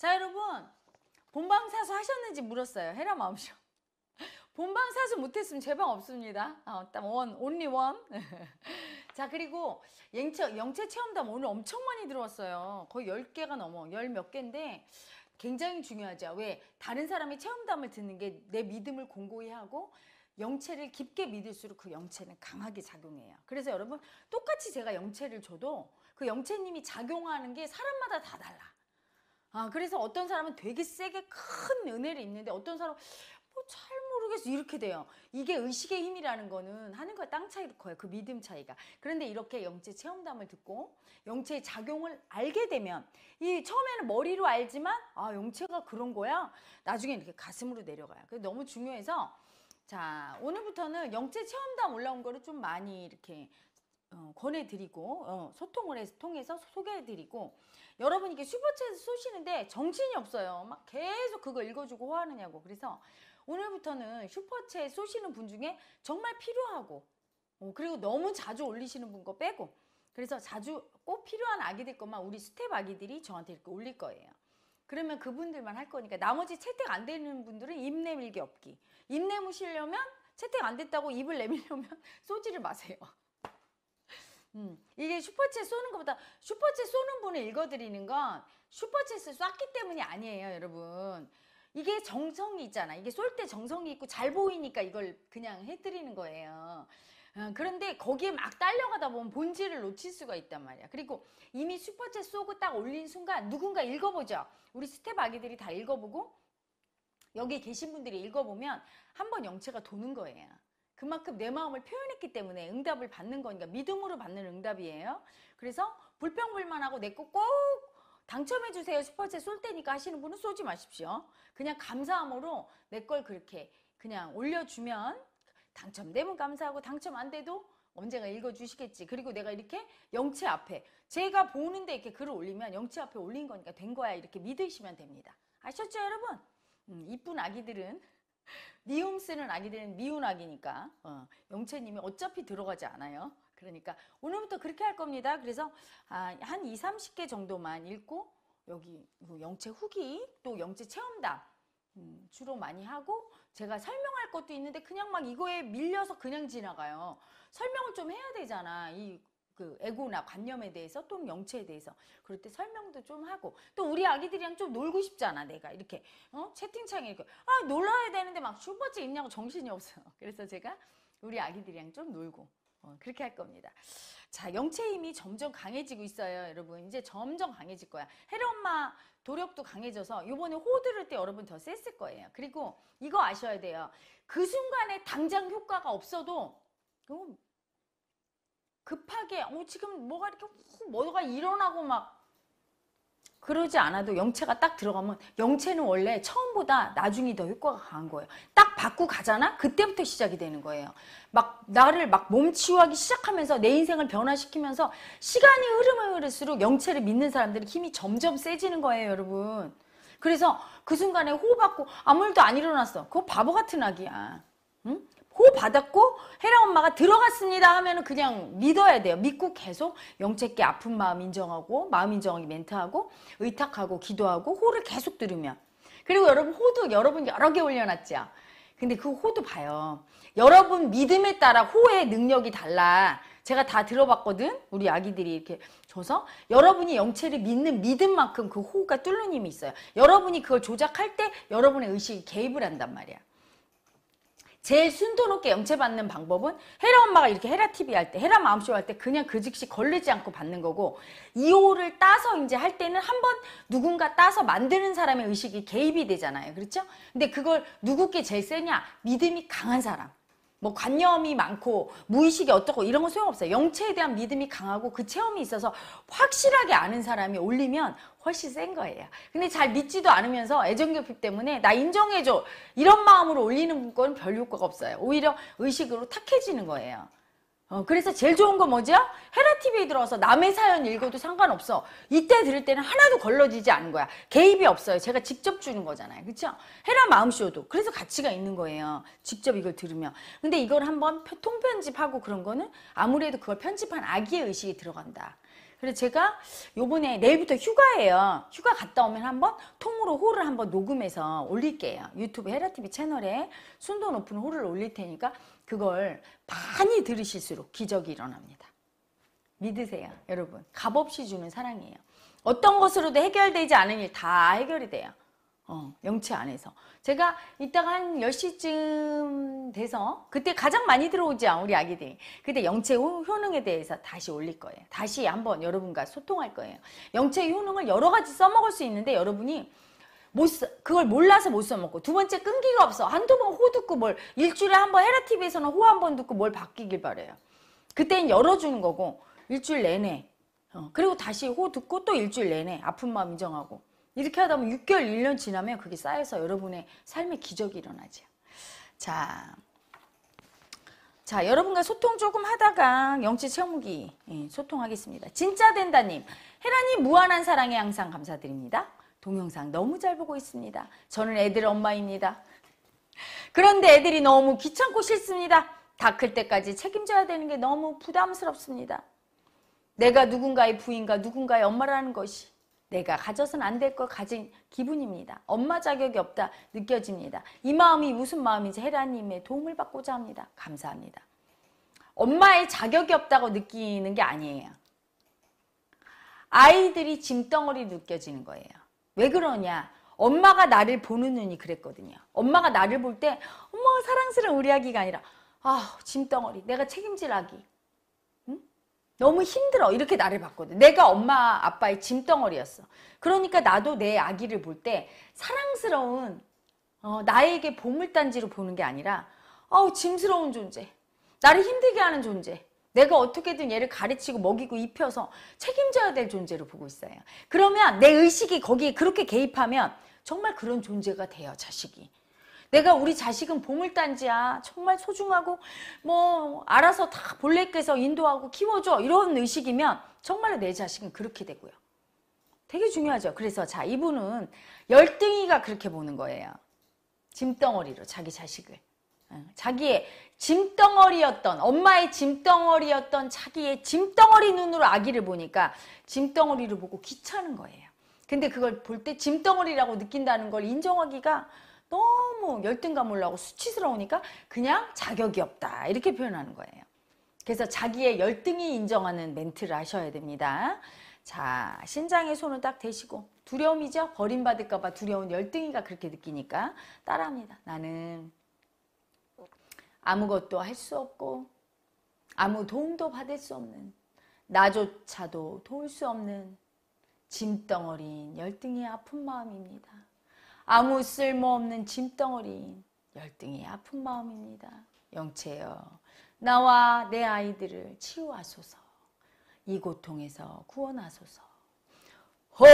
자 여러분 본방사수 하셨는지 물었어요. 헤라 마음쇼. 본방사수 못했으면 제방 없습니다. 어, 원, 온리 원. 자 그리고 영체, 영체 체험담 오늘 엄청 많이 들어왔어요. 거의 10개가 넘어. 열 몇 개인데 굉장히 중요하죠. 왜? 다른 사람의 체험담을 듣는 게 내 믿음을 공고히 하고 영체를 깊게 믿을수록 그 영체는 강하게 작용해요. 그래서 여러분 똑같이 제가 영체를 줘도 그 영체님이 작용하는 게 사람마다 다 달라. 아 그래서 어떤 사람은 되게 세게 큰 은혜를 입는데 어떤 사람은 뭐 잘 모르겠어 이렇게 돼요 이게 의식의 힘이라는 거는 하는 거야 땅 차이도 커요 그 믿음 차이가 그런데 이렇게 영체 체험담을 듣고 영체의 작용을 알게 되면 이 처음에는 머리로 알지만 아 영체가 그런 거야 나중에 이렇게 가슴으로 내려가요 그게 너무 중요해서 자 오늘부터는 영체 체험담 올라온 거를 좀 많이 이렇게 어, 권해드리고 어, 소통을 해서 통해서 소개해드리고 여러분이 게 슈퍼챗 쏘시는데 정신이 없어요 막 계속 그거 읽어주고 화하느냐고 그래서 오늘부터는 슈퍼챗 쏘시는 분 중에 정말 필요하고 어, 그리고 너무 자주 올리시는 분 거 빼고 그래서 자주 꼭 필요한 아기들 것만 우리 스텝 아기들이 저한테 이렇게 올릴 거예요 그러면 그분들만 할 거니까 나머지 채택 안 되는 분들은 입내밀기 없기 입내무시려면 채택 안 됐다고 입을 내밀려면 쏘지를 마세요 음, 이게 슈퍼챗 쏘는 것보다 슈퍼챗 쏘는 분을 읽어드리는 건 슈퍼챗을 쐈기 때문이 아니에요 여러분 이게 정성이 있잖아 이게 쏠 때 정성이 있고 잘 보이니까 이걸 그냥 해드리는 거예요 어, 그런데 거기에 막 딸려가다 보면 본질을 놓칠 수가 있단 말이야 그리고 이미 슈퍼챗 쏘고 딱 올린 순간 누군가 읽어보죠 우리 스텝 아기들이 다 읽어보고 여기 계신 분들이 읽어보면 한번 영체가 도는 거예요 그만큼 내 마음을 표현했기 때문에 응답을 받는 거니까 믿음으로 받는 응답이에요. 그래서 불평불만하고 내 거 꼭 당첨해주세요 슈퍼챗 쏠 테니까 하시는 분은 쏘지 마십시오. 그냥 감사함으로 내 걸 그렇게 그냥 올려주면 당첨되면 감사하고 당첨 안 돼도 언젠가 읽어주시겠지. 그리고 내가 이렇게 영채 앞에 제가 보는데 이렇게 글을 올리면 영채 앞에 올린 거니까 된 거야 이렇게 믿으시면 됩니다. 아셨죠 여러분? 음, 이쁜 아기들은 미움 쓰는 아기 들은 미운 아기니까 어, 영채님이 어차피 들어가지 않아요. 그러니까 오늘부터 그렇게 할 겁니다. 그래서 아, 한 2, 30개 정도만 읽고 여기 뭐 영채 후기 또 영채 체험담 음, 주로 많이 하고 제가 설명할 것도 있는데 그냥 막 이거에 밀려서 그냥 지나가요. 설명을 좀 해야 되잖아. 이그 에고나 관념에 대해서 또는 영체에 대해서 그럴 때 설명도 좀 하고 또 우리 아기들이랑 좀 놀고 싶잖아 내가 이렇게 어? 채팅창에 이렇게 아놀라야 되는데 막 슈퍼챗 있냐고 정신이 없어요 그래서 제가 우리 아기들이랑 좀 놀고 어, 그렇게 할 겁니다 자 영체 힘이 점점 강해지고 있어요 여러분 이제 점점 강해질 거야 헤라 엄마 도력도 강해져서 요번에 호 들을 때 여러분 더 셌을 거예요 그리고 이거 아셔야 돼요 그 순간에 당장 효과가 없어도 그럼 어, 급하게 어, 지금 뭐가 이렇게 뭐가 일어나고 막 그러지 않아도 영체가 딱 들어가면 영체는 원래 처음보다 나중이 더 효과가 강한 거예요. 딱 받고 가잖아? 그때부터 시작이 되는 거예요. 막 나를 막 몸치유하기 시작하면서 내 인생을 변화시키면서 시간이 흐르면 흐를수록 영체를 믿는 사람들의 힘이 점점 세지는 거예요, 여러분. 그래서 그 순간에 호흡 받고 아무 일도 안 일어났어. 그거 바보 같은 악이야. 응? 고 받았고 혜라 엄마가 들어갔습니다 하면은 그냥 믿어야 돼요. 믿고 계속 영채께 아픈 마음 인정하고 마음 인정하기 멘트하고 의탁하고 기도하고 호를 계속 들으면 그리고 여러분 호도 여러분 여러 개 올려놨죠. 근데 그 호도 봐요. 여러분 믿음에 따라 호의 능력이 달라. 제가 다 들어봤거든. 우리 아기들이 이렇게 줘서 여러분이 영체를 믿는 믿음만큼 그 호가 뚫는 힘이 있어요. 여러분이 그걸 조작할 때 여러분의 의식이 개입을 한단 말이야. 제일 순도 높게 영체받는 방법은 헤라 엄마가 이렇게 헤라 TV 할 때, 헤라 마음쇼 할 때 그냥 그 즉시 걸리지 않고 받는 거고 이호를 따서 이제 할 때는 한 번 누군가 따서 만드는 사람의 의식이 개입이 되잖아요. 그렇죠? 근데 그걸 누구께 제일 세냐? 믿음이 강한 사람. 뭐 관념이 많고 무의식이 어떻고 이런 건 소용없어요. 영체에 대한 믿음이 강하고 그 체험이 있어서 확실하게 아는 사람이 올리면 훨씬 센 거예요. 근데 잘 믿지도 않으면서 애정교핍 때문에 나 인정해줘 이런 마음으로 올리는 건별 효과가 없어요. 오히려 의식으로 탁해지는 거예요. 어, 그래서 제일 좋은 거 뭐죠? 헤라TV에 들어와서 남의 사연 읽어도 상관없어. 이때 들을 때는 하나도 걸러지지 않은 거야. 개입이 없어요. 제가 직접 주는 거잖아요. 그쵸? 헤라 마음쇼도. 그래서 가치가 있는 거예요. 직접 이걸 들으면. 근데 이걸 한번 통편집하고 그런 거는 아무래도 그걸 편집한 아기의 의식이 들어간다. 그래서 제가 요번에 내일부터 휴가예요. 휴가 갔다 오면 한번 통으로 홀을 한번 녹음해서 올릴게요. 유튜브 헤라TV 채널에 순도 높은 홀을 올릴 테니까 그걸 많이 들으실수록 기적이 일어납니다. 믿으세요, 여러분. 값없이 주는 사랑이에요. 어떤 것으로도 해결되지 않은 일 다 해결이 돼요. 어, 영체 안에서. 제가 이따가 한 10시쯤 돼서 그때 가장 많이 들어오죠, 아, 우리 아기들이. 그때 영체 효능에 대해서 다시 올릴 거예요. 다시 한번 여러분과 소통할 거예요. 영체 효능을 여러 가지 써먹을 수 있는데 여러분이 못 써, 그걸 몰라서 못 써먹고 두 번째 끈기가 없어 한두 번 호 듣고 뭘 일주일에 한 번 헤라 TV에서는 호 한 번 듣고 뭘 바뀌길 바래요 그땐 열어주는 거고 일주일 내내 어, 그리고 다시 호 듣고 또 일주일 내내 아픈 마음 인정하고 이렇게 하다 보면 6개월 1년 지나면 그게 쌓여서 여러분의 삶의 기적이 일어나죠 자, 자 여러분과 소통 조금 하다가 영치 채무기 예, 소통하겠습니다 진짜 된다님 헤라님 무한한 사랑에 항상 감사드립니다 동영상 너무 잘 보고 있습니다. 저는 애들 엄마입니다. 그런데 애들이 너무 귀찮고 싫습니다. 다 클 때까지 책임져야 되는 게 너무 부담스럽습니다. 내가 누군가의 부인과 누군가의 엄마라는 것이 내가 가져선 안 될 걸 가진 기분입니다. 엄마 자격이 없다 느껴집니다. 이 마음이 무슨 마음인지 헤라님의 도움을 받고자 합니다. 감사합니다. 엄마의 자격이 없다고 느끼는 게 아니에요. 아이들이 짐덩어리 느껴지는 거예요. 왜 그러냐? 엄마가 나를 보는 눈이 그랬거든요. 엄마가 나를 볼때 어머 사랑스러운 우리 아기가 아니라 아 짐덩어리 내가 책임질 아기 응? 너무 힘들어 이렇게 나를 봤거든. 내가 엄마 아빠의 짐덩어리였어. 그러니까 나도 내 아기를 볼 때 사랑스러운 어, 나에게 보물단지로 보는 게 아니라 아우 짐스러운 존재 나를 힘들게 하는 존재 내가 어떻게든 얘를 가르치고 먹이고 입혀서 책임져야 될 존재로 보고 있어요. 그러면 내 의식이 거기에 그렇게 개입하면 정말 그런 존재가 돼요. 자식이. 내가 우리 자식은 보물단지야. 정말 소중하고 뭐 알아서 다 본래께서 인도하고 키워줘. 이런 의식이면 정말 내 자식은 그렇게 되고요. 되게 중요하죠. 그래서 자 이분은 열등이가 그렇게 보는 거예요. 짐덩어리로 자기 자식을. 자기의 짐덩어리였던 엄마의 짐덩어리였던 자기의 짐덩어리 눈으로 아기를 보니까 짐덩어리를 보고 귀찮은 거예요. 근데 그걸 볼 때 짐덩어리라고 느낀다는 걸 인정하기가 너무 열등감 을나고 수치스러우니까 그냥 자격이 없다 이렇게 표현하는 거예요. 그래서 자기의 열등이 인정하는 멘트를 하셔야 됩니다. 자신장의 손을 딱 대시고 두려움이죠. 버림받을까 봐 두려운 열등이가 그렇게 느끼니까 따라합니다. 나는 아무것도 할 수 없고 아무 도움도 받을 수 없는 나조차도 도울 수 없는 짐덩어리인 열등의 아픈 마음입니다. 아무 쓸모없는 짐덩어리인 열등의 아픈 마음입니다. 영체여 나와 내 아이들을 치유하소서 이 고통에서 구원하소서 호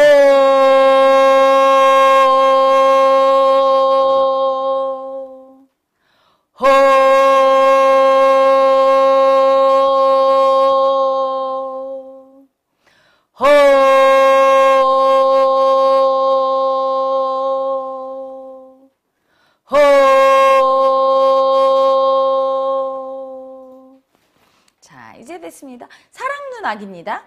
악입니다.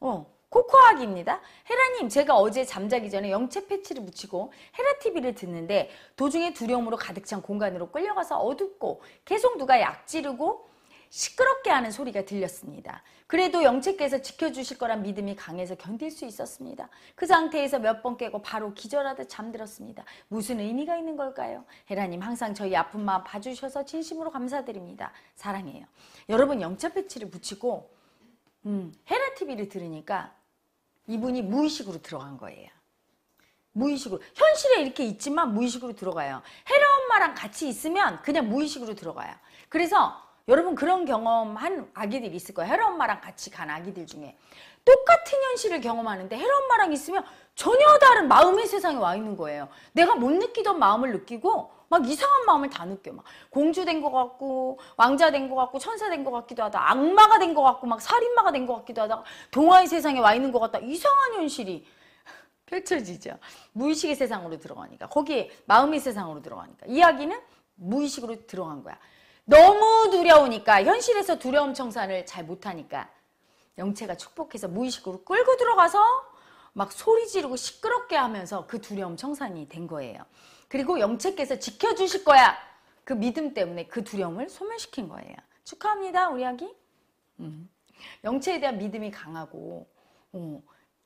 어, 코코악입니다. 헤라님, 제가 어제 잠자기 전에 영체 패치를 붙이고 헤라 TV를 듣는데 도중에 두려움으로 가득 찬 공간으로 끌려가서 어둡고 계속 누가 약지르고 시끄럽게 하는 소리가 들렸습니다. 그래도 영체께서 지켜주실 거란 믿음이 강해서 견딜 수 있었습니다. 그 상태에서 몇 번 깨고 바로 기절하듯 잠들었습니다. 무슨 의미가 있는 걸까요? 헤라님 항상 저희 아픈 마음 봐주셔서 진심으로 감사드립니다. 사랑해요. 여러분 영체 패치를 붙이고 음, 헤라 TV를 들으니까 이분이 무의식으로 들어간 거예요. 무의식으로 현실에 이렇게 있지만 무의식으로 들어가요. 헤라 엄마랑 같이 있으면 그냥 무의식으로 들어가요. 그래서 여러분 그런 경험한 아기들이 있을 거예요. 헤라 엄마랑 같이 간 아기들 중에 똑같은 현실을 경험하는데 헤라 엄마랑 있으면 전혀 다른 마음의 세상에 와 있는 거예요. 내가 못 느끼던 마음을 느끼고 막 이상한 마음을 다 느껴. 막 공주된 것 같고 왕자된 것 같고 천사된 것 같기도 하다. 악마가 된 것 같고 막 살인마가 된 것 같기도 하다. 동화의 세상에 와 있는 것 같다. 이상한 현실이 펼쳐지죠. 무의식의 세상으로 들어가니까. 거기에 마음의 세상으로 들어가니까. 이야기는 무의식으로 들어간 거야. 너무 두려우니까 현실에서 두려움 청산을 잘 못하니까 영체가 축복해서 무의식으로 끌고 들어가서 막 소리 지르고 시끄럽게 하면서 그 두려움 청산이 된 거예요. 그리고 영체께서 지켜주실 거야. 그 믿음 때문에 그 두려움을 소멸시킨 거예요. 축하합니다, 우리 아기. 음. 영체에 대한 믿음이 강하고, 어,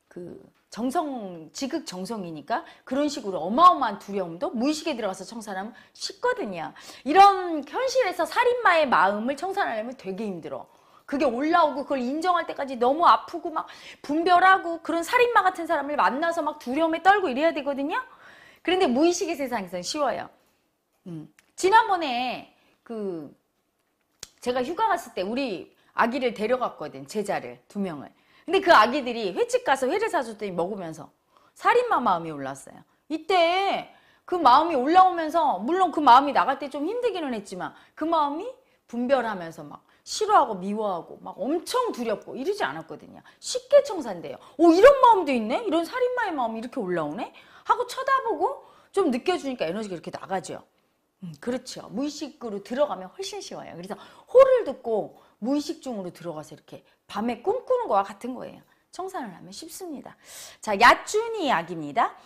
그 정성, 지극 정성이니까 그런 식으로 어마어마한 두려움도 무의식에 들어가서 청산하면 쉽거든요. 이런 현실에서 살인마의 마음을 청산하려면 되게 힘들어. 그게 올라오고 그걸 인정할 때까지 너무 아프고 막 분별하고 그런 살인마 같은 사람을 만나서 막 두려움에 떨고 이래야 되거든요. 그런데 무의식의 세상에서는 쉬워요. 음. 지난번에 그 제가 휴가 갔을 때 우리 아기를 데려갔거든 제자를 두 명을. 근데 그 아기들이 횟집 가서 회를 사줬더니 먹으면서 살인마 마음이 올랐어요. 이때 그 마음이 올라오면서 물론 그 마음이 나갈 때 좀 힘들기는 했지만 그 마음이 분별하면서 막 싫어하고 미워하고 막 엄청 두렵고 이러지 않았거든요. 쉽게 청산돼요. 오 이런 마음도 있네? 이런 살인마의 마음이 이렇게 올라오네? 하고 쳐다보고 좀 느껴주니까 에너지가 이렇게 나가죠. 음, 그렇죠. 무의식으로 들어가면 훨씬 쉬워요. 그래서 호를 듣고 무의식 중으로 들어가서 이렇게 밤에 꿈꾸는 거와 같은 거예요. 청산을 하면 쉽습니다. 자, 야준이 약입니다.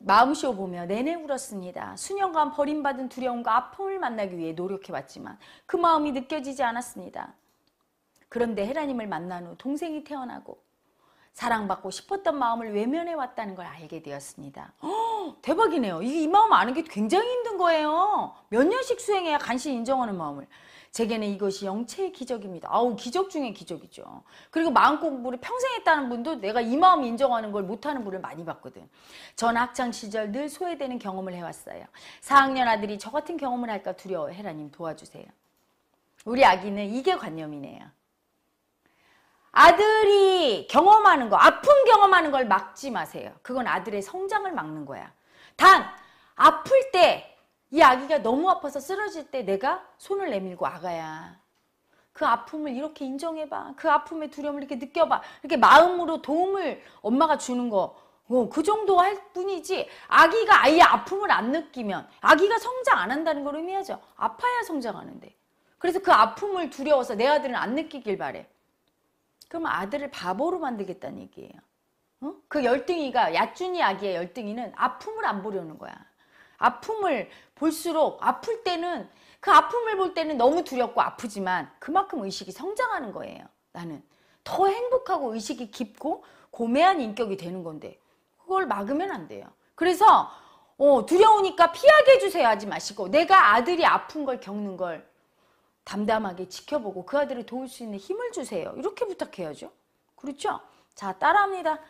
마음쇼 보며 내내 울었습니다. 수년간 버림받은 두려움과 아픔을 만나기 위해 노력해왔지만 그 마음이 느껴지지 않았습니다. 그런데 헤라님을 만난 후 동생이 태어나고 사랑받고 싶었던 마음을 외면해 왔다는 걸 알게 되었습니다. 허, 대박이네요. 이, 이 마음 아는 게 굉장히 힘든 거예요. 몇 년씩 수행해야 간신히 인정하는 마음을. 제게는 이것이 영체의 기적입니다. 아우 기적 중에 기적이죠. 그리고 마음 공부를 평생 했다는 분도 내가 이 마음 인정하는 걸 못하는 분을 많이 봤거든. 전 학창 시절 늘 소외되는 경험을 해왔어요. 4학년 아들이 저 같은 경험을 할까 두려워. 해라님 도와주세요. 우리 아기는 이게 관념이네요. 아들이 경험하는 거, 아픔 경험하는 걸 막지 마세요. 그건 아들의 성장을 막는 거야. 단, 아플 때, 이 아기가 너무 아파서 쓰러질 때 내가 손을 내밀고 아가야. 그 아픔을 이렇게 인정해봐. 그 아픔의 두려움을 이렇게 느껴봐. 이렇게 마음으로 도움을 엄마가 주는 거. 어, 그 정도 할 뿐이지 아기가 아예 아픔을 안 느끼면 아기가 성장 안 한다는 걸 의미하죠. 아파야 성장하는데. 그래서 그 아픔을 두려워서 내 아들은 안 느끼길 바래. 그러면 아들을 바보로 만들겠다는 얘기예요. 어? 그 열등이가 야준이 아기의 열등이는 아픔을 안 보려는 거야. 아픔을 볼수록 아플 때는 그 아픔을 볼 때는 너무 두렵고 아프지만 그만큼 의식이 성장하는 거예요. 나는 더 행복하고 의식이 깊고 고매한 인격이 되는 건데 그걸 막으면 안 돼요. 그래서 어, 두려우니까 피하게 해주세요 하지 마시고 내가 아들이 아픈 걸 겪는 걸 담담하게 지켜보고 그 아들을 도울 수 있는 힘을 주세요. 이렇게 부탁해야죠. 그렇죠? 자, 따라합니다.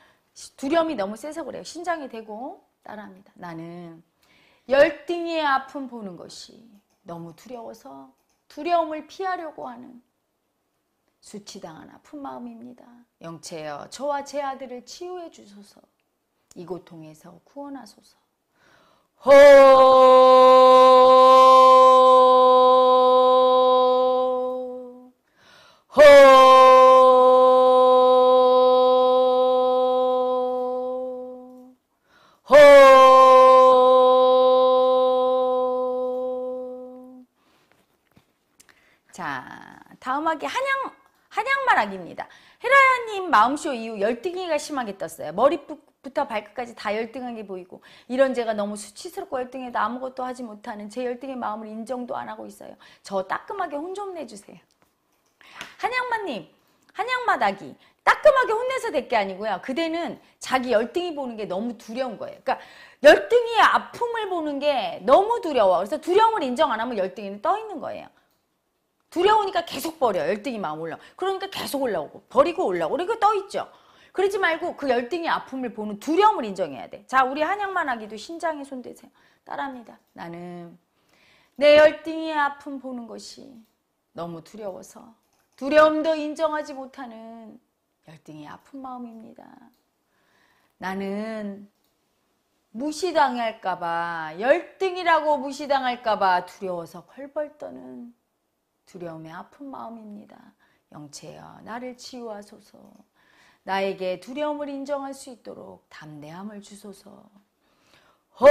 두려움이 너무 세서 그래요. 신장이 되고 따라합니다. 나는 열등의 아픔 보는 것이 너무 두려워서 두려움을 피하려고 하는 수치당한 아픈 마음입니다. 영체여 저와 제 아들을 치유해 주소서 이 고통에서 구원하소서 호허 허, 자, 다음 하기 한양 한양말 하기입니다. 헤라야님 마음쇼 이후 열등이가 심하게 떴어요. 머리부터 발끝까지 다 열등한 게 보이고 이런 제가 너무 수치스럽고 열등해도 아무것도 하지 못하는 제 열등의 마음을 인정도 안 하고 있어요. 저 따끔하게 혼 좀 내주세요. 한양마님, 한양마다이 따끔하게 혼내서 될 게 아니고요. 그대는 자기 열등이 보는 게 너무 두려운 거예요. 그러니까 열등이의 아픔을 보는 게 너무 두려워. 그래서 두려움을 인정 안 하면 열등이는 떠 있는 거예요. 두려우니까 계속 버려. 열등이 마음 올라. 그러니까 계속 올라오고 버리고 올라오고 그리고 그러니까 떠 있죠. 그러지 말고 그 열등의 아픔을 보는 두려움을 인정해야 돼. 자, 우리 한양만 하기도 신장에 손대세요. 따라합니다. 나는 내 열등의 이 아픔 보는 것이 너무 두려워서 두려움도 인정하지 못하는 열등이 아픈 마음입니다. 나는 무시당할까봐, 열등이라고 무시당할까봐 두려워서 헐벌 떠는 두려움의 아픈 마음입니다. 영채여 나를 치유하소서. 나에게 두려움을 인정할 수 있도록 담대함을 주소서. 호!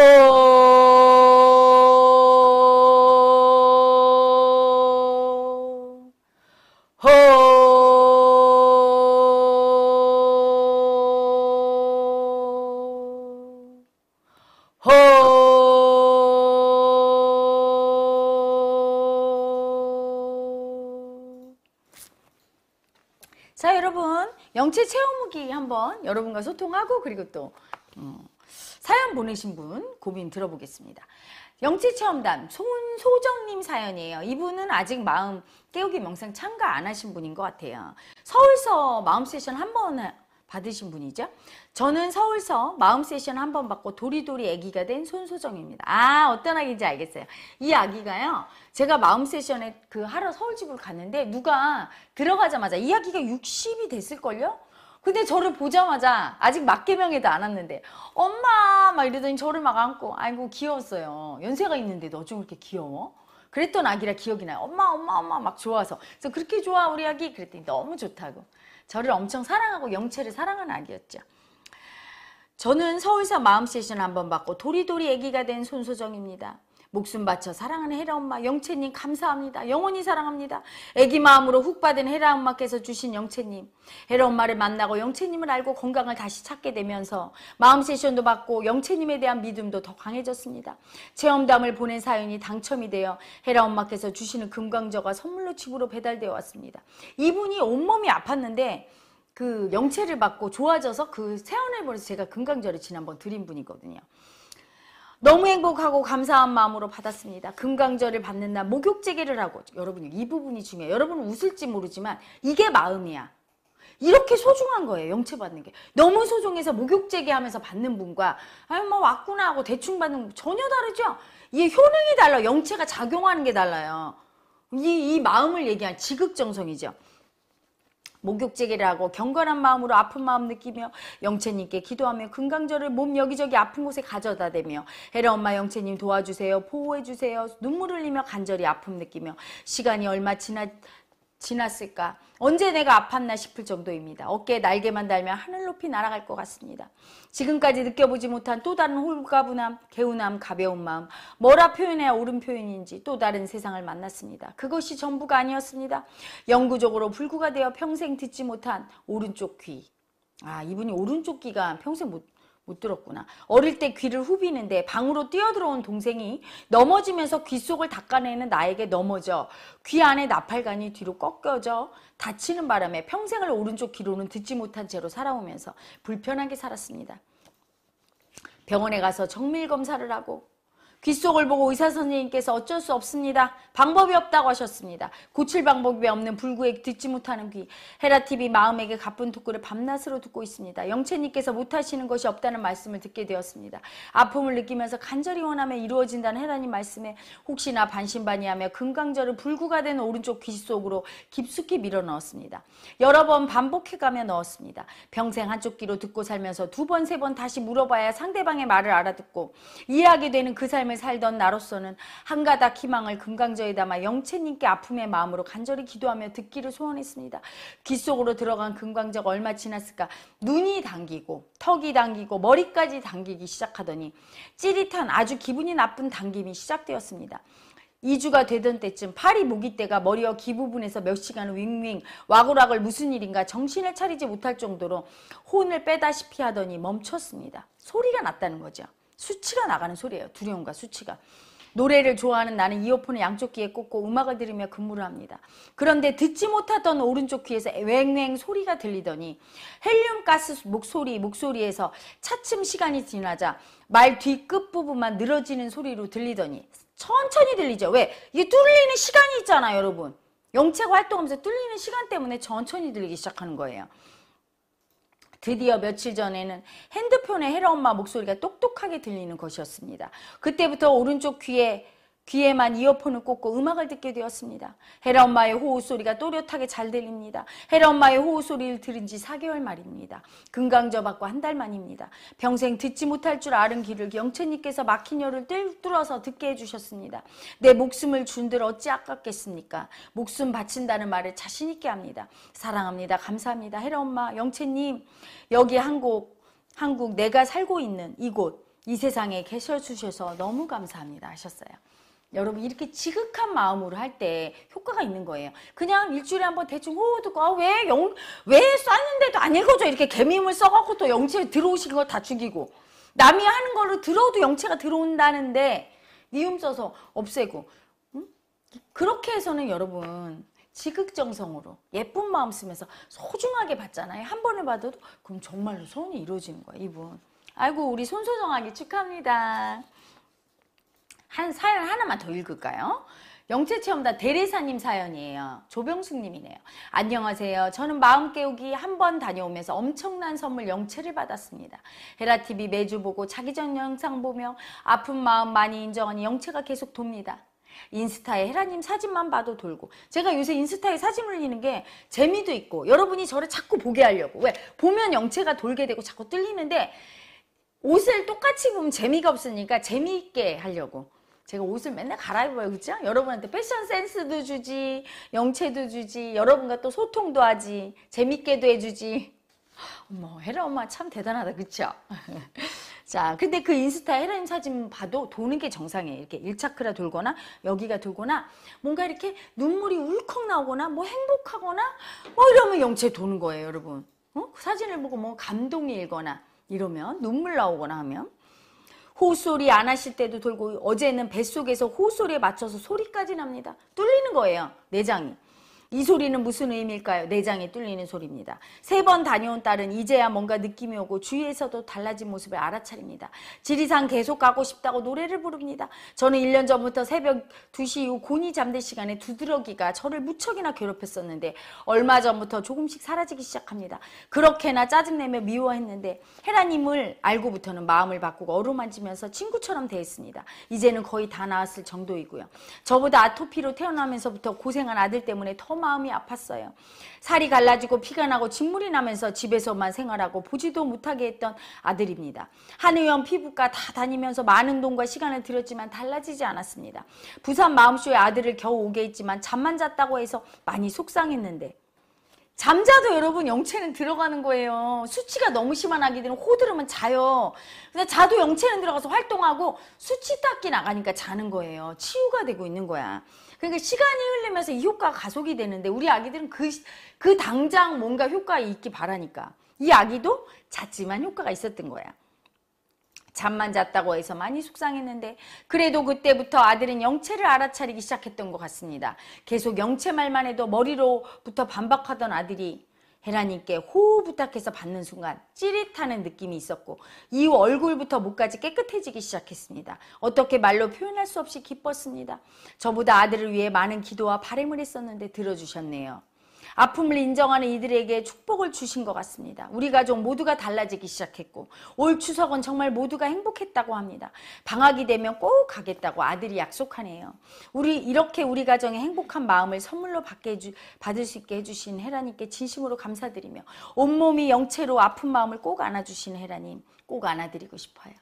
정체 체험기 한번 여러분과 소통하고 그리고 또 어, 사연 보내신 분 고민 들어보겠습니다. 영치체험단 손소정님 사연이에요. 이분은 아직 마음 깨우기 명상 참가 안 하신 분인 것 같아요. 서울서 마음 세션 한번 받으신 분이죠. 저는 서울서 마음 세션 한 번 받고 도리도리 아기가 된 손소정입니다. 아 어떤 아기인지 알겠어요. 이 아기가요. 제가 마음 세션에 그 하러 서울집을 갔는데 누가 들어가자마자 이 아기가 60이 됐을걸요? 근데 저를 보자마자 아직 막개명에도 안 왔는데 엄마 막 이러더니 저를 막 안고 아이고 귀여웠어요. 연세가 있는데 너 좀 이렇게 귀여워? 그랬던 아기라 기억이 나요. 엄마 엄마 엄마 막 좋아서 그래서 그렇게 좋아 우리 아기 그랬더니 너무 좋다고. 저를 엄청 사랑하고 영채를 사랑하는 아기였죠. 저는 서울서 마음 세션 한번 받고 도리도리 아기가 된 손소정입니다. 목숨 바쳐 사랑하는 헤라 엄마 영채님 감사합니다. 영원히 사랑합니다. 애기 마음으로 훅 받은 헤라 엄마께서 주신 영채님 헤라 엄마를 만나고 영채님을 알고 건강을 다시 찾게 되면서 마음 세션도 받고 영채님에 대한 믿음도 더 강해졌습니다. 체험담을 보낸 사연이 당첨이 되어 헤라 엄마께서 주시는 금강저가 선물로 집으로 배달되어 왔습니다. 이분이 온몸이 아팠는데 그영채를 받고 좋아져서 그 세안을 벌여서 제가 금강저를 지난번 드린 분이거든요. 너무 행복하고 감사한 마음으로 받았습니다. 금강절을 받는 날 목욕제기를 하고 여러분 이 부분이 중요해요. 여러분은 웃을지 모르지만 이게 마음이야. 이렇게 소중한 거예요. 영체 받는 게. 너무 소중해서 목욕제기 하면서 받는 분과 아유 뭐 왔구나 하고 대충 받는 분 전혀 다르죠. 이게 효능이 달라 영체가 작용하는 게 달라요. 이, 이 마음을 얘기한 지극정성이죠. 목욕제계라고 경건한 마음으로 아픈 마음 느끼며 영채님께 기도하며 금강절을 몸 여기저기 아픈 곳에 가져다 대며 헤라 엄마 영채님 도와주세요 보호해주세요 눈물 흘리며 간절히 아픔 느끼며 시간이 얼마 지나 지났을까? 언제 내가 아팠나 싶을 정도입니다. 어깨에 날개만 달면 하늘 높이 날아갈 것 같습니다. 지금까지 느껴보지 못한 또 다른 홀가분함, 개운함, 가벼운 마음, 뭐라 표현해야 옳은 표현인지 또 다른 세상을 만났습니다. 그것이 전부가 아니었습니다. 영구적으로 불구가 되어 평생 듣지 못한 오른쪽 귀. 아, 이분이 오른쪽 귀가 평생 못못 들었구나. 어릴 때 귀를 후비는데 방으로 뛰어들어온 동생이 넘어지면서 귀 속을 닦아내는 나에게 넘어져 귀 안에 나팔관이 뒤로 꺾여져 다치는 바람에 평생을 오른쪽 귀로는 듣지 못한 채로 살아오면서 불편하게 살았습니다. 병원에 가서 정밀 검사를 하고 귓속을 보고 의사 선생님께서 어쩔 수 없습니다. 방법이 없다고 하셨습니다. 고칠 방법이 없는 불구에 듣지 못하는 귀. 헤라TV 마음에게 가쁜 토크를 밤낮으로 듣고 있습니다. 영채님께서 못하시는 것이 없다는 말씀을 듣게 되었습니다. 아픔을 느끼면서 간절히 원하면 이루어진다는 헤라님 말씀에 혹시나 반신반의하며 금강절을 불구가 된 오른쪽 귀속으로 깊숙이 밀어 넣었습니다. 여러 번 반복해가며 넣었습니다. 평생 한쪽 귀로 듣고 살면서 두 번, 세 번 다시 물어봐야 상대방의 말을 알아듣고 이해하게 되는 그 삶을 삶을 살던 나로서는 한가닥 희망을 금강저에 담아 영채님께 아픔의 마음으로 간절히 기도하며 듣기를 소원했습니다. 귀 속으로 들어간 금강저가 얼마 지났을까 눈이 당기고 턱이 당기고 머리까지 당기기 시작하더니 찌릿한 아주 기분이 나쁜 당김이 시작되었습니다. 2주가 되던 때쯤 팔이 모기떼가 머리와 귀 부분에서 몇 시간 윙윙 와구락을 무슨 일인가 정신을 차리지 못할 정도로 혼을 빼다시피 하더니 멈췄습니다. 소리가 났다는 거죠. 수치가 나가는 소리예요. 두려움과 수치가. 노래를 좋아하는 나는 이어폰을 양쪽 귀에 꽂고 음악을 들으며 근무를 합니다. 그런데 듣지 못하던 오른쪽 귀에서 웽웽 소리가 들리더니 헬륨가스 목소리 목소리에서 차츰 시간이 지나자 말 뒤 끝부분만 늘어지는 소리로 들리더니 천천히 들리죠. 왜? 이게 뚫리는 시간이 있잖아요, 여러분. 영체가 활동하면서 뚫리는 시간 때문에 천천히 들리기 시작하는 거예요. 드디어 며칠 전에는 핸드폰에 헤라 엄마 목소리가 똑똑하게 들리는 것이었습니다. 그때부터 오른쪽 귀에 귀에만 이어폰을 꽂고 음악을 듣게 되었습니다. 헤라 엄마의 호우 소리가 또렷하게 잘 들립니다. 헤라 엄마의 호우 소리를 들은 지 4개월 말입니다. 금강저 받고 한 달 만입니다. 평생 듣지 못할 줄 아는 길을 영채님께서 막힌 혀를 뚫어서 듣게 해주셨습니다. 내 목숨을 준들 어찌 아깝겠습니까? 목숨 바친다는 말을 자신있게 합니다. 사랑합니다. 감사합니다. 헤라 엄마, 영채님, 여기 한국, 한국 내가 살고 있는 이곳, 이 세상에 계셔 주셔서 너무 감사합니다 하셨어요. 여러분 이렇게 지극한 마음으로 할 때 효과가 있는 거예요. 그냥 일주일에 한번 대충 호 듣고 아, 왜, 영, 왜 쐈는데도 안 읽어줘. 이렇게 개미물 써갖고 또 영체에 들어오신 거다 죽이고 남이 하는 걸로 들어도 영체가 들어온다는데 니음 써서 없애고 음? 그렇게 해서는 여러분 지극정성으로 예쁜 마음 쓰면서 소중하게 봤잖아요. 한 번을 받아도 그럼 정말로 소원이 이루어지는 거예요. 이분. 아이고 우리 손소정하기 축하합니다. 한 사연 하나만 더 읽을까요? 영체체험단 대리사님 사연이에요. 조병숙님이네요. 안녕하세요. 저는 마음 깨우기 한 번 다녀오면서 엄청난 선물 영체를 받았습니다. 헤라TV 매주 보고 자기 전 영상 보며 아픈 마음 많이 인정하니 영체가 계속 돕니다. 인스타에 헤라님 사진만 봐도 돌고 제가 요새 인스타에 사진 올리는 게 재미도 있고 여러분이 저를 자꾸 보게 하려고 왜 보면 영체가 돌게 되고 자꾸 뚫리는데 옷을 똑같이 보면 재미가 없으니까 재미있게 하려고 제가 옷을 맨날 갈아입어요. 그죠? 여러분한테 패션 센스도 주지, 영체도 주지, 여러분과 또 소통도 하지, 재밌게도 해주지. 어머, 헤라 엄마 참 대단하다. 그쵸? 그렇죠? 자, 근데 그 인스타 헤라님 사진 봐도 도는 게 정상이에요. 이렇게 1차크라 돌거나, 여기가 돌거나, 뭔가 이렇게 눈물이 울컥 나오거나, 뭐 행복하거나, 뭐 이러면 영체 도는 거예요, 여러분. 어? 그 사진을 보고 뭐 감동이 일거나, 이러면 눈물 나오거나 하면. 호소리 안 하실 때도 돌고 어제는 뱃속에서 호소리에 맞춰서 소리까지 납니다. 뚫리는 거예요. 내장이. 이 소리는 무슨 의미일까요? 내장이 뚫리는 소리입니다. 세 번 다녀온 딸은 이제야 뭔가 느낌이 오고 주위에서도 달라진 모습을 알아차립니다. 지리산 계속 가고 싶다고 노래를 부릅니다. 저는 1년 전부터 새벽 2시 이후 곤이 잠들 시간에 두드러기가 저를 무척이나 괴롭혔었는데 얼마 전부터 조금씩 사라지기 시작합니다. 그렇게나 짜증내며 미워했는데 헤라님을 알고부터는 마음을 바꾸고 어루만지면서 친구처럼 대했습니다. 이제는 거의 다 나았을 정도이고요. 저보다 아토피로 태어나면서부터 고생한 아들 때문에 더 마음이 아팠어요. 살이 갈라지고 피가 나고 진물이 나면서 집에서만 생활하고 보지도 못하게 했던 아들입니다. 한의원 피부과 다 다니면서 많은 돈과 시간을 들였지만 달라지지 않았습니다. 부산 마음쇼에 아들을 겨우 오게 했지만 잠만 잤다고 해서 많이 속상했는데 잠자도 여러분 영체는 들어가는 거예요. 수치가 너무 심한 아기들은 호들으면 자요. 근데 자도 영체는 들어가서 활동하고 수치 닦기 나가니까 자는 거예요. 치유가 되고 있는 거야. 그러니까 시간이 흘리면서 이 효과가 가속이 되는데 우리 아기들은 그, 그 당장 뭔가 효과가 있기 바라니까. 이 아기도 잤지만 효과가 있었던 거야. 잠만 잤다고 해서 많이 속상했는데 그래도 그때부터 아들은 영체를 알아차리기 시작했던 것 같습니다. 계속 영체 말만 해도 머리로부터 반박하던 아들이 헤라님께 호흡 부탁해서 받는 순간 찌릿하는 느낌이 있었고 이후 얼굴부터 목까지 깨끗해지기 시작했습니다. 어떻게 말로 표현할 수 없이 기뻤습니다. 저보다 아들을 위해 많은 기도와 바램을 했었는데 들어주셨네요. 아픔을 인정하는 이들에게 축복을 주신 것 같습니다. 우리 가족 모두가 달라지기 시작했고 올 추석은 정말 모두가 행복했다고 합니다. 방학이 되면 꼭 가겠다고 아들이 약속하네요. 우리 이렇게 우리 가정의 행복한 마음을 선물로 받게 해주, 받을 수 있게 해주신 헤라님께 진심으로 감사드리며 온몸이 영체로 아픈 마음을 꼭 안아주신 헤라님 꼭 안아드리고 싶어요.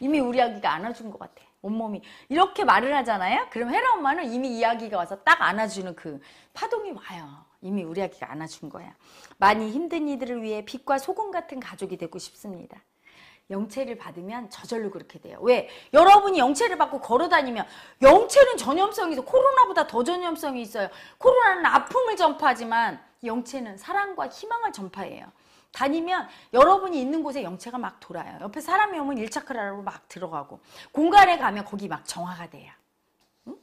이미 우리 아기가 안아준 것 같아. 온몸이 이렇게 말을 하잖아요. 그럼 헤라 엄마는 이미 이야기가 와서 딱 안아주는 그 파동이 와요. 이미 우리 아기가 안아준 거야. 많이 힘든 이들을 위해 빛과 소금 같은 가족이 되고 싶습니다. 영체를 받으면 저절로 그렇게 돼요. 왜? 여러분이 영체를 받고 걸어다니면 영체는 전염성이 있어. 코로나보다 더 전염성이 있어요. 코로나는 아픔을 전파하지만 영체는 사랑과 희망을 전파해요. 다니면 여러분이 있는 곳에 영체가 막 돌아요. 옆에 사람이 오면 일차크라로 막 들어가고 공간에 가면 거기 막 정화가 돼요. 응?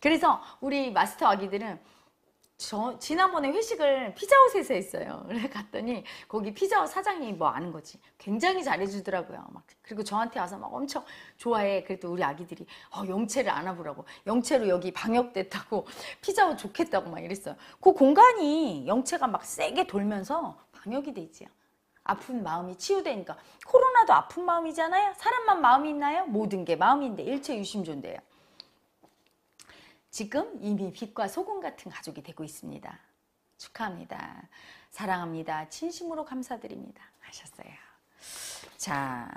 그래서 우리 마스터 아기들은 저 지난번에 회식을 피자헛에서 했어요. 그래 갔더니 거기 피자헛 사장님이 뭐 아는 거지. 굉장히 잘해주더라고요. 막 그리고 저한테 와서 막 엄청 좋아해. 그래도 우리 아기들이 어, 영채를 안아보라고. 영채로 여기 방역됐다고 피자헛 좋겠다고 막 이랬어요. 그 공간이 영채가 막 세게 돌면서 방역이 되지요. 아픈 마음이 치유되니까 코로나도 아픈 마음이잖아요. 사람만 마음이 있나요? 모든 게 마음인데 일체 유심존인데요 지금 이미 빛과 소금 같은 가족이 되고 있습니다. 축하합니다. 사랑합니다. 진심으로 감사드립니다. 하셨어요. 자,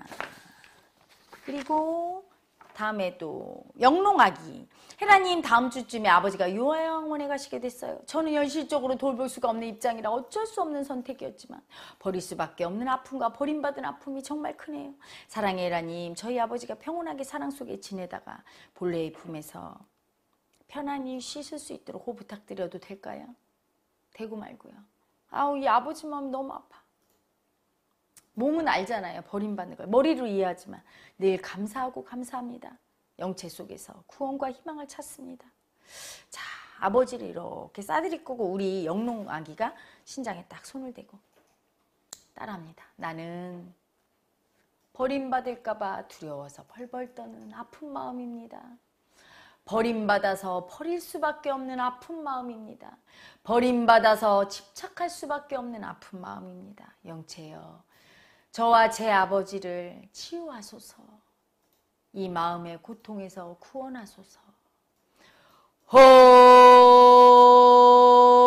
그리고 다음에도 영롱아기 헤라님 다음 주쯤에 아버지가 요영원에 가시게 됐어요. 저는 현실적으로 돌볼 수가 없는 입장이라 어쩔 수 없는 선택이었지만 버릴 수밖에 없는 아픔과 버림받은 아픔이 정말 크네요. 사랑해 헤라님 저희 아버지가 평온하게 사랑 속에 지내다가 본래의 품에서 편안히 씻을 수 있도록 호 부탁드려도 될까요? 되고 말고요. 아우 이 아버지 마음 너무 아파. 몸은 알잖아요. 버림받는 걸. 머리로 이해하지만 늘 감사하고 감사합니다. 영체 속에서 구원과 희망을 찾습니다. 자, 아버지를 이렇게 싸드릴 고 우리 영농 아기가 신장에 딱 손을 대고 따라합니다. 나는 버림받을까 봐 두려워서 벌벌 떠는 아픈 마음입니다. 버림받아서 버릴 수밖에 없는 아픈 마음입니다. 버림받아서 집착할 수밖에 없는 아픈 마음입니다. 영체여, 저와 제 아버지를 치유하소서. 이 마음의 고통에서 구원하소서. 호!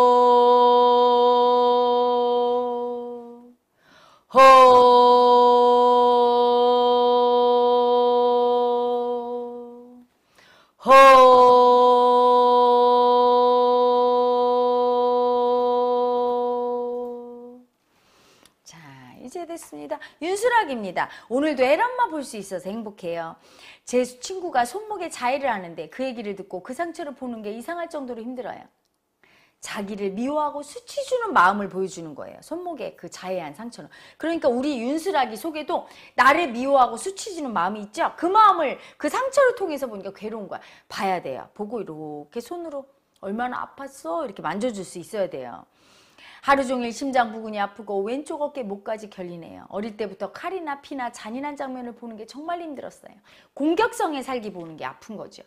생각입니다. 오늘도 에랑만볼 수 있어서 행복해요. 제 친구가 손목에 자해를 하는데 그 얘기를 듣고 그 상처를 보는 게 이상할 정도로 힘들어요. 자기를 미워하고 수치주는 마음을 보여주는 거예요. 손목에 그 자해한 상처는. 그러니까 우리 윤슬하기 속에도 나를 미워하고 수치주는 마음이 있죠. 그 마음을 그 상처를 통해서 보니까 괴로운 거야. 봐야 돼요. 보고 이렇게 손으로 얼마나 아팠어 이렇게 만져줄 수 있어야 돼요. 하루 종일 심장 부근이 아프고 왼쪽 어깨 목까지 결리네요. 어릴 때부터 칼이나 피나 잔인한 장면을 보는 게 정말 힘들었어요. 공격성의 살기 보는 게 아픈 거죠.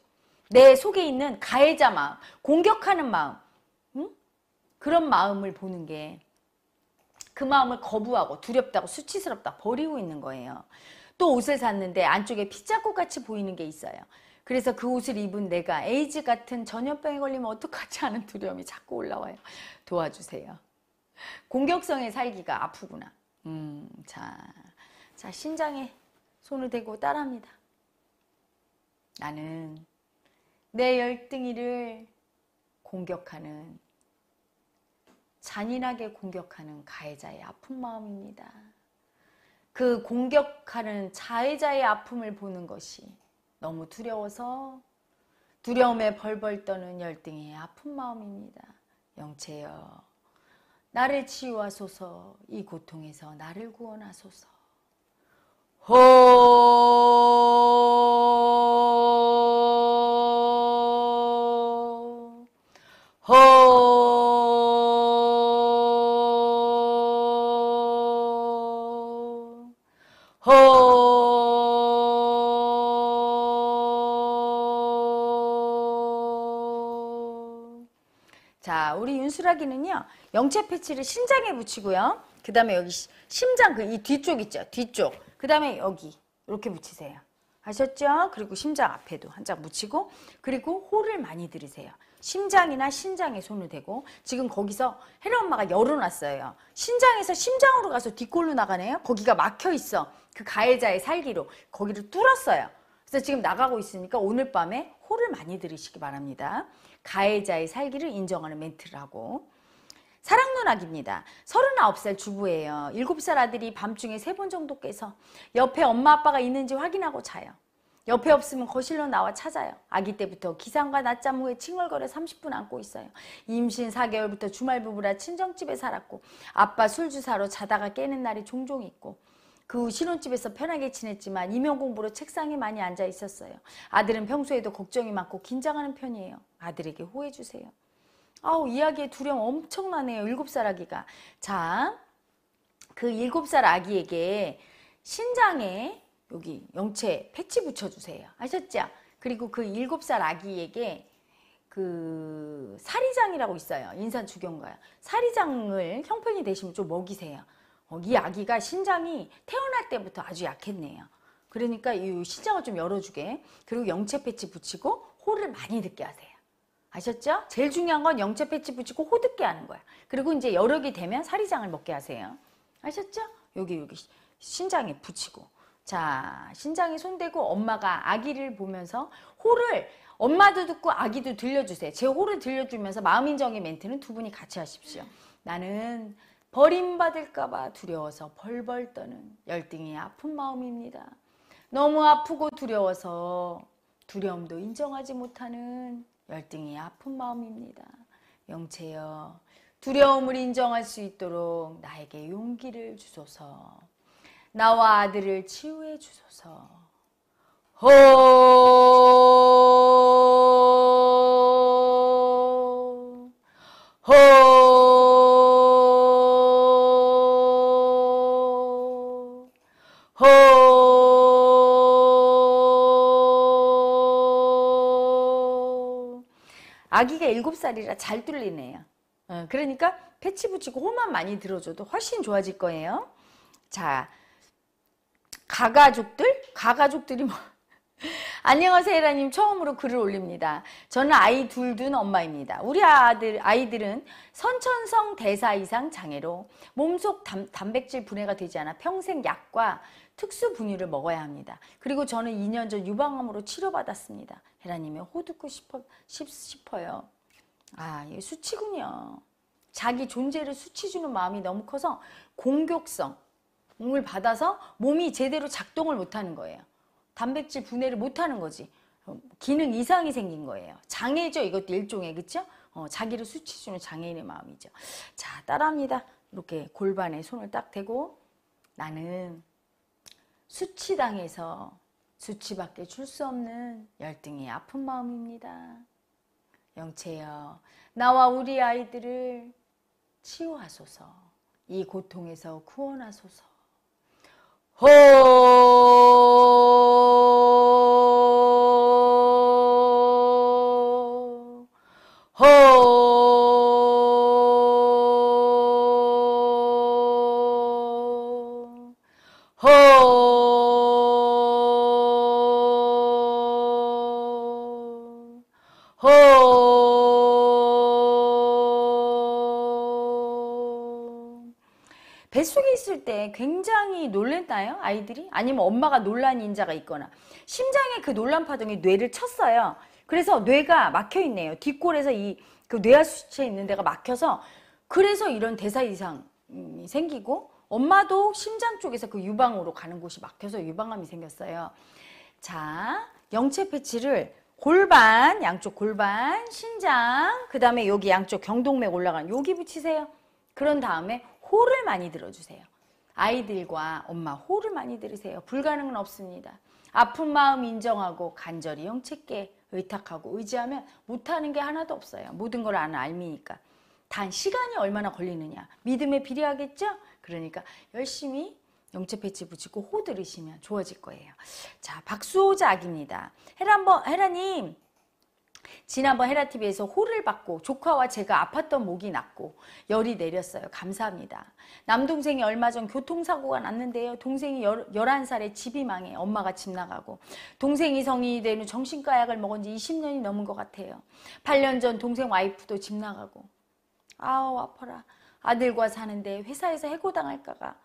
내 속에 있는 가해자 마음, 공격하는 마음, 응? 그런 마음을 보는 게 그 마음을 거부하고 두렵다고 수치스럽다 버리고 있는 거예요. 또 옷을 샀는데 안쪽에 핏자국 같이 보이는 게 있어요. 그래서 그 옷을 입은 내가 에이즈 같은 전염병에 걸리면 어떡하지 하는 두려움이 자꾸 올라와요. 도와주세요. 공격성에 살기가 아프구나. 음, 자, 자, 신장에 손을 대고 따라합니다. 나는 내 열등이를 공격하는, 잔인하게 공격하는 가해자의 아픈 마음입니다. 그 공격하는 자해자의 아픔을 보는 것이 너무 두려워서 두려움에 벌벌 떠는 열등의 아픈 마음입니다. 영채여. 나를 치유하소서 이 고통에서 나를 구원하소서 호, 호. 도라기는요 영체 패치를 신장에 붙이고요. 그 다음에 여기 심장 그 이 뒤쪽 있죠. 뒤쪽. 그 다음에 여기 이렇게 붙이세요. 아셨죠? 그리고 심장 앞에도 한 장 붙이고 그리고 호를 많이 들이세요. 심장이나 신장에 손을 대고 지금 거기서 헤라 엄마가 열어놨어요. 신장에서 심장으로 가서 뒷골로 나가네요. 거기가 막혀 있어. 그 가해자의 살기로 거기를 뚫었어요. 그래서 지금 나가고 있으니까 오늘 밤에 호를 많이 들으시기 바랍니다. 가해자의 살기를 인정하는 멘트라고 사랑 누나입니다 39살 주부예요. 7살 아들이 밤중에 세 번 정도 깨서 옆에 엄마 아빠가 있는지 확인하고 자요. 옆에 없으면 거실로 나와 찾아요. 아기 때부터 기상과 낮잠 후에 칭얼거려 30분 안고 있어요. 임신 4개월부터 주말 부부라 친정집에 살았고 아빠 술주사로 자다가 깨는 날이 종종 있고 그 신혼집에서 편하게 지냈지만 이명 공부로 책상에 많이 앉아 있었어요. 아들은 평소에도 걱정이 많고 긴장하는 편이에요. 아들에게 호해 주세요. 아우 이야기의 두려움 엄청나네요. 7살 아기가. 자, 그 7살 아기에게 신장에 여기 영체 패치 붙여주세요. 아셨죠? 그리고 그 7살 아기에게 그 사리장이라고 있어요. 인산 주경과요. 사리장을 형편이 되시면 좀 먹이세요. 어, 이 아기가 신장이 태어날 때부터 아주 약했네요. 그러니까 이 신장을 좀 열어주게 그리고 영체 패치 붙이고 호를 많이 듣게 하세요. 아셨죠? 제일 중요한 건 영체 패치 붙이고 호 듣게 하는 거야. 그리고 이제 여력이 되면 사리장을 먹게 하세요. 아셨죠? 여기 여기 신장에 붙이고 자신장이 손대고 엄마가 아기를 보면서 호를 엄마도 듣고 아기도 들려주세요. 제 호를 들려주면서 마음인정의 멘트는 두 분이 같이 하십시오. 나는 버림받을까봐 두려워서 벌벌 떠는 열등이 아픈 마음입니다. 너무 아프고 두려워서 두려움도 인정하지 못하는 열등이 아픈 마음입니다. 영체여 두려움을 인정할 수 있도록 나에게 용기를 주소서 나와 아들을 치유해 주소서 호 호. 아기가 7살이라 잘 뚫리네요. 네. 그러니까 패치 붙이고 호만 많이 들어줘도 훨씬 좋아질 거예요. 자, 가가족들? 가가족들이 뭐... 안녕하세요 헤라님 처음으로 글을 올립니다. 저는 아이 둘 둔 엄마입니다. 우리 아들, 아이들은 선천성 대사 이상 장애로 몸속 단, 단백질 분해가 되지 않아 평생 약과 특수 분유를 먹어야 합니다. 그리고 저는 2년 전 유방암으로 치료받았습니다. 헤라님의 호 듣고 싶어, 싶어요. 아, 이게 수치군요. 자기 존재를 수치주는 마음이 너무 커서 공격성을 받아서 몸이 제대로 작동을 못하는 거예요. 단백질 분해를 못하는 거지. 기능 이상이 생긴 거예요. 장애죠. 이것도 일종의 그렇 어, 자기를 수치주는 장애인의 마음이죠. 자, 따라합니다. 이렇게 골반에 손을 딱 대고 나는 수치당해서 수치밖에 줄 수 없는 열등의 아픈 마음입니다. 영체여 나와 우리 아이들을 치유하소서 이 고통에서 구원하소서 호 굉장히 놀랬나요? 아이들이? 아니면 엄마가 놀란 인자가 있거나 심장에 그 놀란 파동이 뇌를 쳤어요. 그래서 뇌가 막혀 있네요. 뒷골에서 이그 뇌하수체 있는 데가 막혀서 그래서 이런 대사 이상이 생기고 엄마도 심장 쪽에서 그 유방으로 가는 곳이 막혀서 유방암이 생겼어요. 자, 영체 패치를 골반, 양쪽 골반, 신장, 그 다음에 여기 양쪽 경동맥 올라간 여기 붙이세요. 그런 다음에 호를 많이 들어주세요. 아이들과 엄마 호를 많이 들으세요. 불가능은 없습니다. 아픈 마음 인정하고 간절히 영체께 의탁하고 의지하면 못하는 게 하나도 없어요. 모든 걸 아는 알미니까. 단 시간이 얼마나 걸리느냐. 믿음에 비례하겠죠? 그러니까 열심히 영체 패치 붙이고 호 들으시면 좋아질 거예요. 자, 박수호자 악입니다. 헤라 한번, 헤라님, 지난번 헤라TV에서 호를 받고 조카와 제가 아팠던 목이 났고 열이 내렸어요. 감사합니다. 남동생이 얼마 전 교통사고가 났는데요. 동생이 열, 11살에 집이 망해 엄마가 집 나가고 동생이 성인이 되는 정신과 약을 먹은 지 20년이 넘은 것 같아요. 8년 전 동생 와이프도 집 나가고 아우 아파라 아들과 사는데 회사에서 해고당할까봐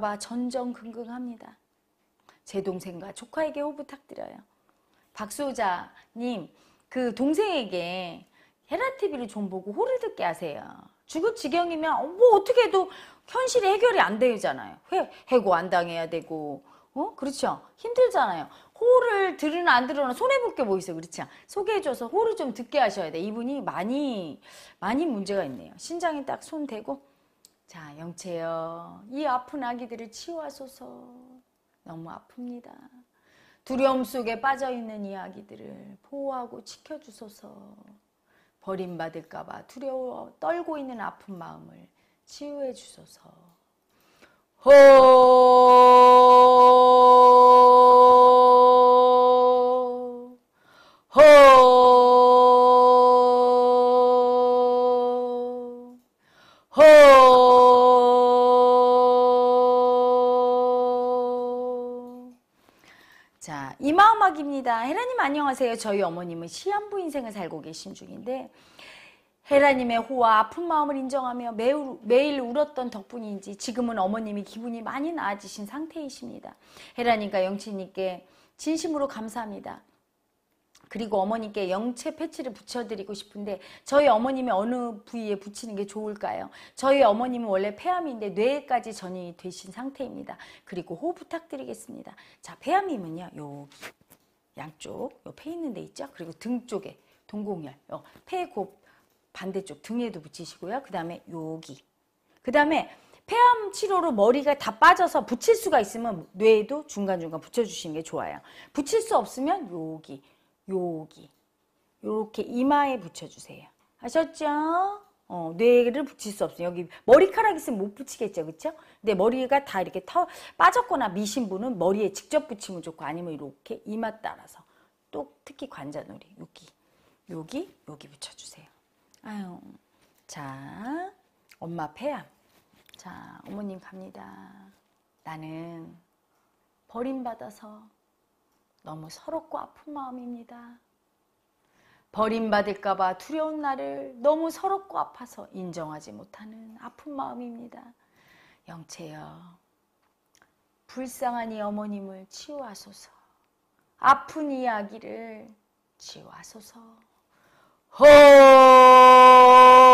봐 전전긍긍합니다. 제 동생과 조카에게 호 부탁드려요. 박소자님 그 동생에게 헤라 TV를 좀 보고 호를 듣게 하세요. 죽을 지경이면 뭐 어떻게 해도 현실이 해결이 안 되잖아요. 해, 해고 안 당해야 되고 어 그렇죠 힘들잖아요. 호를 들으나 안 들으나 손해볼 게 뭐있어 그렇죠. 소개해줘서 호를 좀 듣게 하셔야 돼. 이분이 많이 많이 문제가 있네요. 신장에 딱손 대고 자 영채여 이 아픈 아기들을 치유하소서 너무 아픕니다. 두려움 속에 빠져 있는 이야기들을 보호하고 지켜주소서. 버림받을까봐 두려워 떨고 있는 아픈 마음을 치유해 주소서. 호! 이야입니다 헤라님 안녕하세요. 저희 어머님은 시한부 인생을 살고 계신 중인데 헤라님의 호와 아픈 마음을 인정하며 매우, 매일 울었던 덕분인지 지금은 어머님이 기분이 많이 나아지신 상태이십니다. 헤라님과 영치님께 진심으로 감사합니다. 그리고 어머님께 영체 패치를 붙여드리고 싶은데 저희 어머님이 어느 부위에 붙이는 게 좋을까요? 저희 어머님은 원래 폐암인데 뇌까지 전이 되신 상태입니다. 그리고 호 부탁드리겠습니다. 자, 폐암이면요, 여기. 양쪽 요폐 있는 데 있죠? 그리고 등 쪽에 동공열 요 폐곱 반대쪽 등에도 붙이시고요. 그 다음에 여기 그 다음에 폐암 치료로 머리가 다 빠져서 붙일 수가 있으면 뇌에도 중간중간 붙여주시는 게 좋아요. 붙일 수 없으면 여기 여기 이렇게 이마에 붙여주세요. 아셨죠? 어, 뇌를 붙일 수 없어요. 여기 머리카락 있으면 못 붙이겠죠. 그렇죠? 근데 머리가 다 이렇게 터, 빠졌거나 미신 분은 머리에 직접 붙이면 좋고 아니면 이렇게 이마 따라서 또 특히 관자놀이 여기 여기 여기 붙여주세요. 아유 자 엄마 폐암 자 어머님 갑니다. 나는 버림받아서 너무 서럽고 아픈 마음입니다. 버림받을까봐 두려운 나를 너무 서럽고 아파서 인정하지 못하는 아픈 마음입니다. 영채여, 불쌍한 이 어머님을 치유하소서, 아픈 이야기를 치유하소서, 호!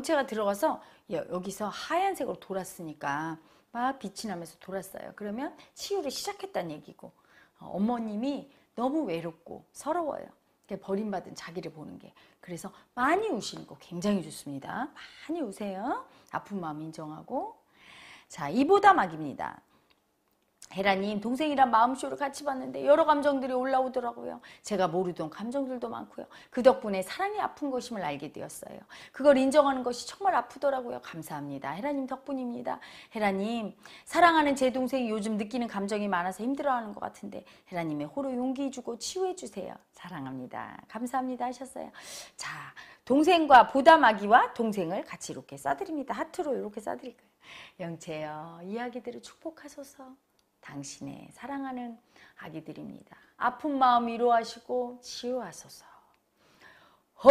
광채가 들어가서 여기서 하얀색으로 돌았으니까 막 빛이 나면서 돌았어요. 그러면 치유를 시작했다는 얘기고 어, 어머님이 너무 외롭고 서러워요. 버림받은 자기를 보는 게 그래서 많이 우시는 거 굉장히 좋습니다. 많이 우세요. 아픈 마음 인정하고 자 이보다 막입니다. 헤라님 동생이랑 마음쇼를 같이 봤는데 여러 감정들이 올라오더라고요. 제가 모르던 감정들도 많고요. 그 덕분에 사랑이 아픈 것임을 알게 되었어요. 그걸 인정하는 것이 정말 아프더라고요. 감사합니다. 헤라님 덕분입니다. 헤라님 사랑하는 제 동생이 요즘 느끼는 감정이 많아서 힘들어하는 것 같은데 헤라님의 호로 용기 주고 치유해 주세요. 사랑합니다. 감사합니다 하셨어요. 자 동생과 보담아기와 동생을 같이 이렇게 싸드립니다. 하트로 이렇게 싸드릴까요? 영채요 이야기들을 축복하소서. 당신의 사랑하는 아기들입니다. 아픈 마음 위로하시고 치유하소서. 호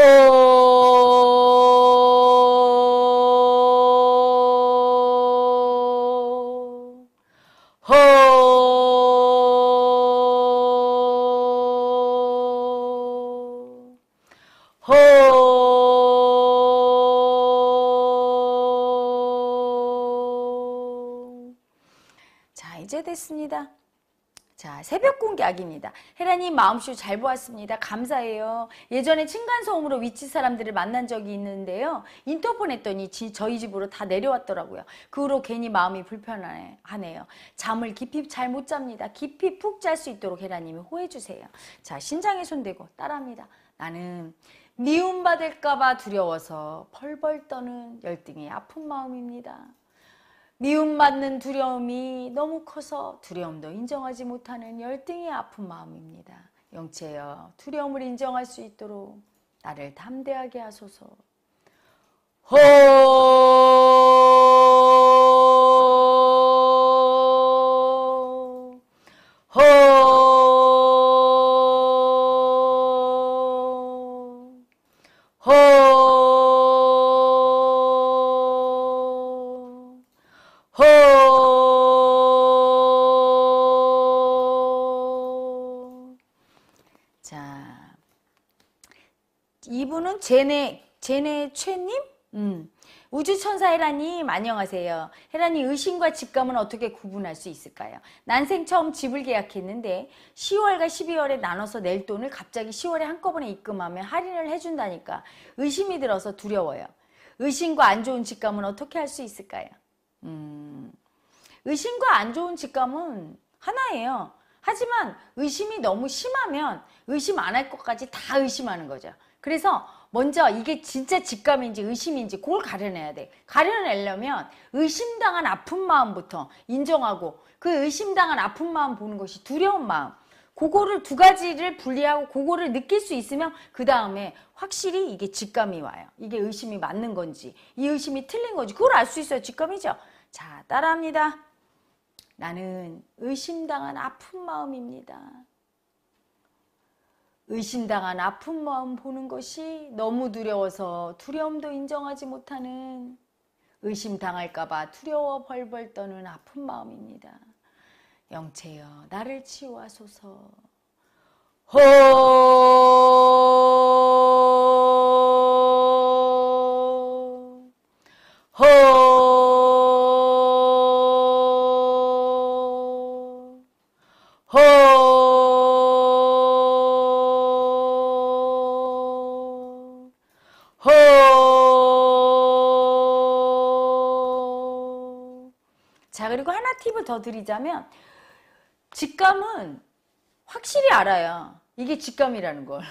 시작됐습니다. 자, 새벽 공개입니다 헤라님 마음쇼 잘 보았습니다. 감사해요. 예전에 층간소음으로 위치 사람들을 만난 적이 있는데요. 인터폰 했더니 지, 저희 집으로 다 내려왔더라고요. 그 후로 괜히 마음이 불편하네요. 잠을 깊이 잘 못 잡니다. 깊이 푹 잘 수 있도록 헤라님이 호해주세요. 자, 신장에 손대고 따라합니다. 나는 미움받을까봐 두려워서 펄벌 떠는 열등의 아픈 마음입니다. 미움받는 두려움이 너무 커서 두려움도 인정하지 못하는 열등이 아픈 마음입니다. 영체여 두려움을 인정할 수 있도록 나를 담대하게 하소서. 호! 제네 제네 최님? 음. 우주천사 헤라님 안녕하세요. 헤라님 의심과 직감은 어떻게 구분할 수 있을까요? 난생 처음 집을 계약했는데 10월과 12월에 나눠서 낼 돈을 갑자기 10월에 한꺼번에 입금하면 할인을 해준다니까 의심이 들어서 두려워요. 의심과 안 좋은 직감은 어떻게 할 수 있을까요? 음. 의심과 안 좋은 직감은 하나예요. 하지만 의심이 너무 심하면 의심 안 할 것까지 다 의심하는 거죠. 그래서 먼저 이게 진짜 직감인지 의심인지 그걸 가려내야 돼. 가려내려면 의심당한 아픈 마음부터 인정하고 그 의심당한 아픈 마음 보는 것이 두려운 마음. 그거를 두 가지를 분리하고 그거를 느낄 수 있으면 그 다음에 확실히 이게 직감이 와요. 이게 의심이 맞는 건지 이 의심이 틀린 건지 그걸 알 수 있어요. 직감이죠. 자 따라합니다. 나는 의심당한 아픈 마음입니다. 의심당한 아픈 마음 보는 것이 너무 두려워서 두려움도 인정하지 못하는 의심당할까봐 두려워 벌벌 떠는 아픈 마음입니다. 영채여 나를 치유하소서 호 팁을 더 드리자면 직감은 확실히 알아요. 이게 직감이라는 걸.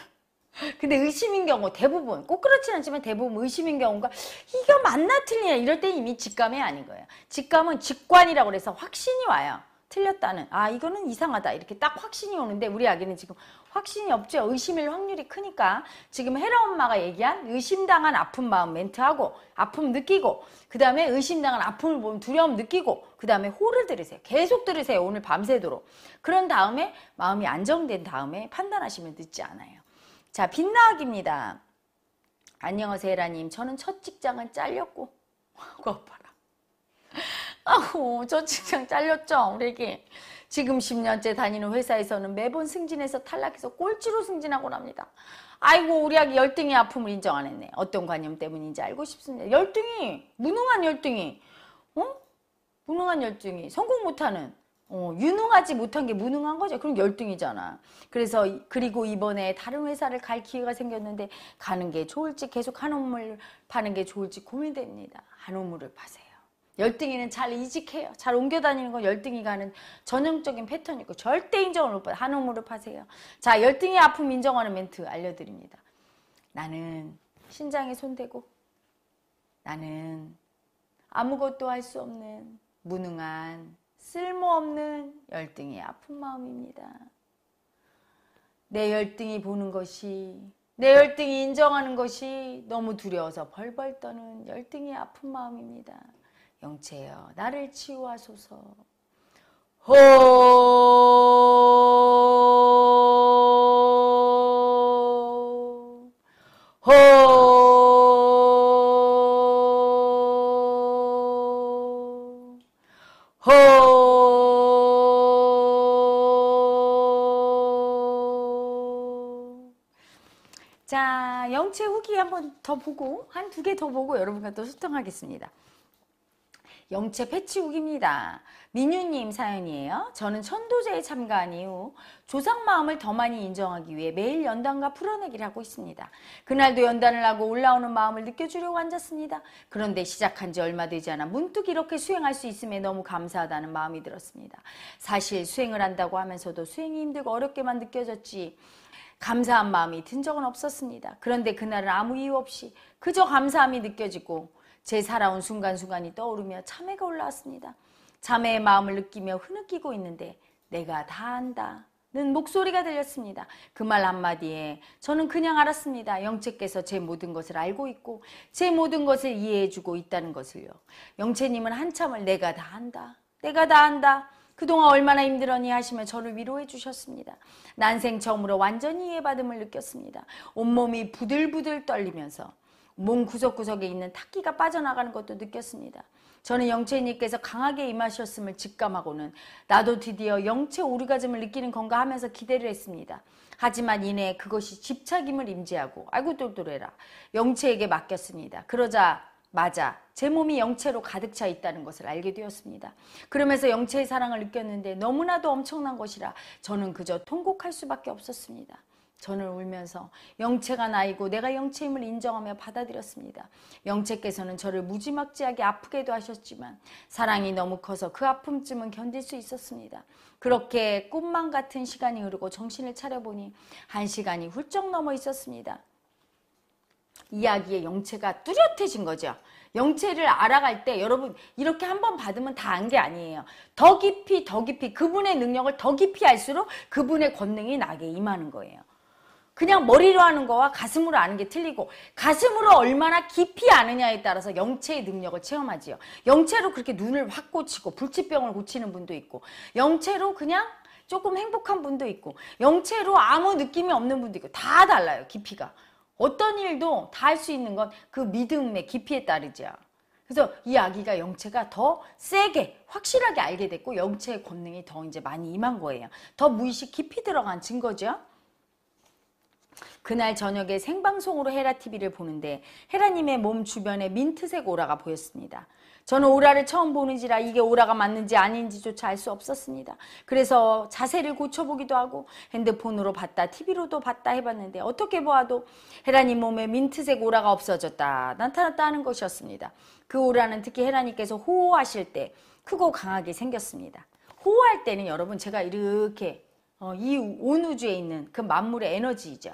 근데 의심인 경우 대부분 꼭 그렇진 않지만 대부분 의심인 경우가 이거 맞나 틀리냐 이럴 때 이미 직감이 아닌 거예요. 직감은 직관이라고 해서 확신이 와요. 틀렸다는 아 이거는 이상하다 이렇게 딱 확신이 오는데 우리 아기는 지금 확신이 없죠 의심일 확률이 크니까 지금 헤라 엄마가 얘기한 의심당한 아픈 마음 멘트하고 아픔 느끼고 그 다음에 의심당한 아픔을 보면 두려움 느끼고 그 다음에 호를 들으세요. 계속 들으세요. 오늘 밤새도록. 그런 다음에 마음이 안정된 다음에 판단하시면 늦지 않아요. 자 빛나기입니다. 안녕하세요 헤라님. 저는 첫 직장은 잘렸고 그거 봐라. 아우 저 직장 잘렸죠 우리 에게 지금 10년째 다니는 회사에서는 매번 승진해서 탈락해서 꼴찌로 승진하곤 합니다. 아이고 우리 아기 열등이 아픔을 인정 안 했네. 어떤 관념 때문인지 알고 싶습니다. 열등이 무능한 열등이 어? 무능한 열등이 성공 못하는 어, 유능하지 못한 게 무능한 거죠. 그럼 열등이잖아. 그래서 그리고 이번에 다른 회사를 갈 기회가 생겼는데 가는 게 좋을지 계속 한우물 파는 게 좋을지 고민됩니다. 한우물을 파세요. 열등이는 잘 이직해요. 잘 옮겨 다니는 건 열등이가 하는 전형적인 패턴이고 절대 인정을 못 받아. 한 무릎 파세요 자, 열등이 아픔 인정하는 멘트 알려드립니다. 나는 신장에 손대고 나는 아무것도 할 수 없는 무능한 쓸모없는 열등이 아픈 마음입니다. 내 열등이 보는 것이 내 열등이 인정하는 것이 너무 두려워서 벌벌 떠는 열등이 아픈 마음입니다. 영체여 나를 치유하소서 호 자, 영체 후기 한번 더 보고 한 두 개 더 보고 여러분과 또 소통하겠습니다. 영체 패치국입니다. 민유님 사연이에요. 저는 천도제에 참가한 이후 조상 마음을 더 많이 인정하기 위해 매일 연단과 풀어내기를 하고 있습니다. 그날도 연단을 하고 올라오는 마음을 느껴주려고 앉았습니다. 그런데 시작한 지 얼마 되지 않아 문득 이렇게 수행할 수 있음에 너무 감사하다는 마음이 들었습니다. 사실 수행을 한다고 하면서도 수행이 힘들고 어렵게만 느껴졌지 감사한 마음이 든 적은 없었습니다. 그런데 그날은 아무 이유 없이 그저 감사함이 느껴지고 제 살아온 순간순간이 떠오르며 참회가 올라왔습니다. 참회의 마음을 느끼며 흐느끼고 있는데 내가 다 안다. 는 목소리가 들렸습니다. 그 말 한마디에 저는 그냥 알았습니다. 영체께서제 모든 것을 알고 있고 제 모든 것을 이해해주고 있다는 것을요. 영체님은 한참을 내가 다 한다. 내가 다 한다. 그동안 얼마나 힘들었니 하시며 저를 위로해 주셨습니다. 난생 처음으로 완전히 이해받음을 느꼈습니다. 온몸이 부들부들 떨리면서 몸 구석구석에 있는 탁기가 빠져나가는 것도 느꼈습니다. 저는 영체님께서 강하게 임하셨음을 직감하고는 나도 드디어 영체 오르가즘을 느끼는 건가 하면서 기대를 했습니다. 하지만 이내 그것이 집착임을 임지하고 아이고 똘똘해라 영체에게 맡겼습니다. 그러자 맞아. 제 몸이 영체로 가득 차 있다는 것을 알게 되었습니다. 그러면서 영체의 사랑을 느꼈는데 너무나도 엄청난 것이라 저는 그저 통곡할 수밖에 없었습니다. 전을 울면서 영체가 나이고 내가 영체임을 인정하며 받아들였습니다. 영체께서는 저를 무지막지하게 아프게도 하셨지만 사랑이 너무 커서 그 아픔쯤은 견딜 수 있었습니다. 그렇게 꿈만 같은 시간이 흐르고 정신을 차려보니 한 시간이 훌쩍 넘어 있었습니다. 이야기의 영체가 뚜렷해진 거죠. 영체를 알아갈 때 여러분 이렇게 한 번 받으면 다한게 아니에요. 더 깊이 더 깊이 그분의 능력을 더 깊이 알수록 그분의 권능이 나게 임하는 거예요. 그냥 머리로 아는 거와 가슴으로 아는 게 틀리고 가슴으로 얼마나 깊이 아느냐에 따라서 영체의 능력을 체험하지요. 영체로 그렇게 눈을 확 고치고 불치병을 고치는 분도 있고 영체로 그냥 조금 행복한 분도 있고 영체로 아무 느낌이 없는 분도 있고 다 달라요 깊이가. 어떤 일도 다 할 수 있는 건 그 믿음의 깊이에 따르지요. 그래서 이 아기가 영체가 더 세게 확실하게 알게 됐고 영체의 권능이 더 이제 많이 임한 거예요. 더 무의식 깊이 들어간 증거죠. 그날 저녁에 생방송으로 헤라TV를 보는데 헤라님의 몸 주변에 민트색 오라가 보였습니다. 저는 오라를 처음 보는지라 이게 오라가 맞는지 아닌지조차 알 수 없었습니다. 그래서 자세를 고쳐보기도 하고 핸드폰으로 봤다 TV로도 봤다 해봤는데 어떻게 보아도 헤라님 몸에 민트색 오라가 없어졌다 나타났다는 것이었습니다. 그 오라는 특히 헤라님께서 호호하실 때 크고 강하게 생겼습니다. 호호할 때는 여러분 제가 이렇게 어, 이온 우주에 있는 그 만물의 에너지이죠.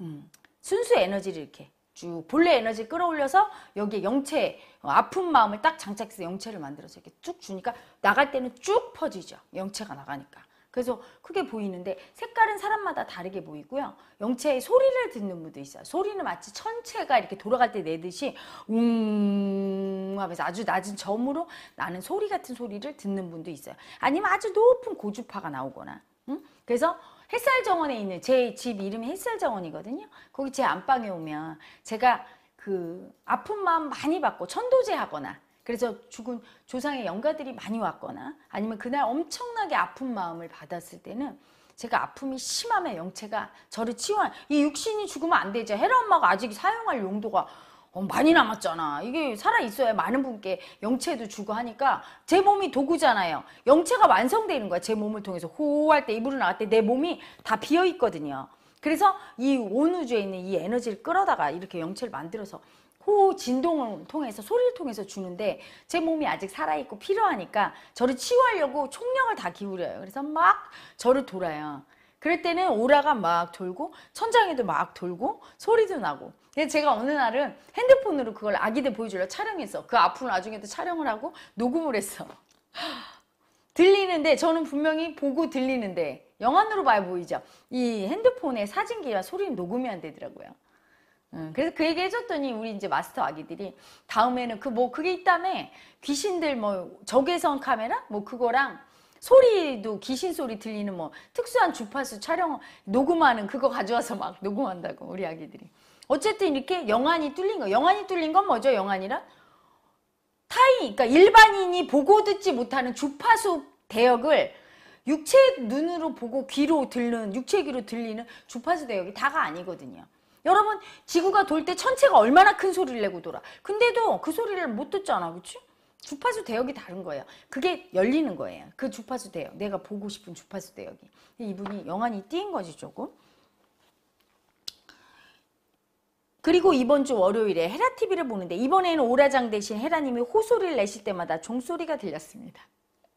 음, 순수 에너지를 이렇게 쭉 본래 에너지 끌어올려서 여기에 영체 어, 아픈 마음을 딱 장착해서 영체를 만들어서 이렇게 쭉 주니까 나갈 때는 쭉 퍼지죠. 영체가 나가니까. 그래서 크게 보이는데 색깔은 사람마다 다르게 보이고요. 영체의 소리를 듣는 분도 있어요. 소리는 마치 천체가 이렇게 돌아갈 때 내듯이 웅 하면서 아주 낮은 점으로 나는 소리 같은 소리를 듣는 분도 있어요. 아니면 아주 높은 고주파가 나오거나 응? 그래서 햇살 정원에 있는 제 집 이름이 햇살 정원이거든요. 거기 제 안방에 오면 제가 그 아픈 마음 많이 받고 천도제 하거나 그래서 죽은 조상의 영가들이 많이 왔거나 아니면 그날 엄청나게 아픈 마음을 받았을 때는 제가 아픔이 심하면 영체가 저를 치유한 이 육신이 죽으면 안 되죠. 헤라 엄마가 아직 사용할 용도가 어, 많이 남았잖아. 이게 살아있어야 많은 분께 영체도 주고 하니까 제 몸이 도구잖아요. 영체가 완성되는 거야. 제 몸을 통해서 호호할 때 입으로 나갈 때 내 몸이 다 비어있거든요. 그래서 이온 우주에 있는 이 에너지를 끌어다가 이렇게 영체를 만들어서 호 진동을 통해서 소리를 통해서 주는데 제 몸이 아직 살아있고 필요하니까 저를 치유하려고 총력을 다 기울여요. 그래서 막 저를 돌아요. 그럴 때는 오라가 막 돌고 천장에도 막 돌고 소리도 나고 근데 제가 어느 날은 핸드폰으로 그걸 아기들 보여주려 촬영했어. 그 앞으로 나중에도 촬영을 하고 녹음을 했어. 들리는데 저는 분명히 보고 들리는데 영안으로 봐야 보이죠. 이 핸드폰에 사진기와 소리 녹음이 안 되더라고요. 그래서 그 얘기 해줬더니 우리 이제 마스터 아기들이 다음에는 그 뭐 그게 있다며 귀신들 뭐 적외선 카메라 뭐 그거랑 소리도 귀신 소리 들리는 뭐 특수한 주파수 촬영 녹음하는 그거 가져와서 막 녹음한다고 우리 아기들이 어쨌든 이렇게 영안이 뚫린 거. 영안이 뚫린 건 뭐죠? 영안이란 타이, 그러니까 일반인이 보고 듣지 못하는 주파수 대역을 육체 눈으로 보고 귀로 들는, 육체 귀로 들리는 주파수 대역이 다가 아니거든요. 여러분 지구가 돌 때 천체가 얼마나 큰 소리를 내고 돌아. 근데도 그 소리를 못 듣잖아. 그치? 주파수 대역이 다른 거예요. 그게 열리는 거예요. 그 주파수 대역. 내가 보고 싶은 주파수 대역이. 이분이 영안이 띄인 거지 조금. 그리고 이번 주 월요일에 헤라TV를 보는데 이번에는 오라장 대신 헤라님이 호소리를 내실 때마다 종소리가 들렸습니다.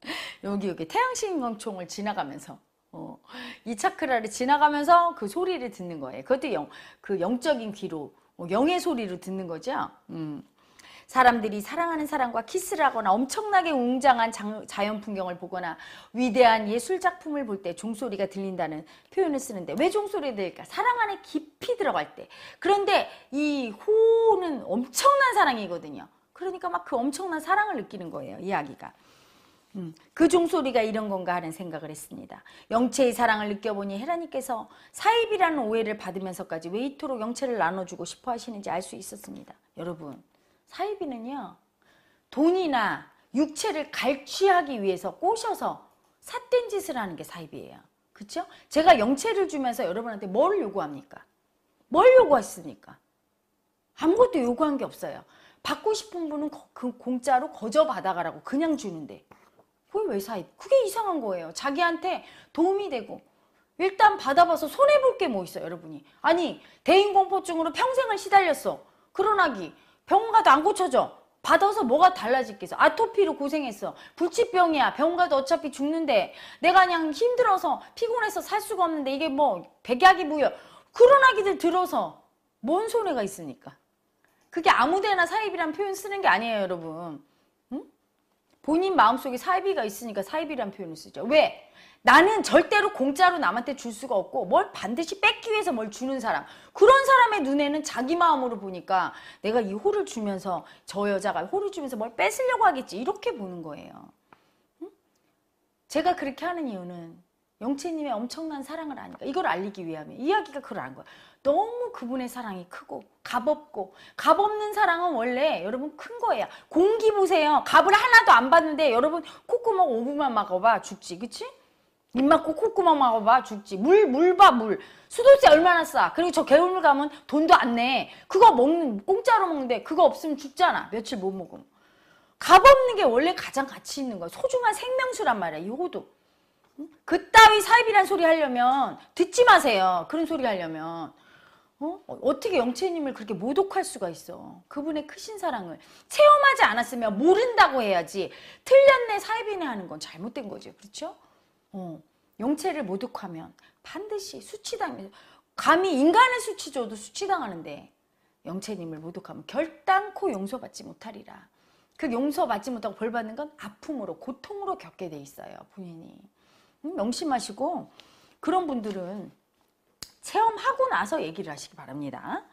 여기 여기 태양신경총을 지나가면서 어, 이 차크라를 지나가면서 그 소리를 듣는 거예요. 그것도 영, 그 영적인 귀로 어, 영의 소리로 듣는 거죠. 음. 사람들이 사랑하는 사람과 키스를 하거나 엄청나게 웅장한 장, 자연 풍경을 보거나 위대한 예술 작품을 볼 때 종소리가 들린다는 표현을 쓰는데 왜 종소리가 들릴까? 사랑 안에 깊이 들어갈 때. 그런데 이 호는 엄청난 사랑이거든요. 그러니까 막 그 엄청난 사랑을 느끼는 거예요. 이야기가. 음, 그 종소리가 이런 건가 하는 생각을 했습니다. 영체의 사랑을 느껴보니 헤라님께서 사입이라는 오해를 받으면서까지 왜 이토록 영체를 나눠주고 싶어 하시는지 알 수 있었습니다. 여러분 사이비는요. 돈이나 육체를 갈취하기 위해서 꼬셔서 삿된 짓을 하는 게 사입이에요. 그렇 제가 영체를 주면서 여러분한테 뭘 요구합니까? 뭘 요구했습니까? 아무것도 요구한 게 없어요. 받고 싶은 분은 거, 그 공짜로 거저 받아가라고 그냥 주는데 그게 왜 사입? 그게 이상한 거예요. 자기한테 도움이 되고 일단 받아봐서 손해볼 게 뭐 있어 여러분이 아니 대인공포증으로 평생을 시달렸어. 그러나기 병원 가도 안 고쳐져. 받아서 뭐가 달라질겠어 아토피로 고생했어. 불치병이야. 병원 가도 어차피 죽는데. 내가 그냥 힘들어서 피곤해서 살 수가 없는데 이게 뭐 백약이 뭐여. 그런 아기들 들어서 뭔 손해가 있으니까 그게 아무데나 사입이란 표현 쓰는 게 아니에요 여러분. 응? 본인 마음속에 사입이가 있으니까 사입이란 표현을 쓰죠. 왜? 나는 절대로 공짜로 남한테 줄 수가 없고 뭘 반드시 뺏기 위해서 뭘 주는 사람 그런 사람의 눈에는 자기 마음으로 보니까 내가 이 호를 주면서 저 여자가 호를 주면서 뭘 뺏으려고 하겠지 이렇게 보는 거예요 제가 그렇게 하는 이유는 영채님의 엄청난 사랑을 아니까 이걸 알리기 위함에 이 이야기가 그걸 안 거야 너무 그분의 사랑이 크고 값없고 값없는 사랑은 원래 여러분 큰 거예요 공기 보세요 값을 하나도 안 받는데 여러분 콧구멍 오분만 막아봐 죽지 그치? 입맛꼬꼬꼬멍먹어봐 죽지 물물봐 물 수도세 얼마나 싸 그리고 저 개울물 가면 돈도 안 내 그거 먹는 공짜로 먹는데 그거 없으면 죽잖아 며칠 못 먹음 값 없는 게 원래 가장 가치 있는 거야 소중한 생명수란 말이야 이거도 그따위 사입이란 소리 하려면 듣지 마세요 그런 소리 하려면 어? 어? 어떻게 영채님을 그렇게 모독할 수가 있어 그분의 크신 사랑을 체험하지 않았으면 모른다고 해야지 틀렸네 사입이네 하는 건 잘못된 거죠 그렇죠? 어, 영체를 모독하면 반드시 수치당해 감히 인간의 수치조도 수치당하는데 영체님을 모독하면 결단코 용서받지 못하리라. 그 용서받지 못하고 벌받는 건 아픔으로 고통으로 겪게 돼 있어요. 본인이. 음, 명심하시고 그런 분들은 체험하고 나서 얘기를 하시기 바랍니다.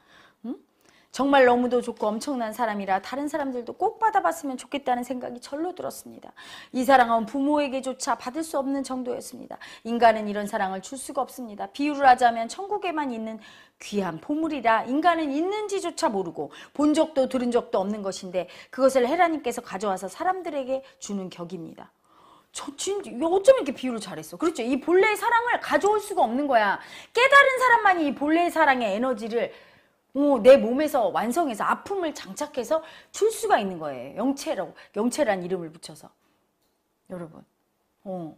정말 너무도 좋고 엄청난 사람이라 다른 사람들도 꼭 받아봤으면 좋겠다는 생각이 절로 들었습니다. 이 사랑은 부모에게조차 받을 수 없는 정도였습니다. 인간은 이런 사랑을 줄 수가 없습니다. 비유를 하자면 천국에만 있는 귀한 보물이라 인간은 있는지조차 모르고 본 적도 들은 적도 없는 것인데 그것을 헤라님께서 가져와서 사람들에게 주는 격입니다. 저 진짜 어쩜 이렇게 비유를 잘했어. 그렇죠. 이 본래의 사랑을 가져올 수가 없는 거야. 깨달은 사람만이 이 본래의 사랑의 에너지를 오, 내 몸에서 완성해서 아픔을 장착해서 줄 수가 있는 거예요. 영체라고. 영체란 이름을 붙여서. 여러분. 어.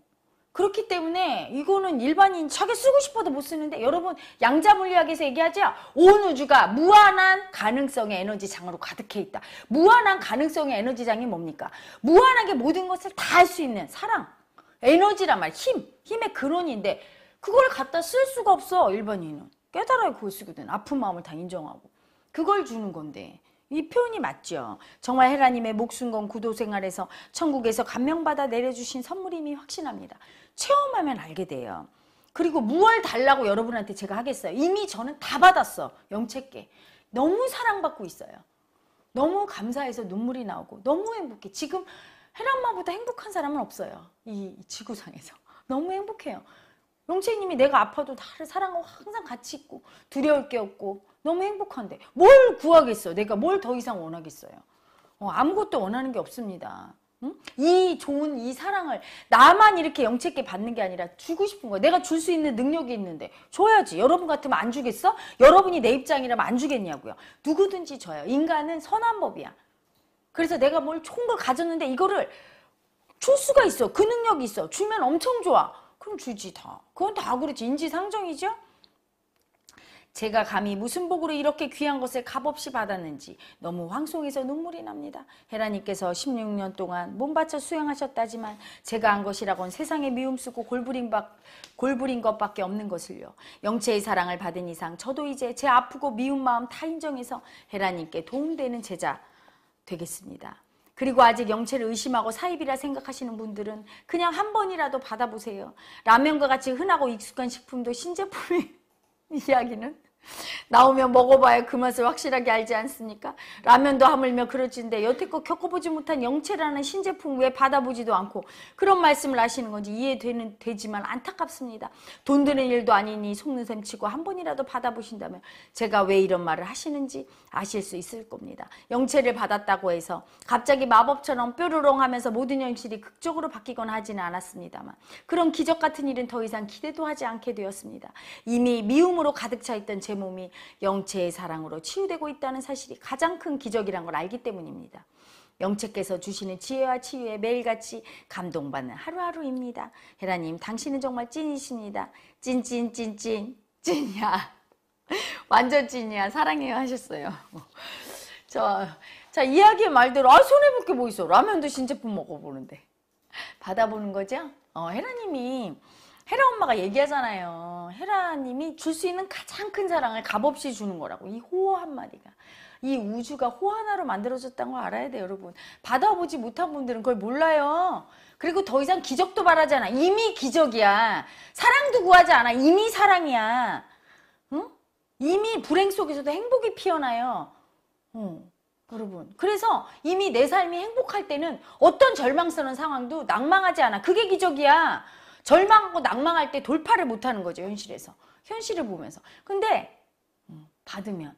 그렇기 때문에 이거는 일반인 자게 쓰고 싶어도 못 쓰는데 여러분 양자 물리학에서 얘기하죠. 온 우주가 무한한 가능성의 에너지 장으로 가득해 있다. 무한한 가능성의 에너지 장이 뭡니까? 무한하게 모든 것을 다 할 수 있는 사랑, 에너지란 말, 힘, 힘의 근원인데 그걸 갖다 쓸 수가 없어 일반인은. 깨달아야 고치거든. 아픈 마음을 다 인정하고. 그걸 주는 건데. 이 표현이 맞죠. 정말 헤라님의 목숨건 구도 생활에서 천국에서 감명받아 내려주신 선물임이 확신합니다. 체험하면 알게 돼요. 그리고 무얼 달라고 여러분한테 제가 하겠어요. 이미 저는 다 받았어. 영채께. 너무 사랑받고 있어요. 너무 감사해서 눈물이 나오고 너무 행복해. 지금 헤란마보다 행복한 사람은 없어요. 이 지구상에서. 너무 행복해요. 영채님이 내가 아파도 나를 사랑하고 항상 같이 있고 두려울 게 없고 너무 행복한데 뭘 구하겠어? 내가 뭘 더 이상 원하겠어요? 어, 아무것도 원하는 게 없습니다. 응? 이 좋은 이 사랑을 나만 이렇게 영채께 받는 게 아니라 주고 싶은 거야. 내가 줄 수 있는 능력이 있는데 줘야지. 여러분 같으면 안 주겠어? 여러분이 내 입장이라면 안 주겠냐고요. 누구든지 줘요. 인간은 선한 법이야. 그래서 내가 뭘 좋은 걸 가졌는데 이거를 줄 수가 있어. 그 능력이 있어. 주면 엄청 좋아. 그럼 주지 다. 그건 다 그렇지. 인지상정이죠. 제가 감히 무슨 복으로 이렇게 귀한 것을 값없이 받았는지 너무 황송해서 눈물이 납니다. 헤라님께서 16년 동안 몸바쳐 수행하셨다지만 제가 한 것이라곤 세상에 미움쓰고 골부린, 바, 골부린 것밖에 없는 것을요. 영체의 사랑을 받은 이상 저도 이제 제 아프고 미운 마음 타 인정해서 헤라님께 도움되는 제자 되겠습니다. 그리고 아직 영체를 의심하고 사입이라 생각하시는 분들은 그냥 한 번이라도 받아보세요. 라면과 같이 흔하고 익숙한 식품도 신제품이 이야기는 나오면 먹어봐야 그 맛을 확실하게 알지 않습니까? 라면도 하물며 그렇진인데 여태껏 겪어보지 못한 영채라는 신제품 왜 받아보지도 않고 그런 말씀을 하시는 건지 이해되는 되지만 안타깝습니다. 돈 드는 일도 아니니 속는 셈 치고 한 번이라도 받아보신다면 제가 왜 이런 말을 하시는지 아실 수 있을 겁니다. 영채를 받았다고 해서 갑자기 마법처럼 뾰루롱하면서 모든 현실이 극적으로 바뀌거나 하지는 않았습니다만 그런 기적 같은 일은 더 이상 기대도 하지 않게 되었습니다. 이미 미움으로 가득 차 있던 제제 몸이 영체의 사랑으로 치유되고 있다는 사실이 가장 큰 기적이란 걸 알기 때문입니다. 영체께서 주시는 지혜와 치유에 매일같이 감동받는 하루하루입니다. 헤라님, 당신은 정말 찐이십니다. 찐찐찐찐 찐이야. 완전 찐이야. 사랑해요 하셨어요. 자, 자 이야기의 말대로 아 손해볼 게 뭐 있어. 라면 드신 제품 먹어보는데. 받아보는 거죠? 어, 헤라님이 헤라 엄마가 얘기하잖아요. 헤라님이 줄 수 있는 가장 큰 사랑을 값없이 주는 거라고. 이 호어 한마디가. 이 우주가 호 하나로 만들어졌다는 걸 알아야 돼요, 여러분. 받아보지 못한 분들은 그걸 몰라요. 그리고 더 이상 기적도 바라지 않아. 이미 기적이야. 사랑도 구하지 않아. 이미 사랑이야. 응? 이미 불행 속에서도 행복이 피어나요. 응. 여러분. 그래서 이미 내 삶이 행복할 때는 어떤 절망스러운 상황도 낭망하지 않아. 그게 기적이야. 절망하고 낙망할때 돌파를 못하는 거죠. 현실에서. 현실을 보면서. 근데 음, 받으면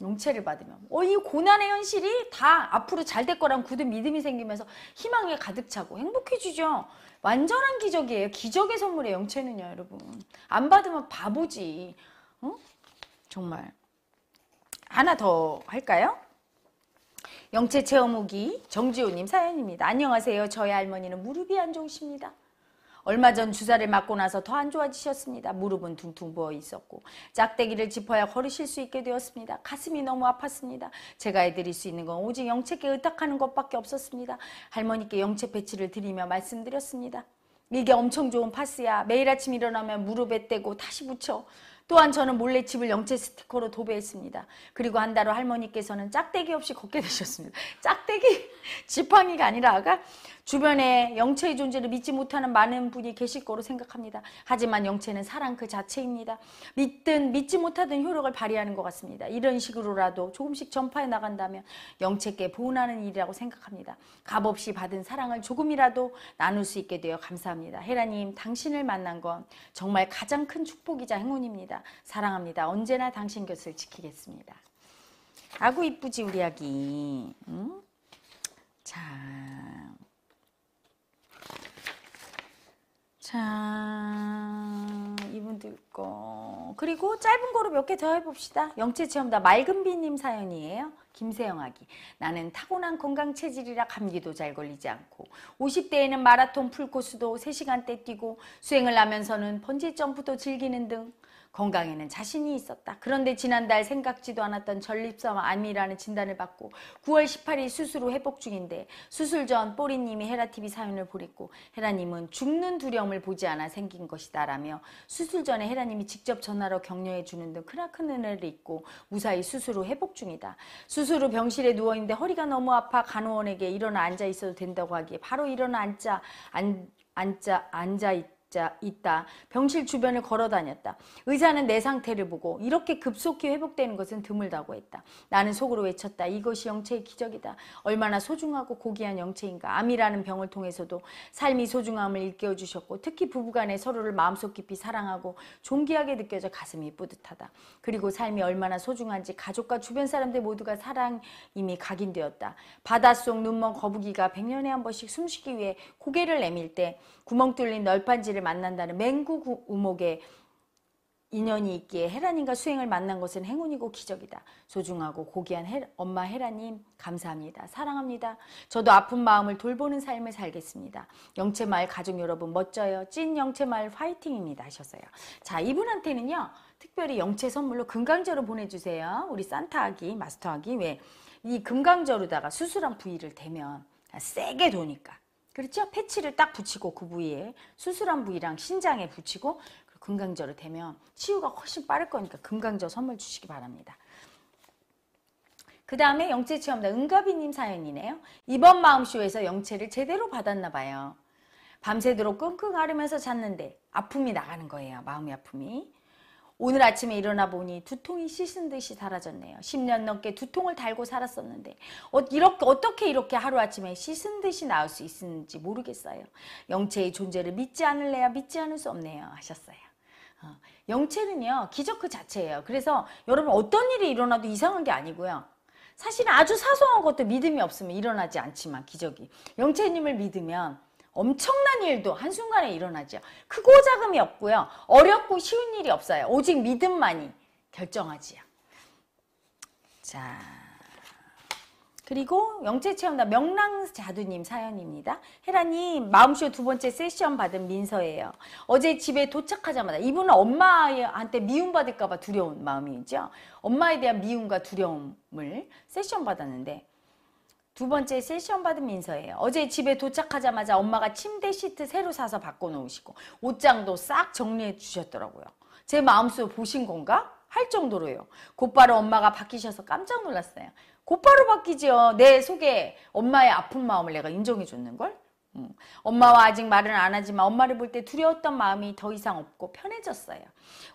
용체를 받으면 어, 이 고난의 현실이 다 앞으로 잘 될 거란 굳은 믿음이 생기면서 희망에 가득 차고 행복해지죠. 완전한 기적이에요. 기적의 선물이에요. 영체는요. 여러분. 안 받으면 바보지. 어? 정말. 하나 더 할까요? 영체 체험후기 정지호님 사연입니다. 안녕하세요. 저희 할머니는 무릎이 안 좋으십니다. 얼마 전 주사를 맞고 나서 더 안 좋아지셨습니다. 무릎은 둥둥 부어 있었고 짝대기를 짚어야 걸으실 수 있게 되었습니다. 가슴이 너무 아팠습니다. 제가 해드릴 수 있는 건 오직 영채께 의탁하는 것밖에 없었습니다. 할머니께 영채 배치를 드리며 말씀드렸습니다. 이게 엄청 좋은 파스야. 매일 아침 일어나면 무릎에 떼고 다시 붙여. 또한 저는 몰래 집을 영채 스티커로 도배했습니다. 그리고 한 달 후 할머니께서는 짝대기 없이 걷게 되셨습니다. 짝대기? 지팡이가 아니라 아가? 주변에 영체의 존재를 믿지 못하는 많은 분이 계실 거로 생각합니다. 하지만 영체는 사랑 그 자체입니다. 믿든 믿지 못하든 효력을 발휘하는 것 같습니다. 이런 식으로라도 조금씩 전파해 나간다면 영체께 보은하는 일이라고 생각합니다. 값없이 받은 사랑을 조금이라도 나눌 수 있게 되어 감사합니다. 헤라님 당신을 만난 건 정말 가장 큰 축복이자 행운입니다. 사랑합니다. 언제나 당신 곁을 지키겠습니다. 아구 이쁘지 우리 아기 응? 자 자, 이분들 거. 그리고 짧은 거로 몇 개 더 해봅시다. 영체 체험다 맑은비님 사연이에요. 김세영아기. 나는 타고난 건강 체질이라 감기도 잘 걸리지 않고 50대에는 마라톤 풀코스도 3시간대 뛰고 수행을 하면서는 번지점프도 즐기는 등 건강에는 자신이 있었다. 그런데 지난달 생각지도 않았던 전립선 암이라는 진단을 받고 9월 18일 수술 후 회복 중인데 수술 전 뽀리님이 헤라TV 사연을 보냈고 헤라님은 죽는 두려움을 보지 않아 생긴 것이다 라며 수술 전에 헤라님이 직접 전화로 격려해 주는 등 크나큰 은혜를 입고 무사히 수술 후 회복 중이다. 수술 후 병실에 누워있는데 허리가 너무 아파 간호원에게 일어나 앉아 있어도 된다고 하기에 바로 일어나 앉자 앉, 앉아 앉아 있다. 있다 병실 주변을 걸어 다녔다. 의사는 내 상태를 보고 이렇게 급속히 회복되는 것은 드물다고 했다. 나는 속으로 외쳤다. 이것이 영체의 기적이다. 얼마나 소중하고 고귀한 영체인가. 암이라는 병을 통해서도 삶이 소중함을 일깨워 주셨고 특히 부부간에 서로를 마음속 깊이 사랑하고 존귀하게 느껴져 가슴이 뿌듯하다. 그리고 삶이 얼마나 소중한지 가족과 주변 사람들 모두가 사랑 이미 각인되었다. 바닷속 눈먼 거북이가 백년에 한 번씩 숨쉬기 위해 고개를 내밀 때 구멍 뚫린 널판지를 만난다는 맹구 우목의 인연이 있기에 헤라님과 수행을 만난 것은 행운이고 기적이다. 소중하고 고귀한 헤라, 엄마 헤라님 감사합니다. 사랑합니다. 저도 아픈 마음을 돌보는 삶을 살겠습니다. 영채마을 가족 여러분 멋져요. 찐 영채마을 화이팅입니다 하셨어요. 자 이분한테는요. 특별히 영채 선물로 금강제로 보내주세요. 우리 산타하기 마스터하기 왜 이금강제로다가 수술한 부위를 대면 아, 세게 도니까 그렇죠? 패치를 딱 붙이고 그 부위에 수술한 부위랑 신장에 붙이고 금강저를 대면 치유가 훨씬 빠를 거니까 금강저 선물 주시기 바랍니다. 그 다음에 영체체험단 은가비님 사연이네요. 이번 마음쇼에서 영체를 제대로 받았나 봐요. 밤새도록 끙끙 앓으면서 잤는데 아픔이 나가는 거예요. 마음의 아픔이. 오늘 아침에 일어나 보니 두통이 씻은 듯이 사라졌네요. 10년 넘게 두통을 달고 살았었는데 어, 이렇게 어떻게 이렇게 하루아침에 씻은 듯이 나올 수 있는지 모르겠어요. 영체의 존재를 믿지 않을래야 믿지 않을 수 없네요. 하셨어요. 어, 영체는요. 기적 그 자체예요. 그래서 여러분 어떤 일이 일어나도 이상한 게 아니고요. 사실 아주 사소한 것도 믿음이 없으면 일어나지 않지만 기적이 영체님을 믿으면 엄청난 일도 한순간에 일어나죠. 크고 작음이 없고요. 어렵고 쉬운 일이 없어요. 오직 믿음만이 결정하지요. 자. 그리고 영재체험단 명랑자두님 사연입니다. 혜라님 마음쇼 두 번째 세션 받은 민서예요. 어제 집에 도착하자마자 이분은 엄마한테 미움받을까봐 두려운 마음이죠. 엄마에 대한 미움과 두려움을 세션 받았는데 두 번째 세션 받은 민서예요. 어제 집에 도착하자마자 엄마가 침대 시트 새로 사서 바꿔놓으시고 옷장도 싹 정리해 주셨더라고요. 제 마음속 보신 건가? 할 정도로요. 곧바로 엄마가 바뀌셔서 깜짝 놀랐어요. 곧바로 바뀌지요. 내 속에 엄마의 아픈 마음을 내가 인정해 줬는걸? 음. 엄마와 아직 말은 안 하지만 엄마를 볼 때 두려웠던 마음이 더 이상 없고 편해졌어요.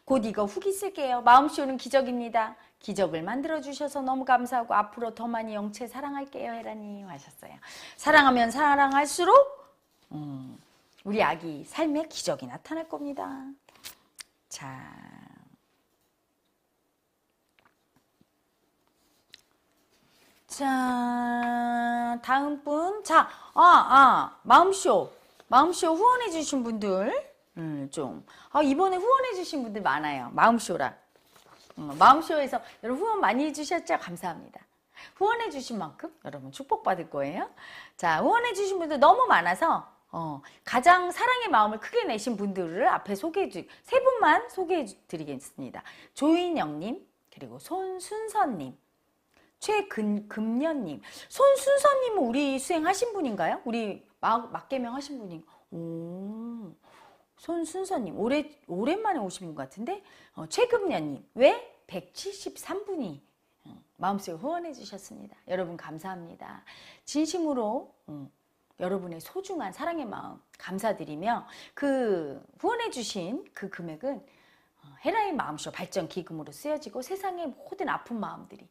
곧 이거 후기 쓸게요. 마음쇼는 기적입니다. 기적을 만들어 주셔서 너무 감사하고 앞으로 더 많이 영체 사랑할게요 해라님 하셨어요. 사랑하면 사랑할수록 음, 우리 아기 삶에 기적이 나타날 겁니다. 자. 자, 다음 분. 자, 아, 아, 마음쇼. 마음쇼 후원해주신 분들, 음, 좀. 아, 이번에 후원해주신 분들 많아요. 마음쇼라. 어, 마음쇼에서 여러분 후원 많이 해주셨죠? 감사합니다. 후원해 주신 만큼 여러분 축복받을 거예요. 자, 후원해 주신 분들 너무 많아서 어, 가장 사랑의 마음을 크게 내신 분들을 앞에 소개해 주, 세 분만 소개해 드리겠습니다. 조인영님, 그리고 손순선님, 최근금년님. 손순선님은 우리 수행하신 분인가요? 우리 막, 막개명 하신 분인가요? 오. 손순서님 오래, 오랜만에 오신 분 같은데 어, 최금녀님왜 173분이 어, 마음속에 후원해 주셨습니다. 여러분 감사합니다. 진심으로 음, 여러분의 소중한 사랑의 마음 감사드리며 그 후원해 주신 그 금액은 어, 헤라의 마음쇼 발전 기금으로 쓰여지고 세상의 모든 아픈 마음들이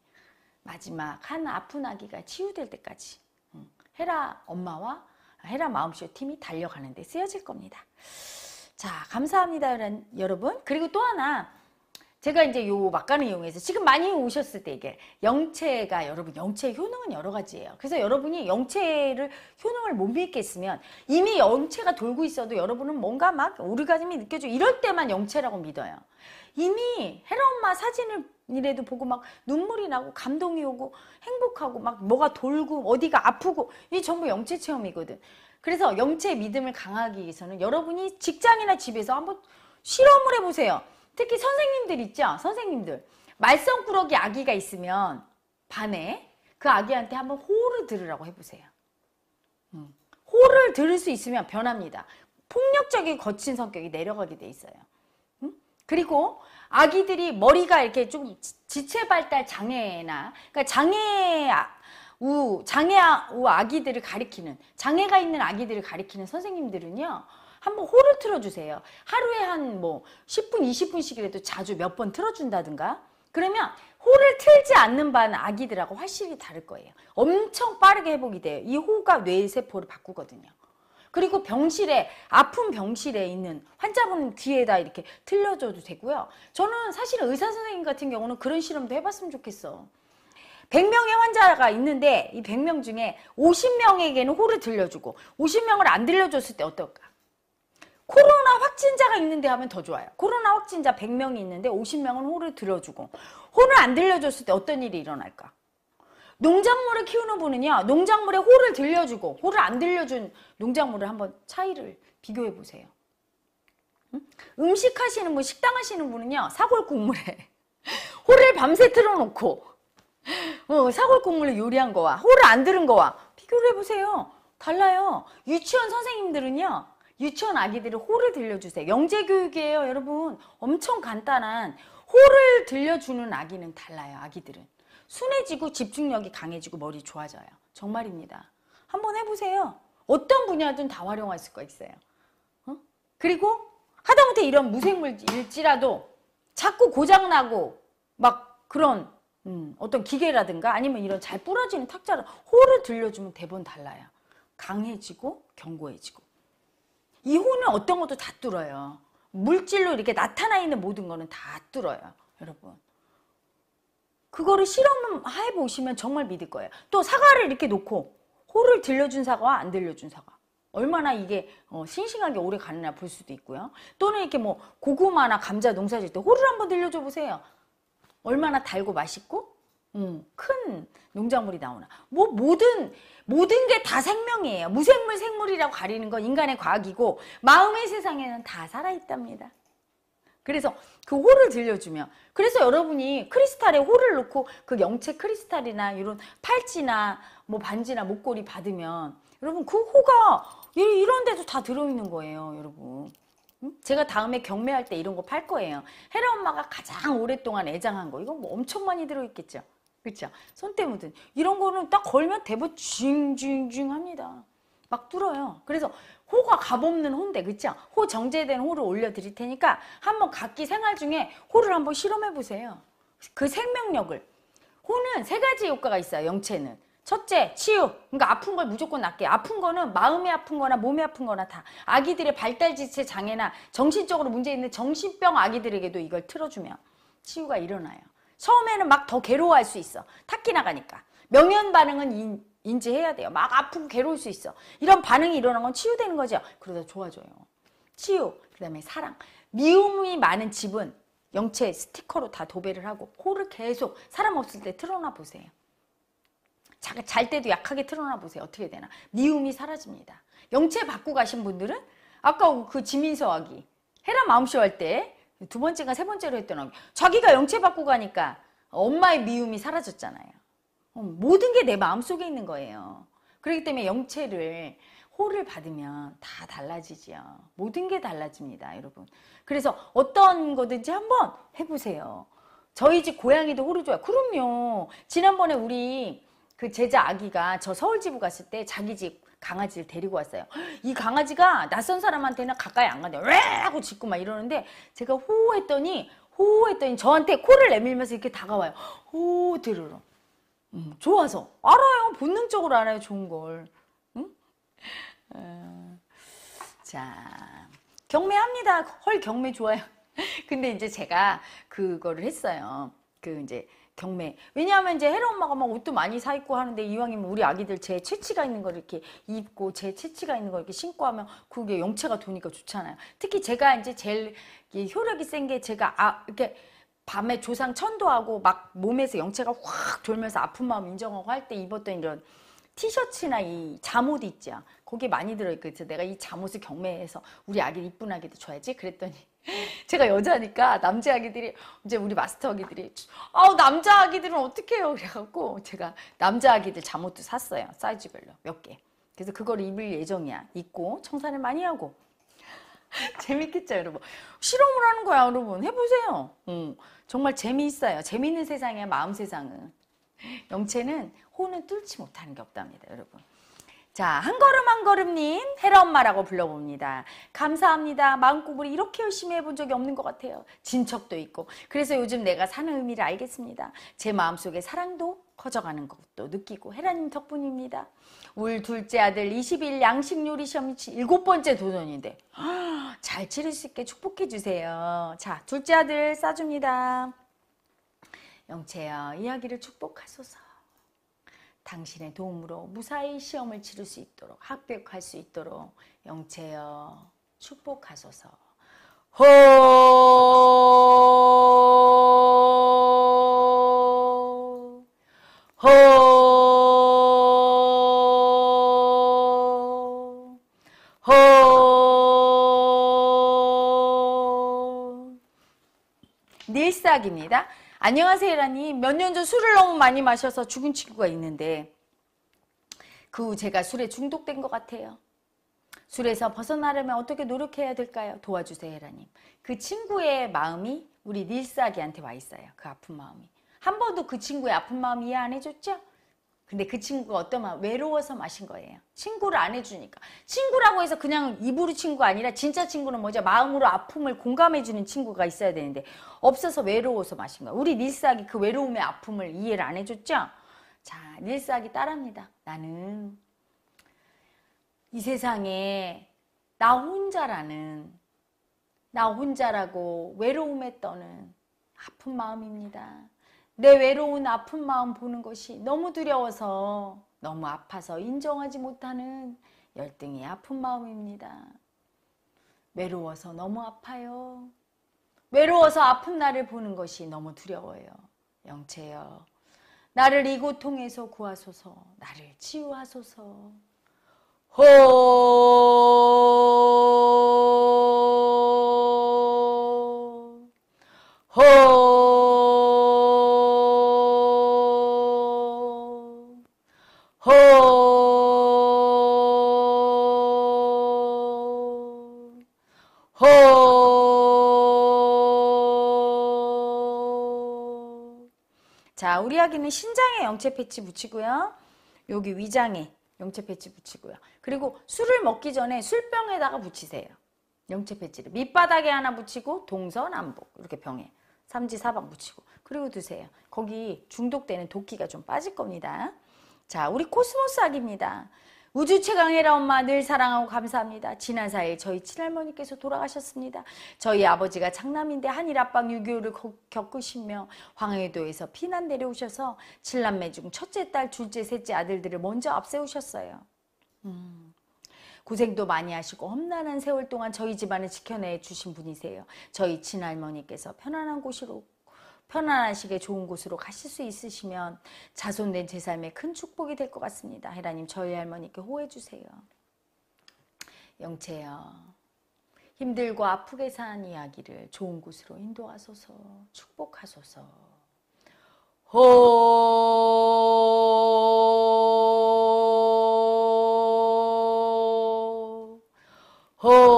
마지막 한 아픈 아기가 치유될 때까지 음, 헤라 엄마와 헤라 마음쇼 팀이 달려가는 데 쓰여질 겁니다. 자, 감사합니다, 여러분. 그리고 또 하나, 제가 이제 요 막간을 이용해서 지금 많이 오셨을 때 이게 영체가 여러분 영체의 효능은 여러 가지예요. 그래서 여러분이 영체를 효능을 못 믿겠으면 이미 영체가 돌고 있어도 여러분은 뭔가 막 오르가즘이 느껴져 이럴 때만 영체라고 믿어요. 이미 헬 엄마 사진을 이래도 보고 막 눈물이 나고 감동이 오고 행복하고 막 뭐가 돌고 어디가 아프고 이 전부 영체 체험이거든. 그래서 영체 의 믿음을 강하기 위해서는 여러분이 직장이나 집에서 한번 실험을 해보세요. 특히 선생님들 있죠? 선생님들. 말썽꾸러기 아기가 있으면 반에 그 아기한테 한번 호를 들으라고 해보세요. 음. 호를 들을 수 있으면 변합니다. 폭력적인 거친 성격이 내려가게 돼 있어요. 음? 그리고 아기들이 머리가 이렇게 좀 지체발달 장애나 그러니까 장애 아, 우 장애아 우 아기들을 가리키는 장애가 있는 아기들을 가리키는 선생님들은요. 한번 호를 틀어주세요. 하루에 한 뭐 10분 20분씩이라도 자주 몇 번 틀어준다든가 그러면 호를 틀지 않는 반 아기들하고 확실히 다를 거예요. 엄청 빠르게 회복이 돼요. 이 호가 뇌 세포를 바꾸거든요. 그리고 병실에 아픈 병실에 있는 환자분 뒤에다 이렇게 틀려줘도 되고요. 저는 사실 의사 선생님 같은 경우는 그런 실험도 해봤으면 좋겠어. 100명의 환자가 있는데 이 100명 중에 50명에게는 호를 들려주고 50명을 안 들려줬을 때 어떨까? 코로나 확진자가 있는데 하면 더 좋아요. 코로나 확진자 100명이 있는데 50명은 호를 들려주고 호를 안 들려줬을 때 어떤 일이 일어날까? 농작물을 키우는 분은요. 농작물에 호를 들려주고 호를 안 들려준 농작물을 한번 차이를 비교해 보세요. 음식 하시는 분, 식당 하시는 분은요. 사골 국물에 호를 밤새 틀어놓고 어, 사골 국물로 요리한 거와 호를 안 들은 거와 비교를 해보세요. 달라요. 유치원 선생님들은요. 유치원 아기들을 호를 들려주세요. 영재교육이에요 여러분. 엄청 간단한 호를 들려주는 아기는 달라요. 아기들은. 순해지고 집중력이 강해지고 머리 좋아져요. 정말입니다. 한번 해보세요. 어떤 분야든 다 활용할 수가 있어요. 어? 그리고 하다못해 이런 무생물일지라도 자꾸 고장나고 막 그런 음, 어떤 기계라든가 아니면 이런 잘 부러지는 탁자를 호를 들려주면 대본 달라요. 강해지고 견고해지고. 이 호는 어떤 것도 다 뚫어요. 물질로 이렇게 나타나 있는 모든 거는 다 뚫어요. 여러분. 그거를 실험해 보시면 정말 믿을 거예요. 또 사과를 이렇게 놓고 호를 들려준 사과와 안 들려준 사과. 얼마나 이게 어, 싱싱하게 오래 가느냐 볼 수도 있고요. 또는 이렇게 뭐 고구마나 감자 농사질 때 호를 한번 들려줘 보세요. 얼마나 달고 맛있고 음, 큰 농작물이 나오나 뭐 모든 모든 게 다 생명이에요 무생물 생물이라고 가리는 건 인간의 과학이고 마음의 세상에는 다 살아있답니다 그래서 그 호를 들려주면 그래서 여러분이 크리스탈에 호를 놓고그 영체 크리스탈이나 이런 팔찌나 뭐 반지나 목걸이 받으면 여러분 그 호가 이런 데도 다 들어있는 거예요 여러분 제가 다음에 경매할 때 이런 거 팔 거예요. 헤라 엄마가 가장 오랫동안 애장한 거. 이건 뭐 엄청 많이 들어있겠죠. 그렇죠? 손때 묻은 이런 거는 딱 걸면 대부 징징징 합니다. 막 뚫어요. 그래서 호가 값없는 호인데 그렇죠? 호 정제된 호를 올려드릴 테니까 한번 각기 생활 중에 호를 한번 실험해 보세요. 그 생명력을. 호는 세 가지 효과가 있어요. 영체는. 첫째, 치유. 그러니까 아픈 걸 무조건 낫게. 아픈 거는 마음이 아픈 거나 몸이 아픈 거나 다. 아기들의 발달 지체 장애나 정신적으로 문제 있는 정신병 아기들에게도 이걸 틀어주면 치유가 일어나요. 처음에는 막 더 괴로워할 수 있어. 탁기 나가니까. 명연 반응은 인, 인지해야 돼요. 막 아프고 괴로울 수 있어. 이런 반응이 일어난 건 치유되는 거죠. 그러다 좋아져요. 치유, 그 다음에 사랑. 미움이 많은 집은 영체 스티커로 다 도배를 하고 코를 계속 사람 없을 때 틀어놔 보세요. 자, 잘 때도 약하게 틀어놔 보세요. 어떻게 되나. 미움이 사라집니다. 영체 받고 가신 분들은 아까 그 지민서 아기 헤라 마음쇼 할 때 두 번째가 세 번째로 했던 아기 자기가 영체 받고 가니까 엄마의 미움이 사라졌잖아요. 어, 모든 게 내 마음속에 있는 거예요. 그렇기 때문에 영체를 호를 받으면 다 달라지지요. 모든 게 달라집니다, 여러분. 그래서 어떤 거든지 한번 해보세요. 저희 집 고양이도 호를 좋아해요 그럼요. 지난번에 우리 그 제자 아기가 저 서울지부 갔을 때 자기 집 강아지를 데리고 왔어요. 이 강아지가 낯선 사람한테는 가까이 안 간대요. 왜? 하고 짖고 막 이러는데 제가 호호했더니 호호했더니 저한테 코를 내밀면서 이렇게 다가와요. 호 들으러. 음, 좋아서 알아요. 본능적으로 알아요. 좋은 걸. 응? 음, 자 경매합니다. 헐 경매 좋아요. 근데 이제 제가 그거를 했어요. 그 이제 경매. 왜냐하면 이제 헤라 엄마가 막 옷도 많이 사 입고 하는데 이왕이면 우리 아기들 제체취가 있는 걸 이렇게 입고 제체취가 있는 걸 이렇게 신고 하면 그게 영체가 도니까 좋잖아요. 특히 제가 이제 제일 효력이 센 게 제가 아 이렇게 밤에 조상 천도하고 막 몸에서 영체가 확 돌면서 아픈 마음 인정하고 할 때 입었던 이런 티셔츠나 이 잠옷 있죠. 거기 에 많이 들어있거든요. 내가 이 잠옷을 경매해서 우리 아기 이쁜 아기도 줘야지. 그랬더니 제가 여자니까 남자 아기들이 이제 우리 마스터 아기들이 아우 남자 아기들은 어떻게 해요 그래갖고 제가 남자 아기들 잠옷도 샀어요 사이즈별로 몇 개 그래서 그걸 입을 예정이야 입고 청산을 많이 하고 재밌겠죠 여러분 실험을 하는 거야 여러분 해보세요 음, 정말 재미있어요 재미있는 세상이야 마음 세상은 영체는 혼는 뚫지 못하는 게 없답니다 여러분 자, 한 걸음 한 걸음님, 헤라 엄마라고 불러봅니다. 감사합니다. 마음구부리 이렇게 열심히 해본 적이 없는 것 같아요. 진척도 있고. 그래서 요즘 내가 사는 의미를 알겠습니다. 제 마음속에 사랑도 커져가는 것도 느끼고 헤라님 덕분입니다. 울 둘째 아들 2 0일 양식 요리 시험이 일곱 번째 도전인데 잘 치를 수 있게 축복해 주세요. 자, 둘째 아들 싸줍니다. 영채야, 이야기를 축복하소서. 당신의 도움으로 무사히 시험을 치를 수 있도록 합격할 수 있도록 영채여 축복하소서. 호! 호! 호! 닐입니다 안녕하세요 라니 몇년 전 술을 너무 많이 마셔서 죽은 친구가 있는데 그 후 제가 술에 중독된 것 같아요. 술에서 벗어나려면 어떻게 노력해야 될까요? 도와주세요 헤라님. 그 친구의 마음이 우리 닐스아기한테 와 있어요. 그 아픈 마음이. 한 번도 그 친구의 아픈 마음 이해 안 해줬죠? 근데 그 친구가 어떤마 외로워서 마신 거예요. 친구를 안 해주니까. 친구라고 해서 그냥 입으로 친구 아니라 진짜 친구는 뭐죠? 마음으로 아픔을 공감해주는 친구가 있어야 되는데 없어서 외로워서 마신 거예요. 우리 닐스이그 외로움의 아픔을 이해를 안 해줬죠? 자, 닐스이 따라합니다. 나는 이 세상에 나 혼자라는 나 혼자라고 외로움에 떠는 아픈 마음입니다. 내 외로운 아픈 마음 보는 것이 너무 두려워서 너무 아파서 인정하지 못하는 열등이 아픈 마음입니다. 외로워서 너무 아파요. 외로워서 아픈 나를 보는 것이 너무 두려워요. 영체여, 나를 이 고통에서 구하소서, 나를 치유하소서. 호! 우리아기는 신장에 영체 패치 붙이고요. 여기 위장에 영체 패치 붙이고요. 그리고 술을 먹기 전에 술병에다가 붙이세요. 영체 패치를 밑바닥에 하나 붙이고 동서남북 이렇게 병에 삼지사방 붙이고 그리고 드세요. 거기 중독되는 도끼가 좀 빠질 겁니다. 자 우리 코스모스 아기입니다 우주 최강의라 엄마 늘 사랑하고 감사합니다. 지난 4일 저희 친할머니께서 돌아가셨습니다. 저희 아버지가 장남인데 한일 압박 6 2를 겪으시며 황해도에서 피난 내려오셔서 7남매 중 첫째 딸, 둘째, 셋째 아들들을 먼저 앞세우셨어요. 음. 고생도 많이 하시고 험난한 세월 동안 저희 집안을 지켜내 주신 분이세요. 저희 친할머니께서 편안한 곳으로 편안하시게 좋은 곳으로 가실 수 있으시면 자손된 제 삶에 큰 축복이 될 것 같습니다. 헤라님 저희 할머니께 호해 주세요. 영채여 힘들고 아프게 산 이야기를 좋은 곳으로 인도하소서 축복하소서 호 호.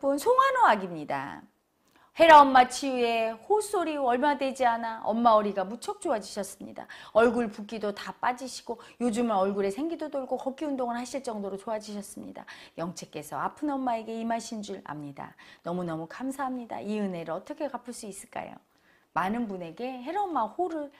다음 송환호 아기입니다 헤라 엄마 치유에 호소리 얼마 되지 않아 엄마 어리가 무척 좋아지셨습니다. 얼굴 붓기도 다 빠지시고 요즘은 얼굴에 생기도 돌고 걷기 운동을 하실 정도로 좋아지셨습니다. 영채께서 아픈 엄마에게 임하신 줄 압니다. 너무너무 감사합니다. 이 은혜를 어떻게 갚을 수 있을까요? 많은 분에게 헤라 엄마 호를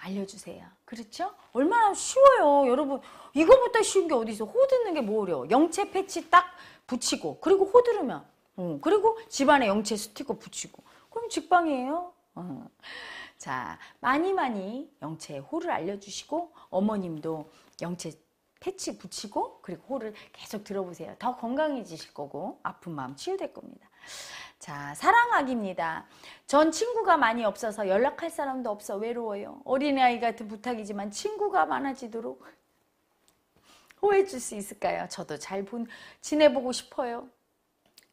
알려주세요. 그렇죠? 얼마나 쉬워요. 여러분 이거보다 쉬운 게 어디 있어. 호 듣는 게 뭐 어려워. 영체 패치 딱 붙이고 그리고 호 들으면 어, 그리고 집안에 영체 스티커 붙이고 그럼 직방이에요. 어. 자 많이 많이 영체 호를 알려주시고 어머님도 영체 패치 붙이고 그리고 호를 계속 들어보세요. 더 건강해지실 거고 아픈 마음 치유될 겁니다. 자 사랑하기입니다. 전 친구가 많이 없어서 연락할 사람도 없어 외로워요. 어린아이 같은 부탁이지만 친구가 많아지도록 호해줄 수 있을까요? 저도 잘 본, 지내보고 싶어요.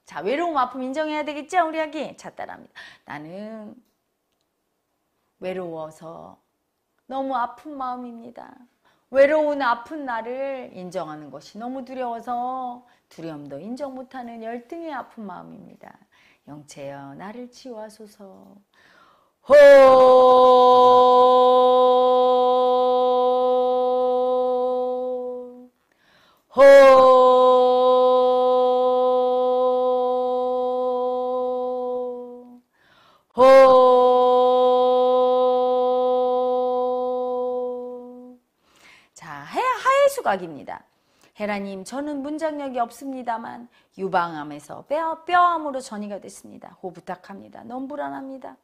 자 외로움 아픔 인정해야 되겠죠 우리 아기? 자 따라합니다. 나는 외로워서 너무 아픈 마음입니다. 외로운 아픈 나를 인정하는 것이 너무 두려워서 두려움도 인정 못하는 열등의 아픈 마음입니다. 영채여 나를 치유하소서. 호 대박입니다. 헤라님, 저는 문장력이 없습니다만 유방암에서 뼈, 뼈암으로 전이가 됐습니다. 호 부탁합니다. 너무 불안합니다.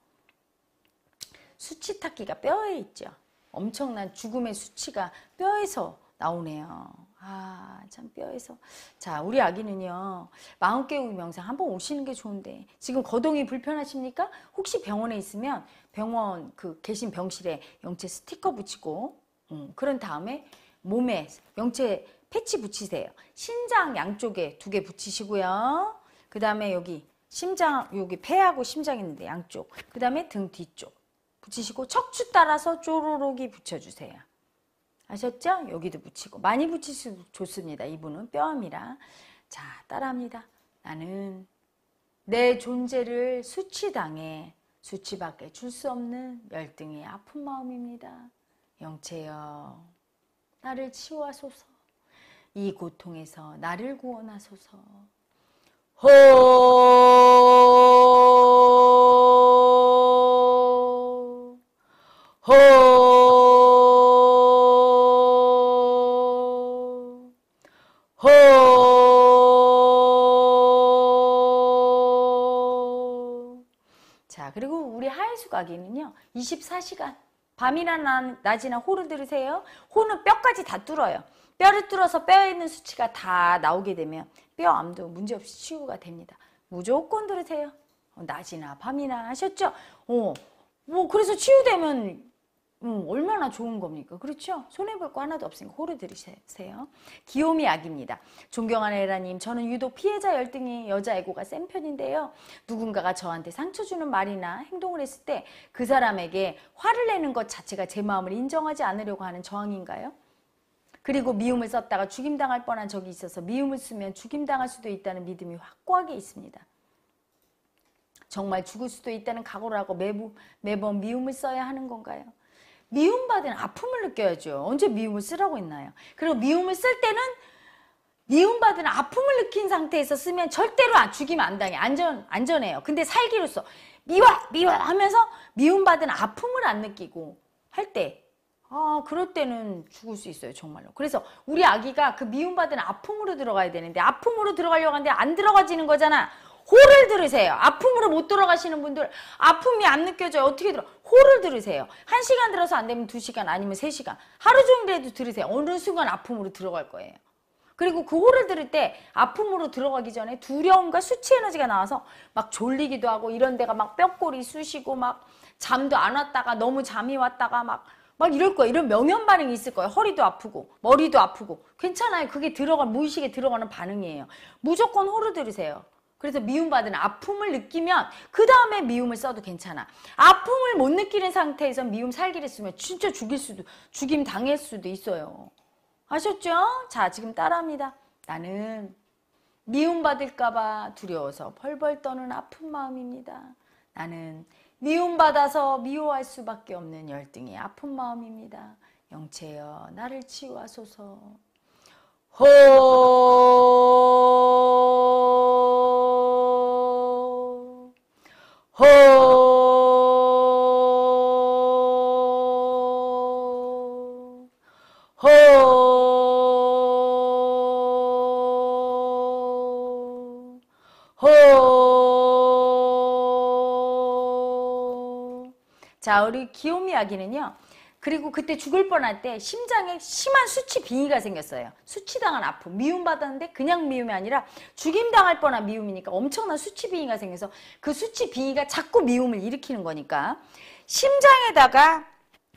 수치 탁기가 뼈에 있죠. 엄청난 죽음의 수치가 뼈에서 나오네요. 아, 참 뼈에서. 자, 우리 아기는요. 마음 깨우기 명상 한번 오시는 게 좋은데. 지금 거동이 불편하십니까? 혹시 병원에 있으면 병원 그 계신 병실에 영체 스티커 붙이고 음, 그런 다음에 몸에 영체 패치 붙이세요. 신장 양쪽에 두 개 붙이시고요. 그 다음에 여기 심장 여기 폐하고 심장 있는데 양쪽 그 다음에 등 뒤쪽 붙이시고 척추 따라서 쪼로록이 붙여주세요. 아셨죠? 여기도 붙이고 많이 붙이시면 좋습니다. 이분은 뼈암이라 자 따라합니다. 나는 내 존재를 수치당해 수치밖에 줄 수 없는 열등의 아픈 마음입니다. 영채여 나를 치유하소서. 이 고통에서 나를 구원하소서. 호! 자, 그리고 우리 하해수가기는요. 24시간 밤이나 낮이나 호를 들으세요. 호는 뼈까지 다 뚫어요. 뼈를 뚫어서 뼈에 있는 수치가 다 나오게 되면 뼈암도 문제없이 치유가 됩니다. 무조건 들으세요. 어, 낮이나 밤이나 하셨죠? 어, 뭐 그래서 치유되면 음, 얼마나 좋은 겁니까? 그렇죠? 손해볼 거 하나도 없으니까 호루 들으세요 기요미 악입니다 존경하는 에라님, 저는 유독 피해자 열등이 여자 애고가 센 편인데요. 누군가가 저한테 상처 주는 말이나 행동을 했을 때 그 사람에게 화를 내는 것 자체가 제 마음을 인정하지 않으려고 하는 저항인가요? 그리고 미움을 썼다가 죽임당할 뻔한 적이 있어서 미움을 쓰면 죽임당할 수도 있다는 믿음이 확고하게 있습니다. 정말 죽을 수도 있다는 각오를 하고 매부, 매번 미움을 써야 하는 건가요? 미움받은 아픔을 느껴야죠. 언제 미움을 쓰라고 했나요? 그리고 미움을 쓸 때는 미움받은 아픔을 느낀 상태에서 쓰면 절대로 죽이면 안 당해. 안전, 안전해요. 근데 살기로써 미워, 미워 하면서 미움받은 아픔을 안 느끼고 할 때, 아, 그럴 때는 죽을 수 있어요. 정말로. 그래서 우리 아기가 그 미움받은 아픔으로 들어가야 되는데 아픔으로 들어가려고 하는데 안 들어가지는 거잖아. 호를 들으세요. 아픔으로 못 들어가시는 분들 아픔이 안 느껴져요. 어떻게 들어? 호를 들으세요. 한 시간 들어서 안 되면 두 시간 아니면 세 시간 하루 종일이도 들으세요. 어느 순간 아픔으로 들어갈 거예요. 그리고 그 호를 들을 때 아픔으로 들어가기 전에 두려움과 수치 에너지가 나와서 막 졸리기도 하고 이런 데가 막 뼈골이 쑤시고 막 잠도 안 왔다가 너무 잠이 왔다가 막 막 이럴 거예요. 이런 명현 반응이 있을 거예요. 허리도 아프고 머리도 아프고 괜찮아요. 그게 들어간 무의식에 들어가는 반응이에요. 무조건 호를 들으세요. 그래서 미움받은 아픔을 느끼면 그 다음에 미움을 써도 괜찮아. 아픔을 못 느끼는 상태에서 미움 살기를 쓰면 진짜 죽일 수도 죽임 당할 수도 있어요. 아셨죠? 자 지금 따라합니다. 나는 미움받을까봐 두려워서 벌벌 떠는 아픈 마음입니다. 나는 미움받아서 미워할 수밖에 없는 열등이 아픈 마음입니다. 영채여 나를 치유하소서. 호 호, 호, 호. 자, 우리 기욤 이야기는요. 그리고 그때 죽을 뻔할 때 심장에 심한 수치 빙의가 생겼어요. 수치당한 아픔, 미움받았는데 그냥 미움이 아니라 죽임당할 뻔한 미움이니까 엄청난 수치 빙의가 생겨서 그 수치 빙의가 자꾸 미움을 일으키는 거니까 심장에다가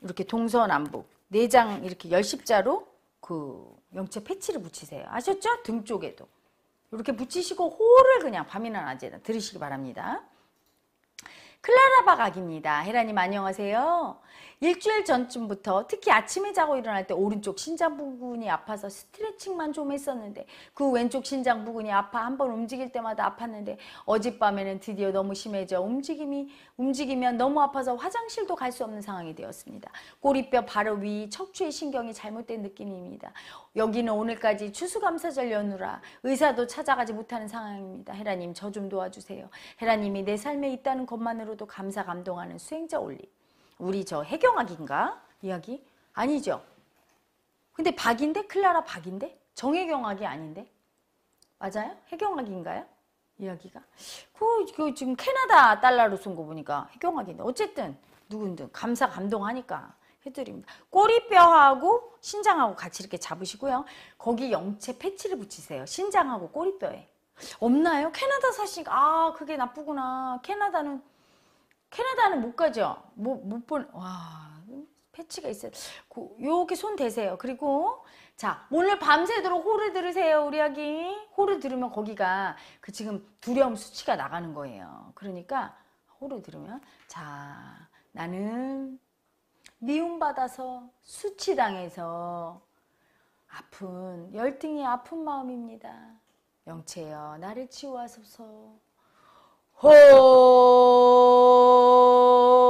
이렇게 동서남북 내장 이렇게 열십자로 그 영체 패치를 붙이세요. 아셨죠? 등 쪽에도. 이렇게 붙이시고 호를 그냥 밤이나 낮에나 들으시기 바랍니다. 클라라박 악입니다. 헤라님 안녕하세요. 일주일 전쯤부터 특히 아침에 자고 일어날 때 오른쪽 신장 부분이 아파서 스트레칭만 좀 했었는데 그 왼쪽 신장 부분이 아파 한 번 움직일 때마다 아팠는데 어젯밤에는 드디어 너무 심해져 움직임이 움직이면 너무 아파서 화장실도 갈 수 없는 상황이 되었습니다. 꼬리뼈 바로 위 척추의 신경이 잘못된 느낌입니다. 여기는 오늘까지 추수감사절 연휴라 의사도 찾아가지 못하는 상황입니다. 헤라님 저 좀 도와주세요. 헤라님이 내 삶에 있다는 것만으로도 감사 감동하는 수행자 올림. 우리 저 해경학인가 이야기? 아니죠. 근데 박인데? 클라라 박인데? 정해경학이 아닌데? 맞아요? 해경학인가요? 이야기가? 그, 그 지금 캐나다 달러로 쓴 거 보니까 해경학인데 어쨌든 누군든 감사 감동하니까 해드립니다. 꼬리뼈하고 신장하고 같이 이렇게 잡으시고요. 거기 영체 패치를 붙이세요. 신장하고 꼬리뼈에. 없나요? 캐나다 사시니까 아 그게 나쁘구나. 캐나다는 캐나다는 못 가죠. 못못 뭐, 본. 와 패치가 있어요. 고, 렇게손 대세요. 그리고 자 오늘 밤새도록 호를 들으세요 우리 아기. 호를 들으면 거기가 그 지금 두려움 수치가 나가는 거예요. 그러니까 호를 들으면 자 나는 미움받아서 수치당해서 아픈 열등이 아픈 마음입니다. 영채여 나를 치유하소서 吼。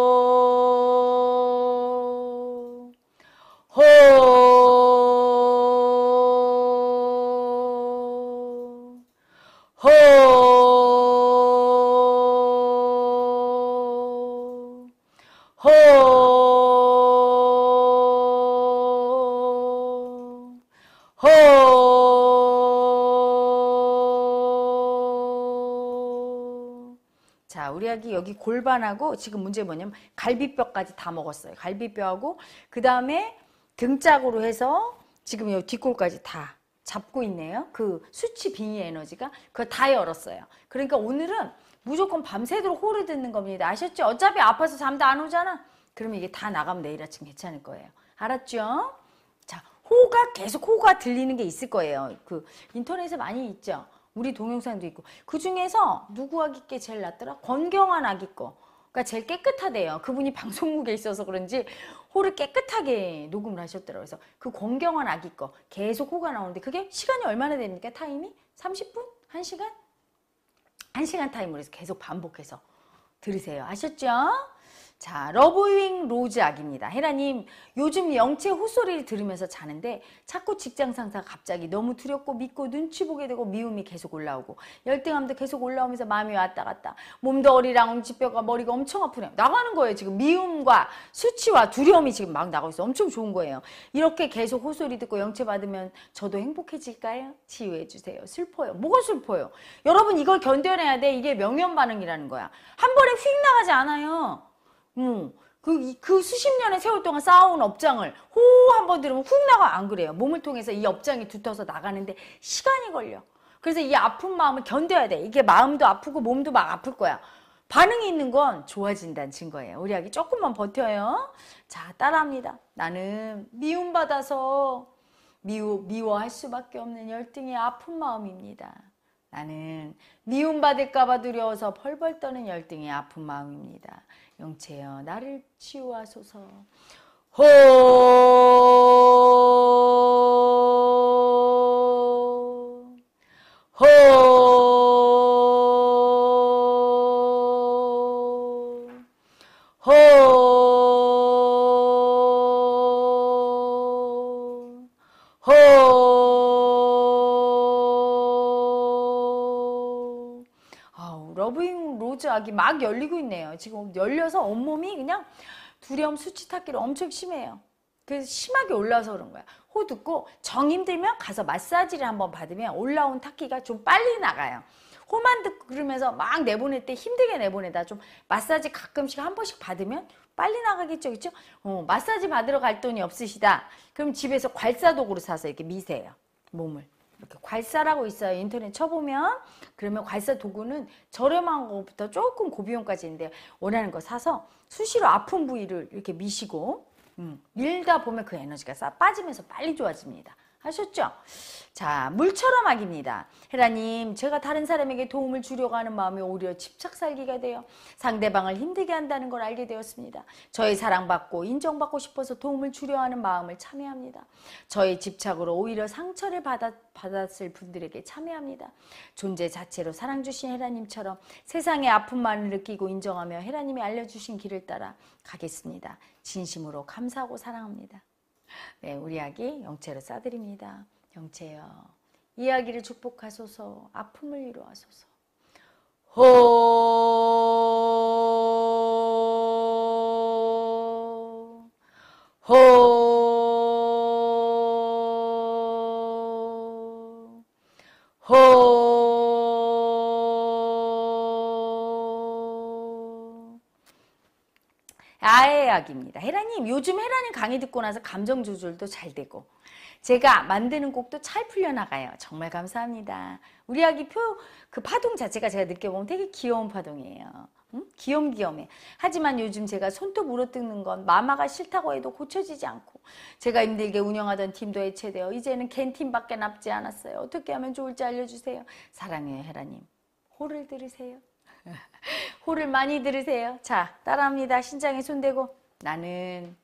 만약에 여기 골반하고 지금 문제 뭐냐면 갈비뼈까지 다 먹었어요. 갈비뼈하고 그 다음에 등짝으로 해서 지금 요 뒷골까지 다 잡고 있네요. 그 수치 빙의 에너지가 그거 다 열었어요. 그러니까 오늘은 무조건 밤새도록 호를 듣는 겁니다. 아셨죠? 어차피 아파서 잠도 안 오잖아. 그러면 이게 다 나가면 내일 아침 괜찮을 거예요. 알았죠? 자, 호가 계속 호가 들리는 게 있을 거예요. 그 인터넷에 많이 있죠. 우리 동영상도 있고 그 중에서 누구 아기 께 제일 낫더라? 권경환 아기 거 그러니까 제일 깨끗하대요. 그분이 방송국에 있어서 그런지 호를 깨끗하게 녹음을 하셨더라고요. 그래서 그 권경환 아기 거 계속 호가 나오는데 그게 시간이 얼마나 됩니까? 타임이? 30분? 1시간? 1시간 타임으로 해서 계속 반복해서 들으세요. 아셨죠? 자, 러브윙 로즈 악입니다. 헤라님, 요즘 영체 호소리를 들으면서 자는데 자꾸 직장 상사가 갑자기 너무 두렵고 믿고 눈치 보게 되고 미움이 계속 올라오고 열등함도 계속 올라오면서 마음이 왔다 갔다 몸도 어리랑지뼈가 머리가 엄청 아프네요. 나가는 거예요. 지금 미움과 수치와 두려움이 지금 막 나가고 있어 엄청 좋은 거예요. 이렇게 계속 호소리 듣고 영체 받으면 저도 행복해질까요? 치유해 주세요. 슬퍼요. 뭐가 슬퍼요? 여러분 이걸 견뎌내야 돼. 이게 명연 반응이라는 거야. 한 번에 휙 나가지 않아요. 음. 그, 그 수십 년의 세월 동안 쌓아온 업장을 호 한번 들으면 훅 나가 안 그래요. 몸을 통해서 이 업장이 두터서 워 나가는데 시간이 걸려. 그래서 이 아픈 마음을 견뎌야 돼. 이게 마음도 아프고 몸도 막 아플 거야. 반응이 있는 건 좋아진다는 증거예요. 우리 아기 조금만 버텨요. 자, 따라합니다. 나는 미움받아서 미워, 미워할 수밖에 없는 열등의 아픈 마음입니다. 나는 미움받을까봐 두려워서 펄벌 떠는 열등의 아픈 마음입니다. 영체여 나를 치유하소서 호 호. 마약이 막 열리고 있네요. 지금 열려서 온몸이 그냥 두려움, 수치 탓기로 엄청 심해요. 그래서 심하게 올라서 그런 거야. 호두고 정 힘들면 가서 마사지를 한번 받으면 올라온 타기가좀 빨리 나가요. 호만 듣고 그러면서 막 내보낼 때 힘들게 내보내다 좀 마사지 가끔씩 한 번씩 받으면 빨리 나가겠죠 그죠 어, 마사지 받으러 갈 돈이 없으시다 그럼 집에서 괄사도구로 사서 이렇게 미세요 몸을 이렇게 괄사라고 있어요. 인터넷 쳐보면 그러면 괄사 도구는 저렴한 것부터 조금 고비용까지인데 원하는 거 사서 수시로 아픈 부위를 이렇게 미시고 음, 밀다 보면 그 에너지가 싹 빠지면서 빨리 좋아집니다. 하셨죠? 자, 물처럼 악입니다. 헤라님, 제가 다른 사람에게 도움을 주려고 하는 마음이 오히려 집착살기가 되어 상대방을 힘들게 한다는 걸 알게 되었습니다. 저의 사랑받고 인정받고 싶어서 도움을 주려 하는 마음을 참여합니다. 저의 집착으로 오히려 상처를 받았, 받았을 분들에게 참여합니다. 존재 자체로 사랑 주신 헤라님처럼 세상의 아픔만을 느끼고 인정하며 헤라님이 알려주신 길을 따라 가겠습니다. 진심으로 감사하고 사랑합니다. 네, 우리 아기 영채로 싸드립니다. 영채여, 이 아기를 축복하소서, 아픔을 이루하소서. 호, 호. 이야기입니다. 헤라님 요즘 헤라님 강의 듣고 나서 감정 조절도 잘 되고 제가 만드는 곡도 잘 풀려나가요. 정말 감사합니다. 우리 아기 표 그 파동 자체가 제가 느껴보면 되게 귀여운 파동이에요. 응? 귀염귀염해. 하지만 요즘 제가 손톱 물어뜯는 건 마마가 싫다고 해도 고쳐지지 않고 제가 힘들게 운영하던 팀도 해체되어 이제는 캔팀밖에 남지 않았어요. 어떻게 하면 좋을지 알려주세요. 사랑해요 헤라님. 호를 들으세요. 호를 많이 들으세요. 자 따라합니다. 신장에 손대고 나는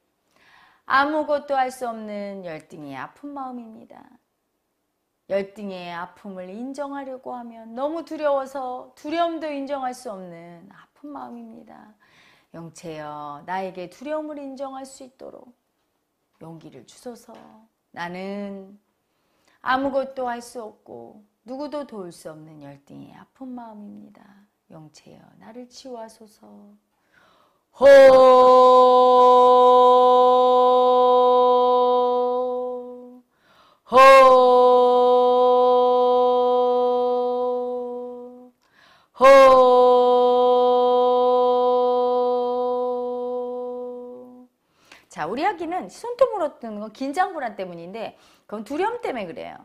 아무것도 할 수 없는 열등의 아픈 마음입니다. 열등의 아픔을 인정하려고 하면 너무 두려워서 두려움도 인정할 수 없는 아픈 마음입니다. 영채여 나에게 두려움을 인정할 수 있도록 용기를 주소서. 나는 아무것도 할 수 없고 누구도 도울 수 없는 열등의 아픈 마음입니다. 영채여 나를 치유하소서. 호, 자, 우리 아기는 손톱으로 뜨는 건 긴장불안 때문인데, 그건 두려움 때문에 그래요.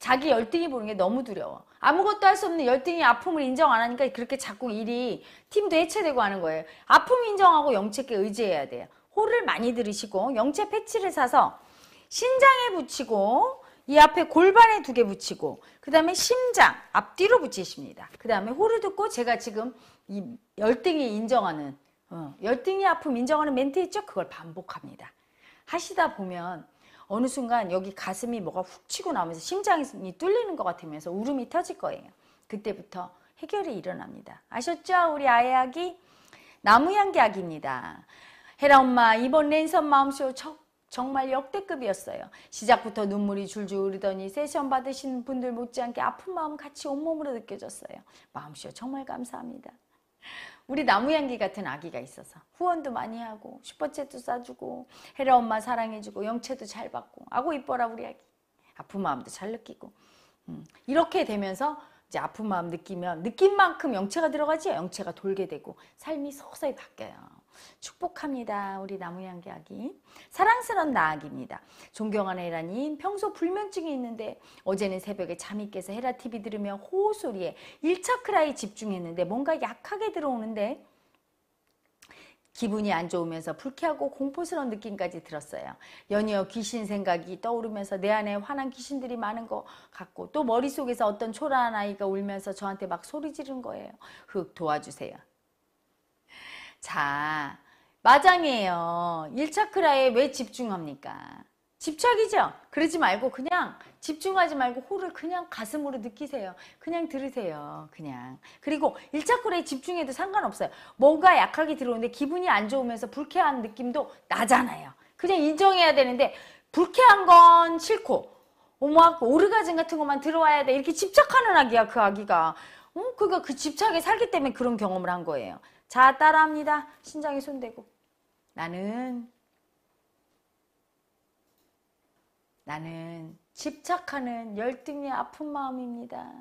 자기 열등이 보는 게 너무 두려워. 아무것도 할 수 없는 열등이 아픔을 인정 안 하니까 그렇게 자꾸 일이 팀도 해체되고 하는 거예요. 아픔 인정하고 영체께 의지해야 돼요. 호를 많이 들으시고 영체 패치를 사서 신장에 붙이고 이 앞에 골반에 두 개 붙이고 그 다음에 심장 앞뒤로 붙이십니다. 그 다음에 호를 듣고 제가 지금 이 열등이 인정하는 어, 열등이 아픔 인정하는 멘트 있죠? 그걸 반복합니다. 하시다 보면 어느 순간 여기 가슴이 뭐가 훅 치고 나오면서 심장이 뚫리는 것 같으면서 울음이 터질 거예요. 그때부터 해결이 일어납니다. 아셨죠? 우리 아이 아기? 나무향기 아기입니다. 헤라 엄마 이번 랜선 마음쇼 정말 역대급이었어요. 시작부터 눈물이 줄줄 흐르더니 세션 받으신 분들 못지않게 아픈 마음 같이 온몸으로 느껴졌어요. 마음쇼 정말 감사합니다. 우리 나무향기 같은 아기가 있어서 후원도 많이 하고 슈퍼챗도 싸주고 헤라 엄마 사랑해주고 영채도 잘 받고 아고 이뻐라 우리 아기 아픈 마음도 잘 느끼고 음. 이렇게 되면서 이제 아픈 마음 느끼면 느낀 만큼 영채가 들어가지 영채가 돌게 되고 삶이 서서히 바뀌어요 축복합니다. 우리 나무향기 아기. 사랑스런 나아기입니다. 존경하는 헤라님, 평소 불면증이 있는데 어제는 새벽에 잠이 깨서 헤라 TV 들으며 호호 소리에 1차크라이 집중했는데 뭔가 약하게 들어오는데 기분이 안 좋으면서 불쾌하고 공포스러운 느낌까지 들었어요. 연이어 귀신 생각이 떠오르면서 내 안에 화난 귀신들이 많은 것 같고 또 머릿속에서 어떤 초라한 아이가 울면서 저한테 막 소리 지른 거예요. 흑 도와주세요. 자, 마장이에요. 1차크라에 왜 집중합니까? 집착이죠? 그러지 말고 그냥 집중하지 말고 호를 그냥 가슴으로 느끼세요. 그냥 들으세요. 그냥. 그리고 1차크라에 집중해도 상관없어요. 뭔가 약하게 들어오는데 기분이 안 좋으면서 불쾌한 느낌도 나잖아요. 그냥 인정해야 되는데 불쾌한 건 싫고 오막 어, 오르가즘 같은 것만 들어와야 돼. 이렇게 집착하는 아기야, 그 아기가. 어? 그니까 그 집착에 살기 때문에 그런 경험을 한 거예요. 자, 따라합니다. 신장에 손대고. 나는, 나는 집착하는 열등의 아픈 마음입니다.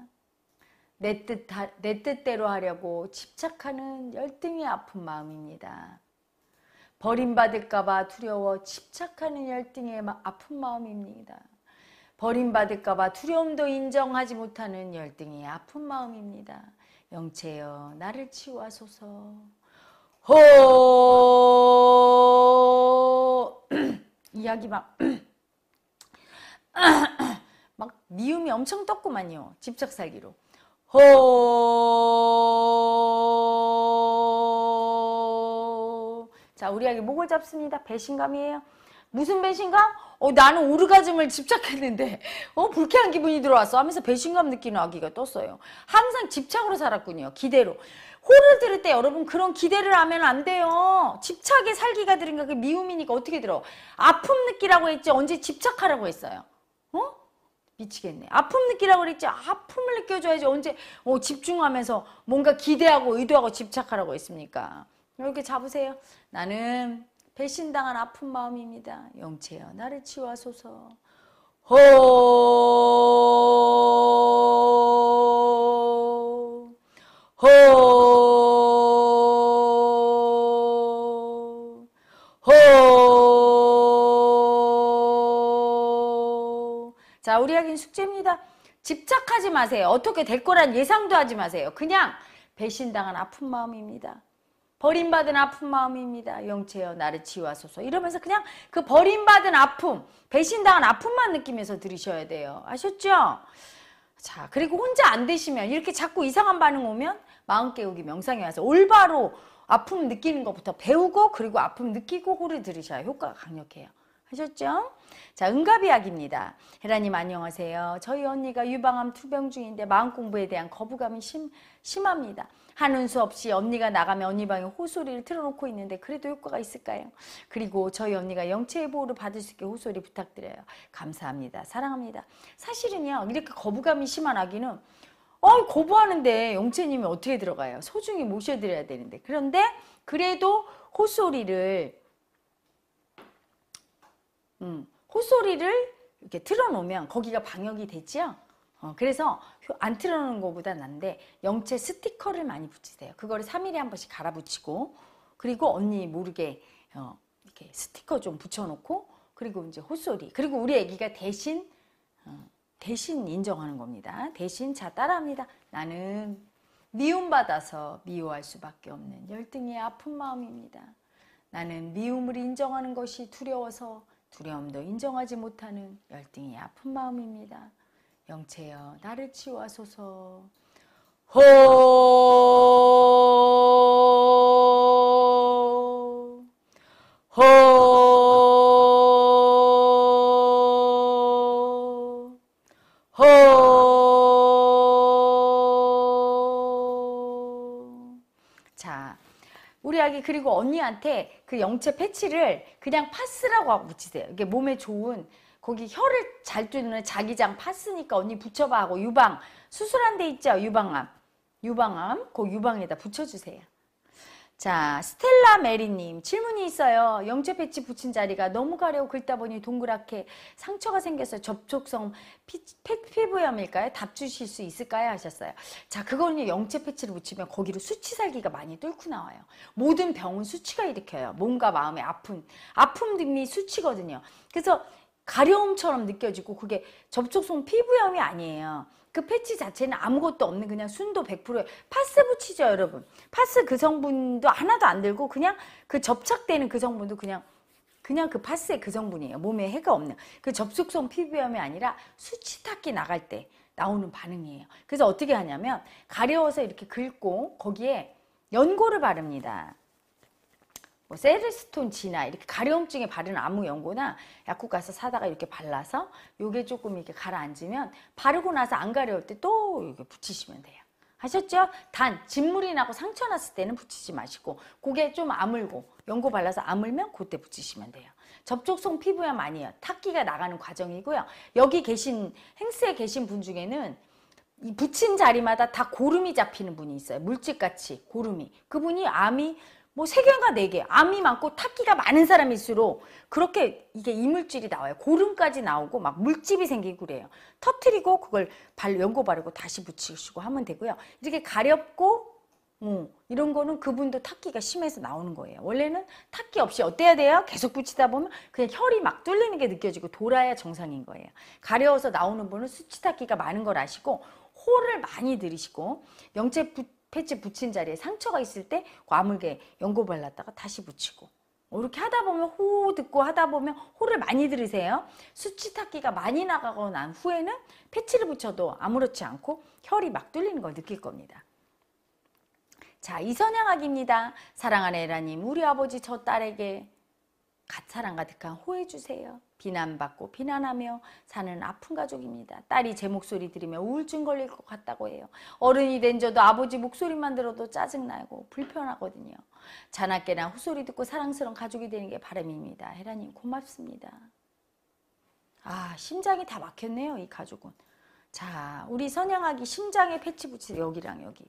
내, 뜻, 내 뜻대로 하려고 집착하는 열등의 아픈 마음입니다. 버림받을까봐 두려워 집착하는 열등의 아픈 마음입니다. 버림받을까봐 두려움도 인정하지 못하는 열등의 아픈 마음입니다. 영체여 나를 치유하소서 호 이야기 막막 미음이 엄청 떴구만요 집착 살기로 호 자, 우리 아기 목을 잡습니다. 배신감이에요. 무슨 배신감? 어, 나는 오르가즘을 집착했는데 어, 불쾌한 기분이 들어왔어 하면서 배신감 느끼는 아기가 떴어요. 항상 집착으로 살았군요. 기대로. 호를 들을 때 여러분 그런 기대를 하면 안 돼요. 집착에 살기가 들은게그 미움이니까 어떻게 들어? 아픔 느끼라고 했지 언제 집착하라고 했어요. 어? 미치겠네. 아픔 느끼라고 그랬지 아픔을 느껴줘야지 언제 어, 집중하면서 뭔가 기대하고 의도하고 집착하라고 했습니까? 이렇게 잡으세요. 나는 배신당한 아픈 마음입니다. 영채여 나를 치유하소서. 호, 호. 자, 우리 하긴 숙제입니다. 집착하지 마세요. 어떻게 될 거란 예상도 하지 마세요. 그냥 배신당한 아픈 마음입니다. 버림받은 아픈 마음입니다. 영체여 나를 치유하소서 이러면서 그냥 그 버림받은 아픔 배신당한 아픔만 느끼면서 들으셔야 돼요. 아셨죠? 자 그리고 혼자 안 되시면 이렇게 자꾸 이상한 반응 오면 마음 깨우기 명상에 와서 올바로 아픔 느끼는 것부터 배우고 그리고 아픔 느끼고 호를 들으셔야 효과가 강력해요. 하셨죠? 자, 응가비약입니다 헤라님 안녕하세요. 저희 언니가 유방암 투병 중인데 마음 공부에 대한 거부감이 심, 심합니다. 하는 수 없이 언니가 나가면 언니 방에 호소리를 틀어놓고 있는데 그래도 효과가 있을까요? 그리고 저희 언니가 영체의 보호를 받을 수 있게 호소리 부탁드려요. 감사합니다. 사랑합니다. 사실은요, 이렇게 거부감이 심한 아기는 어, 거부하는데 영체님이 어떻게 들어가요? 소중히 모셔드려야 되는데. 그런데 그래도 호소리를 음, 콧소리를 이렇게 틀어놓으면 거기가 방역이 되지요. 어, 그래서 안 틀어놓는 것보다 난데 영체 스티커를 많이 붙이세요. 그거를 3일에 한 번씩 갈아 붙이고 그리고 언니 모르게 어, 이렇게 스티커 좀 붙여놓고 그리고 이제 호소리 그리고 우리 애기가 대신 어, 대신 인정하는 겁니다. 대신 자 따라합니다. 나는 미움받아서 미워할 수밖에 없는 열등의 아픈 마음입니다. 나는 미움을 인정하는 것이 두려워서 두려움도 인정하지 못하는 열등이 아픈 마음입니다. 영체여 나를 치유하소서. 호 만약 그리고 언니한테 그 영체 패치를 그냥 파스라고 하고 붙이세요. 이게 몸에 좋은 거기 혀를 잘 뚫는 자기장 파스니까 언니 붙여봐 하고 유방 수술한 데 있죠 유방암 유방암 그 유방에다 붙여주세요. 자, 스텔라 메리님 질문이 있어요. 영체 패치 붙인 자리가 너무 가려고 긁다 보니 동그랗게 상처가 생겨서 접촉성 피, 피, 부염일까요 답 주실 수 있을까요? 하셨어요. 자, 그거는 영체 패치를 붙이면 거기로 수치살기가 많이 뚫고 나와요. 모든 병은 수치가 일으켜요. 몸과 마음의 아픔. 아픔 등이 수치거든요. 그래서 가려움처럼 느껴지고 그게 접촉성 피부염이 아니에요. 그 패치 자체는 아무것도 없는 그냥 순도 100%예요. 파스 붙이죠, 여러분. 파스 그 성분도 하나도 안 들고 그냥 그 접착되는 그 성분도 그냥 그냥 그 파스의 그 성분이에요. 몸에 해가 없는. 그 접속성 피부염이 아니라 수치 탁기 나갈 때 나오는 반응이에요. 그래서 어떻게 하냐면 가려워서 이렇게 긁고 거기에 연고를 바릅니다. 뭐 세리스톤 지나 이렇게 가려움증에 바르는 아무 연고나 약국 가서 사다가 이렇게 발라서 요게 조금 이렇게 가라앉으면 바르고 나서 안 가려울 때 또 이렇게 붙이시면 돼요. 하셨죠? 단 진물이 나고 상처 났을 때는 붙이지 마시고 고개 좀 아물고 연고 발라서 아물면 그때 붙이시면 돼요. 접촉성 피부염 아니에요. 탁기가 나가는 과정이고요. 여기 계신 행스에 계신 분 중에는 이 붙인 자리마다 다 고름이 잡히는 분이 있어요. 물집같이 고름이. 그분이 암이 뭐세 개인가 네 개, 암이 많고 탁기가 많은 사람일수록 그렇게 이게 이물질이 나와요. 고름까지 나오고 막 물집이 생기고 그래요. 터트리고 그걸 발 연고 바르고 다시 붙이시고 하면 되고요. 이렇게 가렵고 음, 이런 거는 그분도 탁기가 심해서 나오는 거예요. 원래는 탁기 없이 어때야 돼요? 계속 붙이다 보면 그냥 혈이 막 뚫리는 게 느껴지고 돌아야 정상인 거예요. 가려워서 나오는 분은 수치 탁기가 많은 걸 아시고 호를 많이 들이시고 영체 부, 패치 붙인 자리에 상처가 있을 때 과물게 연고 발랐다가 다시 붙이고 뭐 이렇게 하다 보면 호 듣고 하다 보면 호를 많이 들으세요. 수치 탁기가 많이 나가고 난 후에는 패치를 붙여도 아무렇지 않고 혈이 막 뚫리는 걸 느낄 겁니다. 자, 이선양학입니다. 사랑하는 에라님, 우리 아버지 저 딸에게 가차랑 가득한 호해주세요. 비난받고 비난하며 사는 아픈 가족입니다. 딸이 제 목소리 들으면 우울증 걸릴 것 같다고 해요. 어른이 된 저도 아버지 목소리만 들어도 짜증나고 불편하거든요. 자나깨나 후소리 듣고 사랑스러운 가족이 되는 게 바람입니다. 헤라님 고맙습니다. 아 심장이 다 막혔네요. 이 가족은. 자 우리 선양아기 심장에 패치 붙이세요. 여기랑 여기.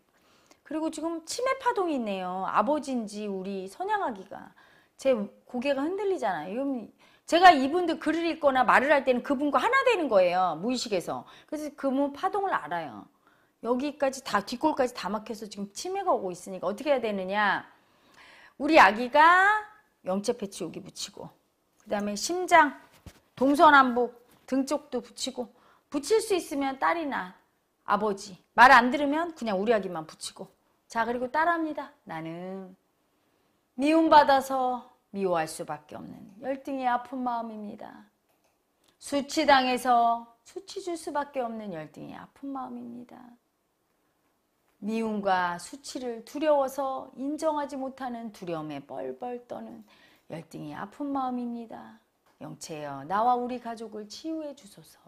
그리고 지금 치매 파동이 있네요. 아버지인지 우리 선양아기가. 제 고개가 흔들리잖아요. 이건 제가 이분들 글을 읽거나 말을 할 때는 그분과 하나 되는 거예요. 무의식에서. 그래서 그분 파동을 알아요. 여기까지 다 뒷골까지 다 막혀서 지금 치매가 오고 있으니까 어떻게 해야 되느냐. 우리 아기가 영체 패치 여기 붙이고 그 다음에 심장, 동서남북 등 쪽도 붙이고 붙일 수 있으면 딸이나 아버지 말 안 들으면 그냥 우리 아기만 붙이고 자 그리고 따라합니다. 나는 미움받아서 미워할 수밖에 없는 열등의 아픈 마음입니다. 수치당해서 수치 줄 수밖에 없는 열등의 아픈 마음입니다. 미움과 수치를 두려워서 인정하지 못하는 두려움에 뻘뻘 떠는 열등의 아픈 마음입니다. 영체여 나와 우리 가족을 치유해 주소서.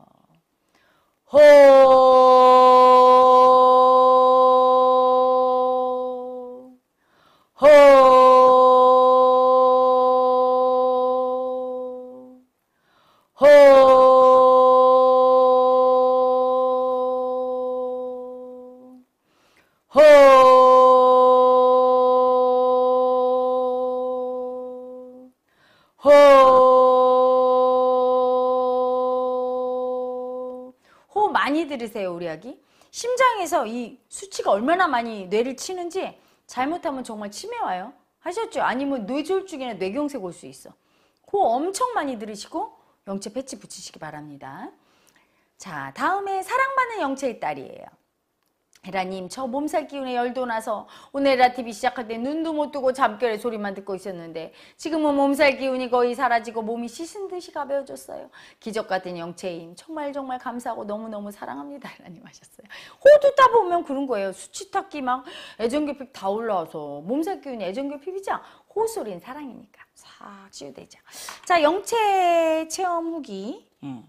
호 그래서 이 수치가 얼마나 많이 뇌를 치는지 잘못하면 정말 치매 와요. 하셨죠? 아니면 뇌졸중이나 뇌경색 올 수 있어. 코 엄청 많이 들으시고 영체 패치 붙이시기 바랍니다. 자, 다음에 사랑받는 영체의 딸이에요. 헤라님 저 몸살 기운에 열도 나서 오늘 헤라TV 시작할 때 눈도 못 뜨고 잠결에 소리만 듣고 있었는데 지금은 몸살 기운이 거의 사라지고 몸이 씻은 듯이 가벼워졌어요. 기적같은 영체인 정말 정말 감사하고 너무너무 사랑합니다. 헤라님 하셨어요. 호두 따보면 그런 거예요. 수치탁기 막 애정결핍 다 올라와서 몸살 기운이 애정결핍이지 호소린 사랑이니까 싹 치유되죠. 자 영체 체험 후기 음.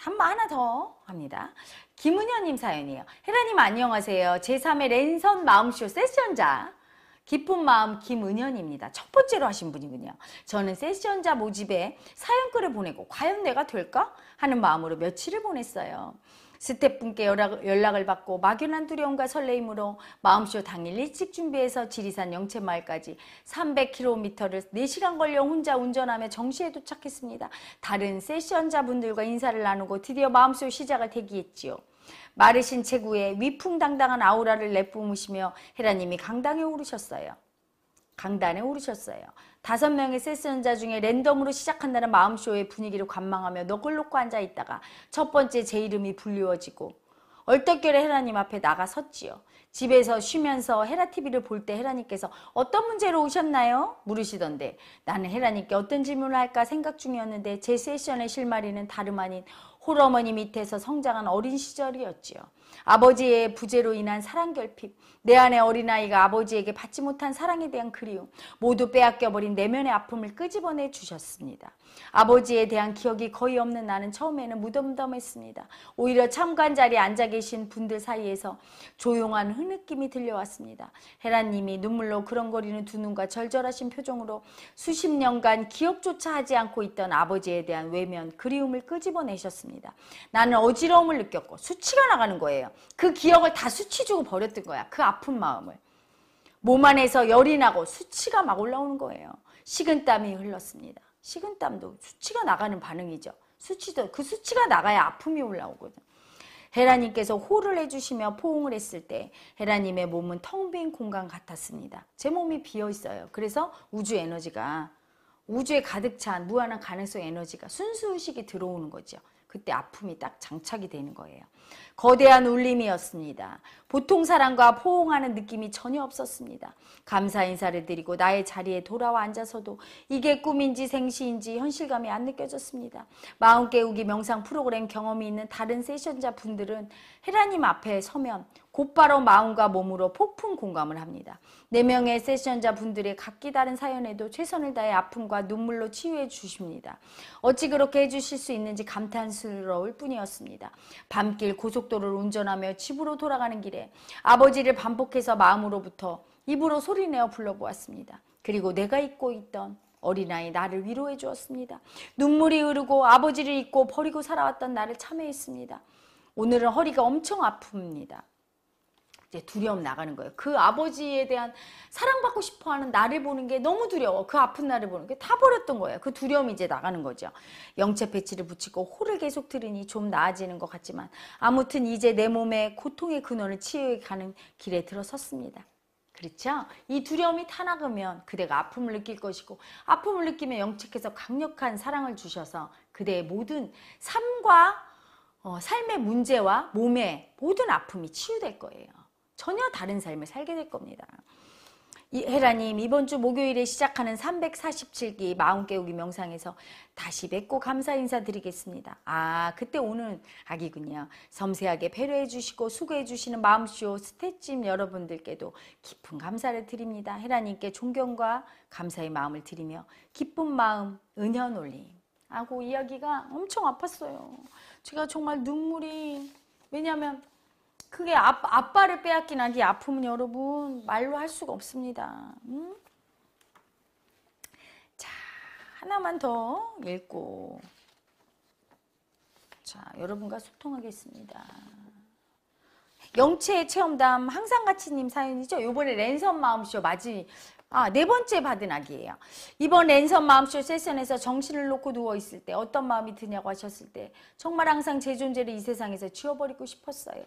한번 하나 더 합니다. 김은현님 사연이에요. 헤라님 안녕하세요. 제3의 랜선 마음쇼 세션자 깊은 마음 김은현입니다. 첫 번째로 하신 분이군요. 저는 세션자 모집에 사연글을 보내고 과연 내가 될까? 하는 마음으로 며칠을 보냈어요. 스태프분께 연락, 을 받고 막연한 두려움과 설레임으로 마음쇼 당일 일찍 준비해서 지리산 영채마을까지 300km를 4시간 걸려 혼자 운전하며 정시에 도착했습니다. 다른 세션자분들과 인사를 나누고 드디어 마음쇼 시작을 대기했지요. 마르신 체구에 위풍당당한 아우라를 내뿜으시며 헤라님이 강당에 오르셨어요. 강단에 오르셨어요. 다섯 명의 세스자 중에 랜덤으로 시작한다는 마음쇼의 분위기를 관망하며 너글놓고 앉아있다가 첫 번째 제 이름이 불리워지고 얼떨결에 헤라님 앞에 나가 섰지요. 집에서 쉬면서 헤라 TV를 볼 때 헤라님께서 어떤 문제로 오셨나요? 물으시던데 나는 헤라님께 어떤 질문을 할까 생각 중이었는데 제 세션의 실마리는 다름 아닌 홀어머니 밑에서 성장한 어린 시절이었지요. 아버지의 부재로 인한 사랑 결핍, 내 안의 어린아이가 아버지에게 받지 못한 사랑에 대한 그리움, 모두 빼앗겨버린 내면의 아픔을 끄집어내 주셨습니다. 아버지에 대한 기억이 거의 없는 나는 처음에는 무덤덤했습니다. 오히려 참관 자리에 앉아 계신 분들 사이에서 조용한 흐느낌이 들려왔습니다. 헤라님이 눈물로 그런거리는 두 눈과 절절하신 표정으로 수십 년간 기억조차 하지 않고 있던 아버지에 대한 외면, 그리움을 끄집어내셨습니다. 나는 어지러움을 느꼈고 수치가 나가는 거예요. 거예요. 그 기억을 다 수치주고 버렸던 거야. 그 아픈 마음을. 몸 안에서 열이 나고 수치가 막 올라오는 거예요. 식은땀이 흘렀습니다. 식은땀도 수치가 나가는 반응이죠. 수치도 그 수치가 나가야 아픔이 올라오거든. 헤라님께서 호를 해주시며 포옹을 했을 때 헤라님의 몸은 텅 빈 공간 같았습니다. 제 몸이 비어 있어요. 그래서 우주 에너지가 우주에 가득 찬 무한한 가능성 에너지가 순수 의식이 들어오는 거죠. 그때 아픔이 딱 장착이 되는 거예요. 거대한 울림이었습니다. 보통 사람과 포옹하는 느낌이 전혀 없었습니다. 감사 인사를 드리고 나의 자리에 돌아와 앉아서도 이게 꿈인지 생시인지 현실감이 안 느껴졌습니다. 마음 깨우기 명상 프로그램 경험이 있는 다른 세션자 분들은 헤라님 앞에 서면 곧바로 마음과 몸으로 폭풍 공감을 합니다. 4명의 세션자 분들의 각기 다른 사연에도 최선을 다해 아픔과 눈물로 치유해 주십니다. 어찌 그렇게 해주실 수 있는지 감탄스러울 뿐이었습니다. 밤길 고속도로를 운전하며 집으로 돌아가는 길에 아버지를 반복해서 마음으로부터 입으로 소리내어 불러보았습니다. 그리고 내가 잊고 있던 어린아이 나를 위로해 주었습니다. 눈물이 흐르고 아버지를 잊고 버리고 살아왔던 나를 참회했습니다. 오늘은 허리가 엄청 아픕니다. 이제 두려움 나가는 거예요. 그 아버지에 대한 사랑받고 싶어 하는 나를 보는 게 너무 두려워. 그 아픈 나를 보는 게 다 버렸던 거예요. 그 두려움이 이제 나가는 거죠. 영체 배치를 붙이고 호를 계속 들으니 좀 나아지는 것 같지만 아무튼 이제 내 몸에 고통의 근원을 치유해 가는 길에 들어섰습니다. 그렇죠? 이 두려움이 타나가면 그대가 아픔을 느낄 것이고 아픔을 느끼면 영책해서 강력한 사랑을 주셔서 그대의 모든 삶과 어, 삶의 문제와 몸의 모든 아픔이 치유될 거예요. 전혀 다른 삶을 살게 될 겁니다. 헤라님 이번 주 목요일에 시작하는 347기 마음 깨우기 명상에서 다시 뵙고 감사 인사드리겠습니다. 아 그때 오는 악이군요. 섬세하게 배려해 주시고 수고해 주시는 마음쇼 스태찜 여러분들께도 깊은 감사를 드립니다. 헤라님께 존경과 감사의 마음을 드리며 기쁜 마음 은연 올림 하고 이야기가 엄청 아팠어요. 제가 정말 눈물이 왜냐하 그게 아, 아빠를 빼앗긴 아기 아픔은 여러분 말로 할 수가 없습니다. 음? 자 하나만 더 읽고 자 여러분과 소통하겠습니다. 영체 체험담 항상같이님 사연이죠. 요번에 랜선 마음쇼 맞이 아, 네 번째 받은 악이에요. 이번 랜선 마음쇼 세션에서 정신을 놓고 누워있을 때 어떤 마음이 드냐고 하셨을 때 정말 항상 제 존재를 이 세상에서 지워버리고 싶었어요.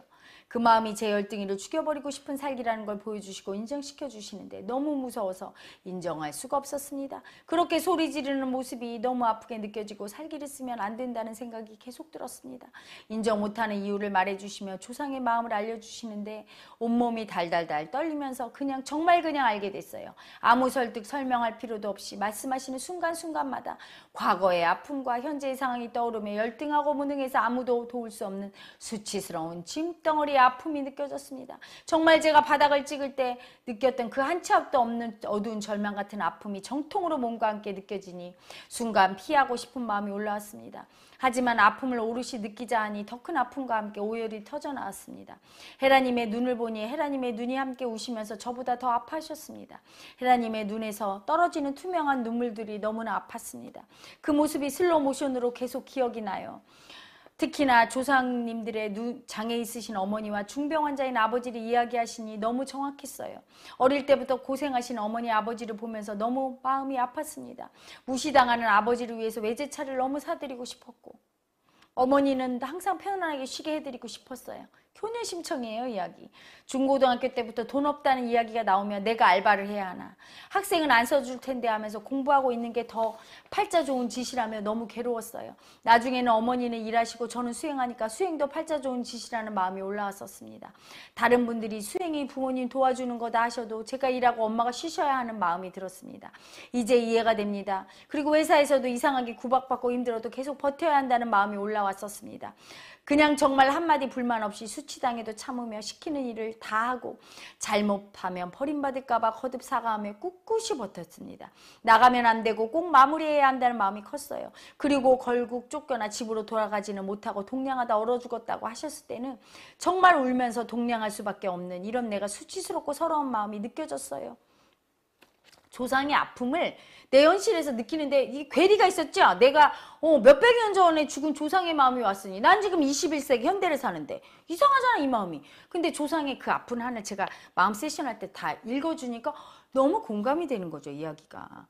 그 마음이 제 열등이를 죽여버리고 싶은 살기라는 걸 보여주시고 인정시켜 주시는데 너무 무서워서 인정할 수가 없었습니다. 그렇게 소리 지르는 모습이 너무 아프게 느껴지고 살기를 쓰면 안 된다는 생각이 계속 들었습니다. 인정 못하는 이유를 말해주시며 조상의 마음을 알려주시는데 온몸이 달달달 떨리면서 그냥 정말 그냥 알게 됐어요. 아무 설득 설명할 필요도 없이 말씀하시는 순간순간마다 과거의 아픔과 현재의 상황이 떠오르며 열등하고 무능해서 아무도 도울 수 없는 수치스러운 짐덩어리 골골이 아픔이 느껴졌습니다. 정말 제가 바닥을 찍을 때 느꼈던 그 한 치 앞도 없는 어두운 절망 같은 아픔이 정통으로 몸과 함께 느껴지니 순간 피하고 싶은 마음이 올라왔습니다. 하지만 아픔을 오롯이 느끼자 하니 더 큰 아픔과 함께 오열이 터져 나왔습니다. 헤라님의 눈을 보니 헤라님의 눈이 함께 우시면서 저보다 더 아파하셨습니다. 헤라님의 눈에서 떨어지는 투명한 눈물들이 너무나 아팠습니다. 그 모습이 슬로 모션으로 계속 기억이 나요. 특히나 조상님들의 장애 있으신 어머니와 중병 환자인 아버지를 이야기하시니 너무 정확했어요. 어릴 때부터 고생하신 어머니 아버지를 보면서 너무 마음이 아팠습니다. 무시당하는 아버지를 위해서 외제차를 너무 사드리고 싶었고 어머니는 항상 편안하게 쉬게 해드리고 싶었어요. 효녀심청이에요 이야기. 중고등학교 때부터 돈 없다는 이야기가 나오면 내가 알바를 해야 하나. 학생은 안 써줄 텐데 하면서 공부하고 있는 게 더 팔자 좋은 짓이라며 너무 괴로웠어요. 나중에는 어머니는 일하시고 저는 수행하니까 수행도 팔자 좋은 짓이라는 마음이 올라왔었습니다. 다른 분들이 수행이 부모님 도와주는 거다 하셔도 제가 일하고 엄마가 쉬셔야 하는 마음이 들었습니다. 이제 이해가 됩니다. 그리고 회사에서도 이상하게 구박받고 힘들어도 계속 버텨야 한다는 마음이 올라왔었습니다. 그냥 정말 한마디 불만 없이 수치당해도 참으며 시키는 일을 다 하고 잘못하면 버림받을까봐 거듭 사과하며 꿋꿋이 버텼습니다. 나가면 안 되고 꼭 마무리해야 한다는 마음이 컸어요. 그리고 결국 쫓겨나 집으로 돌아가지는 못하고 동냥하다 얼어 죽었다고 하셨을 때는 정말 울면서 동냥할 수밖에 없는 이런 내가 수치스럽고 서러운 마음이 느껴졌어요. 조상의 아픔을 내 현실에서 느끼는데 이 괴리가 있었죠. 내가 어, 몇백 년 전에 죽은 조상의 마음이 왔으니 난 지금 21세기 현대를 사는데 이상하잖아 이 마음이. 근데 조상의 그 아픈 한을 제가 마음 세션할 때 다 읽어주니까 너무 공감이 되는 거죠 이야기가.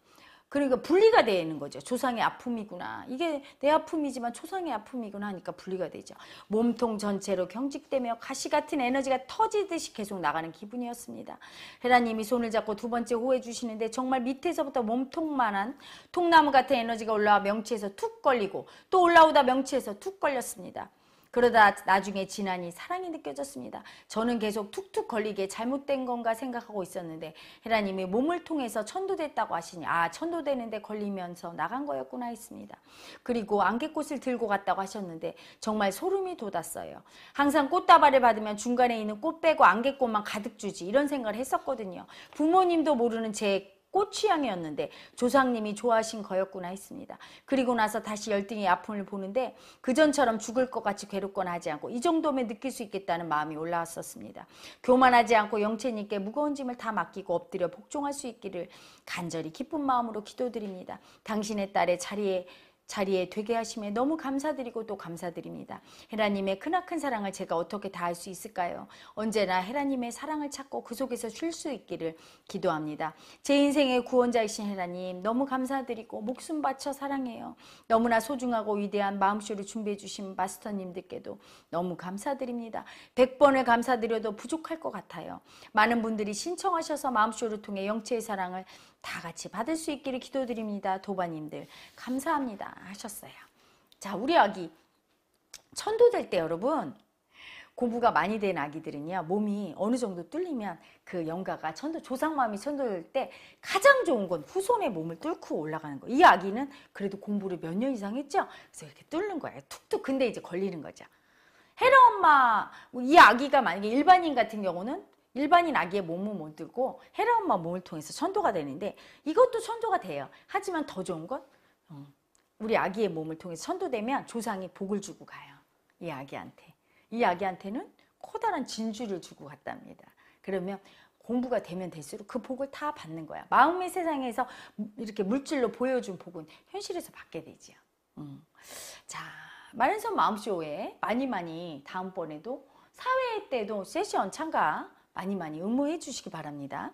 그러니까 분리가 되어 있는 거죠. 조상의 아픔이구나. 이게 내 아픔이지만 조상의 아픔이구나 하니까 분리가 되죠. 몸통 전체로 경직되며 가시 같은 에너지가 터지듯이 계속 나가는 기분이었습니다. 헤라님이 손을 잡고 두 번째 호해 주시는데 정말 밑에서부터 몸통만한 통나무 같은 에너지가 올라와 명치에서 툭 걸리고 또 올라오다 명치에서 툭 걸렸습니다. 그러다 나중에 지난이 사랑이 느껴졌습니다. 저는 계속 툭툭 걸리게 잘못된 건가 생각하고 있었는데 헤라님이 몸을 통해서 천도됐다고 하시니 아 천도되는데 걸리면서 나간 거였구나 했습니다. 그리고 안개꽃을 들고 갔다고 하셨는데 정말 소름이 돋았어요. 항상 꽃다발을 받으면 중간에 있는 꽃 빼고 안개꽃만 가득 주지 이런 생각을 했었거든요. 부모님도 모르는 제 꽃취향이었는데 조상님이 좋아하신 거였구나 했습니다. 그리고 나서 다시 열등의 아픔을 보는데 그전처럼 죽을 것 같이 괴롭거나 하지 않고 이 정도면 느낄 수 있겠다는 마음이 올라왔었습니다. 교만하지 않고 영체님께 무거운 짐을 다 맡기고 엎드려 복종할 수 있기를 간절히 기쁜 마음으로 기도드립니다. 당신의 딸의 자리에 자리에 되게 하심에 너무 감사드리고 또 감사드립니다. 헤라님의 크나큰 사랑을 제가 어떻게 다할 수 있을까요? 언제나 헤라님의 사랑을 찾고 그 속에서 쉴 수 있기를 기도합니다. 제 인생의 구원자이신 헤라님 너무 감사드리고 목숨 바쳐 사랑해요. 너무나 소중하고 위대한 마음쇼를 준비해 주신 마스터님들께도 너무 감사드립니다. 100번을 감사드려도 부족할 것 같아요. 많은 분들이 신청하셔서 마음쇼를 통해 영체의 사랑을 다 같이 받을 수 있기를 기도드립니다. 도반님들 감사합니다 하셨어요. 자 우리 아기 천도될 때 여러분 공부가 많이 된 아기들은요 몸이 어느 정도 뚫리면 그 영가가 천도 조상마음이 천도될 때 가장 좋은 건 후손의 몸을 뚫고 올라가는 거예요 이 아기는 그래도 공부를 몇 년 이상 했죠 그래서 이렇게 뚫는 거예요 툭툭 근데 이제 걸리는 거죠 헤라 엄마 이 아기가 만약에 일반인 같은 경우는 일반인 아기의 몸을 못 들고 헤라 엄마 몸을 통해서 선도가 되는데 이것도 선도가 돼요. 하지만 더 좋은 건 어, 우리 아기의 몸을 통해서 선도되면 조상이 복을 주고 가요. 이 아기한테. 이 아기한테는 커다란 진주를 주고 갔답니다. 그러면 공부가 되면 될수록 그 복을 다 받는 거야. 마음의 세상에서 이렇게 물질로 보여준 복은 현실에서 받게 되지요. 음. 자, 마른선 마음쇼에 많이 많이 다음번에도 사회 때도 세션 참가 많이 많이 응모해 주시기 바랍니다.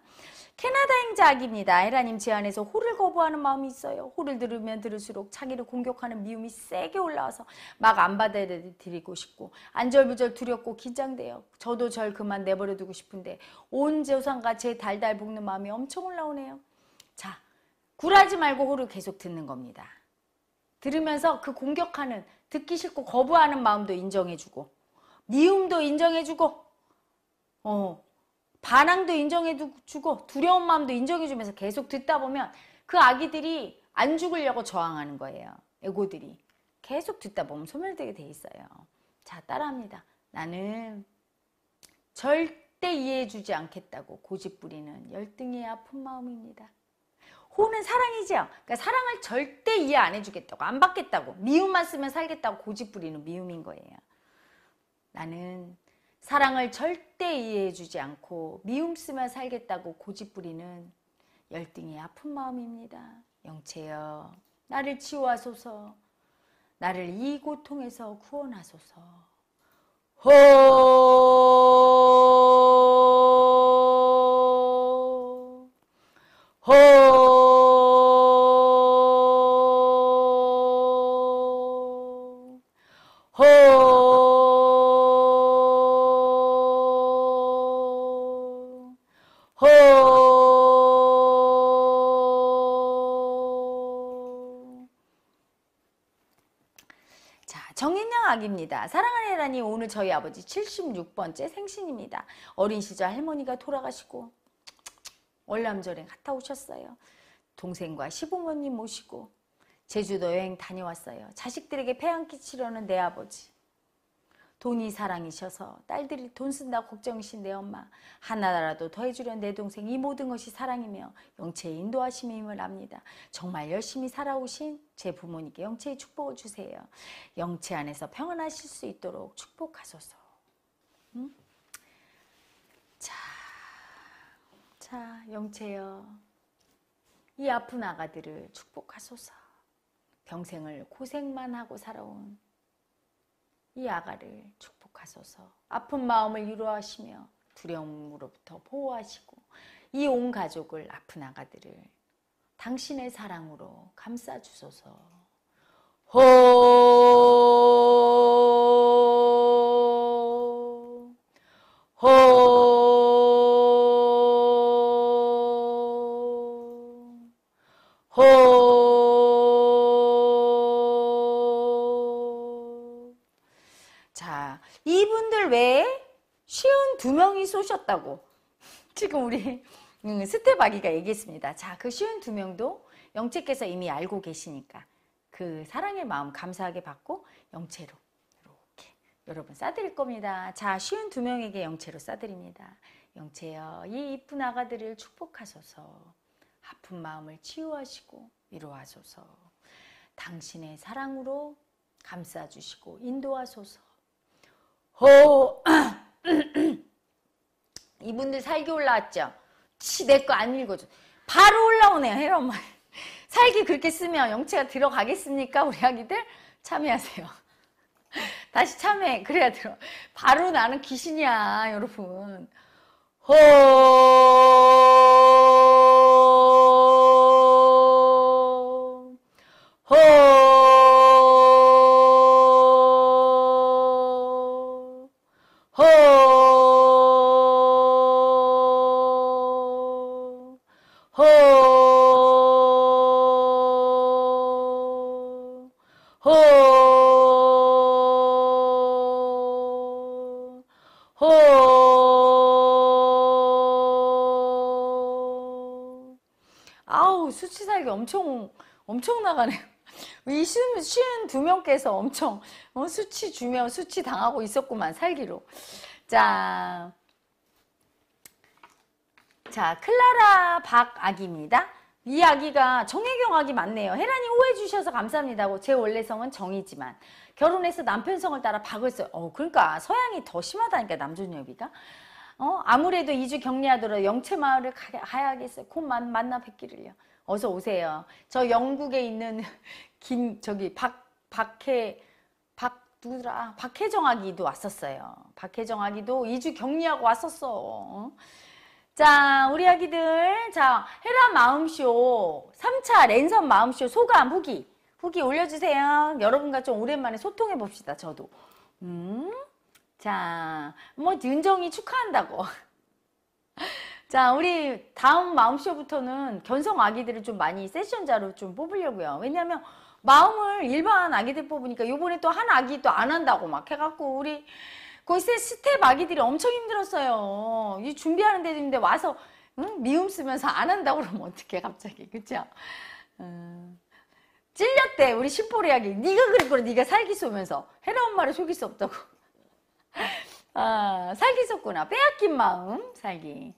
캐나다 행자악입니다. 에라님 제안에서 호를 거부하는 마음이 있어요. 호를 들으면 들을수록 자기를 공격하는 미움이 세게 올라와서 막 안 받아들이고 싶고 안절부절 두렵고 긴장돼요. 저도 절 그만 내버려 두고 싶은데 온 조상과 제 달달 볶는 마음이 엄청 올라오네요. 자, 굴하지 말고 호를 계속 듣는 겁니다. 들으면서 그 공격하는 듣기 싫고 거부하는 마음도 인정해주고 미움도 인정해주고 어, 반항도 인정해주고 두려운 마음도 인정해주면서 계속 듣다 보면 그 아기들이 안 죽으려고 저항하는 거예요. 에고들이. 계속 듣다 보면 소멸되게 돼 있어요. 자 따라합니다. 나는 절대 이해해주지 않겠다고 고집부리는 열등의 아픈 마음입니다. 호는 사랑이죠. 그러니까 사랑을 절대 이해 안 해주겠다고 안 받겠다고 미움만 쓰면 살겠다고 고집부리는 미움인 거예요. 나는 사랑을 절대 이해해주지 않고 미움스만 살겠다고 고집부리는 열등이 아픈 마음입니다. 영체여 나를 치유하소서 나를 이 고통에서 구원하소서 호 겁니다. 사랑하리라니 오늘 저희 아버지 76번째 생신입니다. 어린 시절 할머니가 돌아가시고 월남절에 갔다 오셨어요. 동생과 시부모님 모시고 제주도 여행 다녀왔어요. 자식들에게 폐암 끼치려는 내 아버지. 돈이 사랑이셔서 딸들이 돈 쓴다고 걱정이신 내 엄마 하나라도 더해주려 내 동생 이 모든 것이 사랑이며 영체의 인도하심임을 압니다. 정말 열심히 살아오신 제 부모님께 영체의 축복을 주세요. 영체 안에서 평안하실 수 있도록 축복하소서. 음? 자, 자 영체여 이 아픈 아가들을 축복하소서. 평생을 고생만 하고 살아온 이 아가를 축복하소서. 아픈 마음을 위로하시며 두려움으로부터 보호하시고 이 온 가족을 아픈 아가들을 당신의 사랑으로 감싸 주소서. 호 명이 쏘셨다고 지금 우리 스테바기가 얘기했습니다. 자, 그 쉬운 두 명도 영체께서 이미 알고 계시니까 그 사랑의 마음 감사하게 받고 영체로 이렇게 여러분 싸드릴 겁니다. 자, 쉬운 두 명에게 영체로 싸드립니다. 영체여, 이 이쁜 아가들을 축복하소서. 아픈 마음을 치유하시고 위로하소서. 당신의 사랑으로 감싸주시고 인도하소서. 호 이분들 살기 올라왔죠. 내거안 읽어줘. 바로 올라오네요. 해란 말. 살기 그렇게 쓰면 영체가 들어가겠습니까? 우리 아기들 참여하세요. 다시 참여. 그래야 들어. 바로 나는 귀신이야, 여러분. 호. 두 명께서 엄청 어, 수치 주면 수치 당하고 있었구만 살기로. 자, 자 클라라 박아기입니다. 이 아기가 정혜경 아기 맞네요. 혜란이 오해 주셔서 감사합니다고 제 원래 성은 정이지만 결혼해서 남편 성을 따라 박을 써 어, 그러니까 서양이 더 심하다니까 남존여비가. 어, 아무래도 이주 격리하도록 영채 마을을 가야겠어요. 곧 만, 만나 뵙기를요. 어서 오세요. 저 영국에 있는 긴 저기 박 박해 박 누구더라 아, 박해정아기도 왔었어요. 박해정아기도 2주 격리하고 왔었어. 어? 자 우리 아기들 자 헤라 마음쇼 3차 랜선 마음쇼 소감 후기 후기 올려주세요. 여러분과 좀 오랜만에 소통해 봅시다. 저도 음. 자, 뭐 윤정이 축하한다고. 자, 우리 다음 마음쇼부터는 견성 아기들을 좀 많이 세션자로 좀 뽑으려고요. 왜냐면 마음을 일반 아기들 뽑으니까 요번에 또 한 아기 또 안 한다고 막 해갖고 우리 거기 스텝 아기들이 엄청 힘들었어요. 이 준비하는 데도 는데 와서 응? 미움 쓰면서 안 한다고 그러면 어떡해 갑자기 그죠? 음. 어. 찔렸대 우리 심보리아기 네가 그랬거든 네가 살기 쏘면서 해나 엄마를 속일 수 없다고 아, 살기 쏘구나 빼앗긴 마음 살기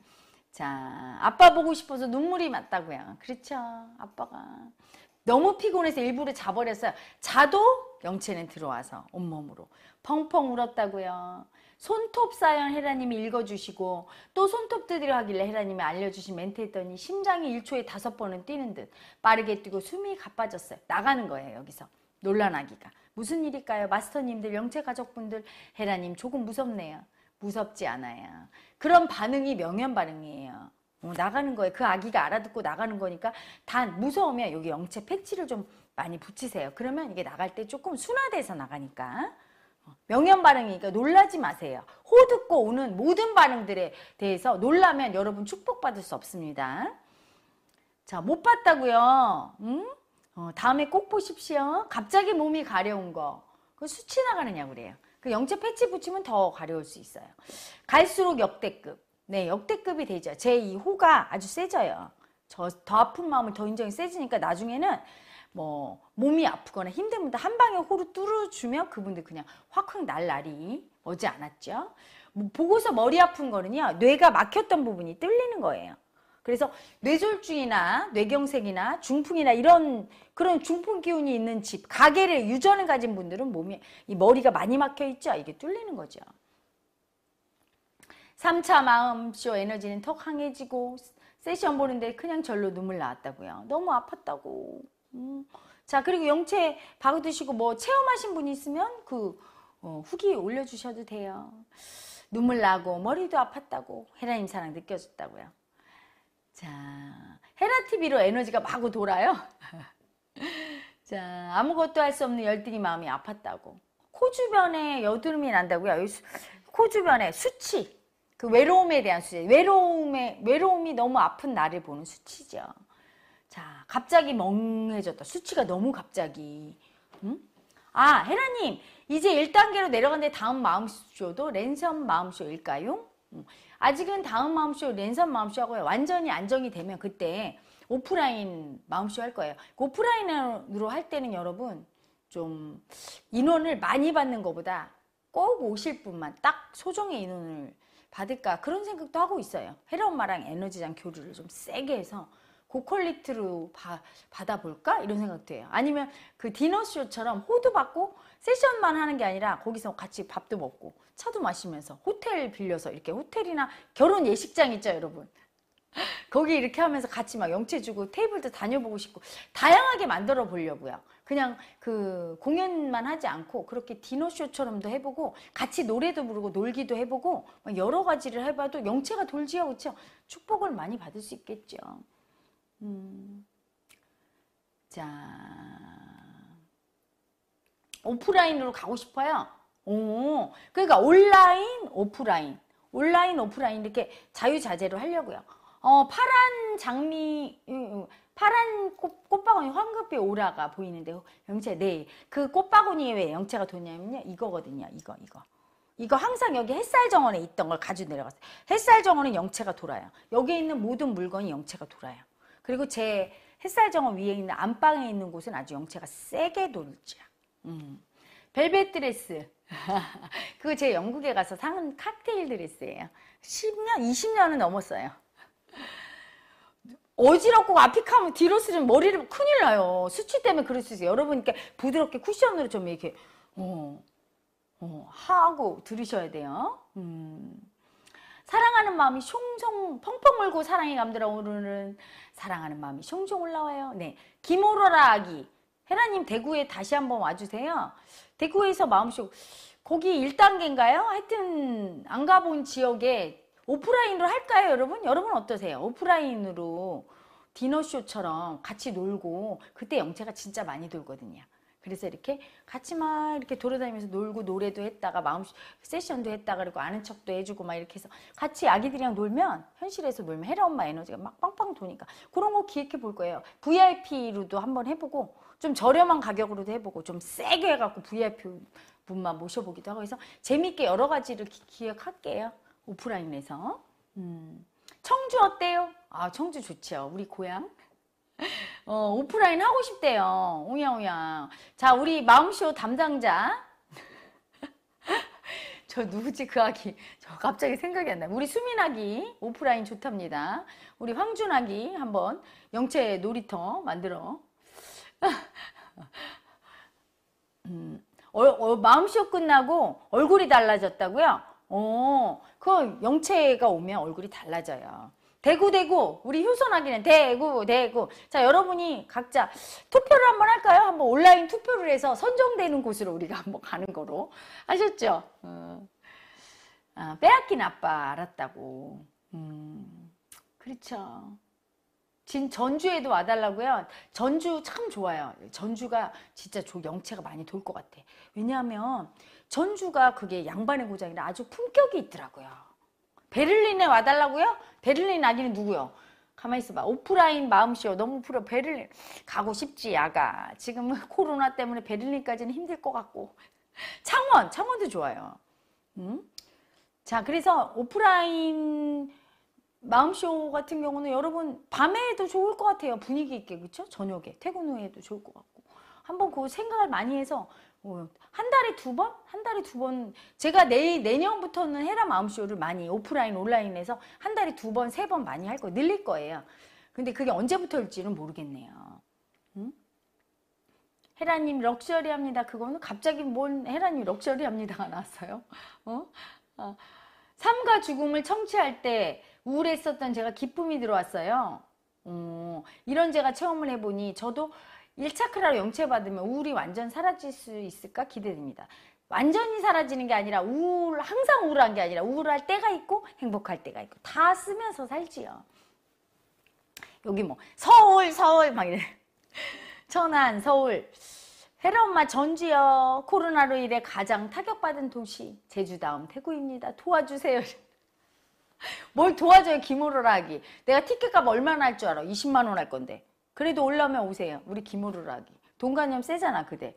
자 아빠 보고 싶어서 눈물이 맞다고요 그렇죠 아빠가 너무 피곤해서 일부러 자버렸어요. 자도 영체는 들어와서 온몸으로 펑펑 울었다고요. 손톱 사연 헤라님이 읽어주시고 또 손톱 두드려 하길래 헤라님이 알려주신 멘트 했더니 심장이 1초에 다섯 번은 뛰는 듯 빠르게 뛰고 숨이 가빠졌어요. 나가는 거예요 여기서. 논란하기가. 무슨 일일까요? 마스터님들, 영체 가족분들, 헤라님 조금 무섭네요. 무섭지 않아요. 그런 반응이 명현 반응이에요. 어, 나가는 거예요. 그 아기가 알아듣고 나가는 거니까 단 무서우면 여기 영체 패치를 좀 많이 붙이세요. 그러면 이게 나갈 때 조금 순화돼서 나가니까 어, 명현 반응이니까 놀라지 마세요. 호듣고 오는 모든 반응들에 대해서 놀라면 여러분 축복받을 수 없습니다. 자, 못 봤다고요. 응? 어, 다음에 꼭 보십시오. 갑자기 몸이 가려운 거. 그 수치 나가느냐 그래요. 그 영체 패치 붙이면 더 가려울 수 있어요. 갈수록 역대급. 네, 역대급이 되죠. 제2호가 아주 세져요. 저 더 아픈 마음을 더 인정이 세지니까 나중에는 뭐 몸이 아프거나 힘든 분들 한 방에 호로 뚫어주면 그분들 그냥 확확 날 날이 오지 않았죠. 뭐 보고서 머리 아픈 거는요. 뇌가 막혔던 부분이 뚫리는 거예요. 그래서 뇌졸중이나 뇌경색이나 중풍이나 이런 그런 중풍 기운이 있는 집, 가게를 유전을 가진 분들은 몸이 이 머리가 많이 막혀 있죠. 이게 뚫리는 거죠. 3차 마음쇼 에너지는 턱 항해지고 세션 보는데 그냥 절로 눈물 나왔다고요. 너무 아팠다고. 음. 자 그리고 영체 박으드시고 뭐 체험하신 분이 있으면 그 어, 후기 올려주셔도 돼요. 눈물 나고 머리도 아팠다고 헤라님 사랑 느껴졌다고요. 자 헤라TV로 에너지가 마구 돌아요. 자 아무것도 할 수 없는 열등이 마음이 아팠다고. 코 주변에 여드름이 난다고요. 코 주변에 수치 그 외로움에 대한 수치. 외로움에 외로움이 너무 아픈 나를 보는 수치죠. 자, 갑자기 멍해졌다. 수치가 너무 갑자기. 응? 아, 헤라님 이제 1단계로 내려가는데 다음 마음쇼도 랜선 마음쇼일까요? 아직은 다음 마음쇼 랜선 마음쇼하고 완전히 안정이 되면 그때 오프라인 마음쇼 할 거예요. 그 오프라인으로 할 때는 여러분 좀 인원을 많이 받는 것보다 꼭 오실 분만 딱 소정의 인원을 받을까 그런 생각도 하고 있어요. 헤라 엄마랑 에너지장 교류를 좀 세게 해서 고퀄리티로 바, 받아볼까 이런 생각도 해요. 아니면 그 디너쇼처럼 호도 받고 세션만 하는 게 아니라 거기서 같이 밥도 먹고 차도 마시면서 호텔 빌려서 이렇게 호텔이나 결혼 예식장 있죠 여러분. 거기 이렇게 하면서 같이 막 영채 주고 테이블도 다녀보고 싶고 다양하게 만들어 보려고요. 그냥 그 공연만 하지 않고 그렇게 디너쇼처럼도 해보고 같이 노래도 부르고 놀기도 해보고 뭐 여러 가지를 해봐도 영체가 돌지어오죠 축복을 많이 받을 수 있겠죠. 음. 자. 오프라인으로 가고 싶어요. 오, 그러니까 온라인, 오프라인, 온라인, 오프라인 이렇게 자유자재로 하려고요. 어, 파란 장미, 음, 음. 파란 꽃, 바구니 황급히 오라가 보이는데 영채 네그 꽃바구니에 왜 영채가 뒀냐면요 이거거든요 이거 이거 이거 항상 여기 햇살 정원에 있던 걸 가지고 내려갔어요 햇살 정원은 영채가 돌아요 여기 있는 모든 물건이 영채가 돌아요 그리고 제 햇살 정원 위에 있는 안방에 있는 곳은 아주 영채가 세게 돌죠 음. 벨벳 드레스 그거 제 영국에 가서 산 칵테일 드레스예요 10년 20년은 넘었어요 어지럽고 아픽하면 뒤로 쓰면 머리를 큰일 나요. 수치 때문에 그럴 수 있어요. 여러분 그러니까 부드럽게 쿠션으로 좀 이렇게 어, 어, 하고 들으셔야 돼요. 음. 사랑하는 마음이 숑숑 펑펑 울고 사랑이 감들어오르는 사랑하는 마음이 숑숑 올라와요. 네, 김오로라 아기 헤라님 대구에 다시 한번 와주세요. 대구에서 마음속 거기 1단계인가요? 하여튼 안 가본 지역에 오프라인으로 할까요 여러분? 여러분 어떠세요? 오프라인으로 디너쇼처럼 같이 놀고 그때 영채가 진짜 많이 돌거든요. 그래서 이렇게 같이 막 이렇게 돌아다니면서 놀고 노래도 했다가 마음 세션도 했다가 그리고 아는 척도 해주고 막 이렇게 해서 같이 아기들이랑 놀면 현실에서 놀면 헤라 엄마 에너지가 막 빵빵 도니까 그런 거 기획해 볼 거예요. VIP로도 한번 해보고 좀 저렴한 가격으로도 해보고 좀 세게 해갖고 VIP 분만 모셔보기도 하고 해서 재밌게 여러 가지를 기, 기획할게요. 오프라인에서 음. 청주 어때요? 아 청주 좋죠 우리 고향 어, 오프라인 하고 싶대요 오양오양 자 우리 마음쇼 담당자 저 누구지 그 아기 저 갑자기 생각이 안 나요 우리 수민아기 오프라인 좋답니다 우리 황준아기 한번 영채 놀이터 만들어 음, 어, 어, 마음쇼 끝나고 얼굴이 달라졌다고요 어, 그영체가 오면 얼굴이 달라져요. 대구 대구 우리 효선하기는 대구 대구 자 여러분이 각자 투표를 한번 할까요? 한번 온라인 투표를 해서 선정되는 곳으로 우리가 한번 가는 거로 아셨죠? 어. 아, 빼앗긴 아빠 알았다고 음, 그렇죠 진 전주에도 와달라고요. 전주 참 좋아요. 전주가 진짜 조영체가 많이 돌 것 같아. 왜냐하면 전주가 그게 양반의 고장이라 아주 품격이 있더라고요. 베를린에 와달라고요? 베를린 아기는 누구요? 가만히 있어봐. 오프라인 마음씨요. 너무 풀어. 베를린 가고 싶지 야가. 지금 코로나 때문에 베를린까지는 힘들 것 같고. 창원, 창원도 좋아요. 음? 자, 그래서 오프라인 마음쇼 같은 경우는 여러분 밤에 도 좋을 것 같아요. 분위기 있게 그렇죠? 저녁에 퇴근 후에도 좋을 것 같고 한번 그 생각을 많이 해서 어, 한 달에 두 번? 한 달에 두 번 제가 내, 내년부터는 헤라 마음쇼를 많이 오프라인 온라인에서 한 달에 두 번, 세 번 많이 할 거예요. 늘릴 거예요. 근데 그게 언제부터일지는 모르겠네요. 응? 헤라님 럭셔리합니다. 그거는 갑자기 뭔 헤라님 럭셔리합니다가 나왔어요. 어? 어. 삶과 죽음을 청취할 때 우울했었던 제가 기쁨이 들어왔어요. 오, 어, 이런 제가 체험을 해보니 저도 1차크라로 영체받으면 우울이 완전 사라질 수 있을까 기대됩니다. 완전히 사라지는 게 아니라 우울 항상 우울한 게 아니라 우울할 때가 있고 행복할 때가 있고 다 쓰면서 살지요. 여기 뭐 서울 서울 막 이래 천안 서울 헤라 엄마 전주요 코로나로 인해 가장 타격받은 도시 제주 다음 태구입니다 도와주세요. 뭘 도와줘요 기무르라기 내가 티켓값 얼마나 할 줄 알아 20만원 할 건데 그래도 올라오면 오세요 우리 기무르라기 동관념 세잖아 그대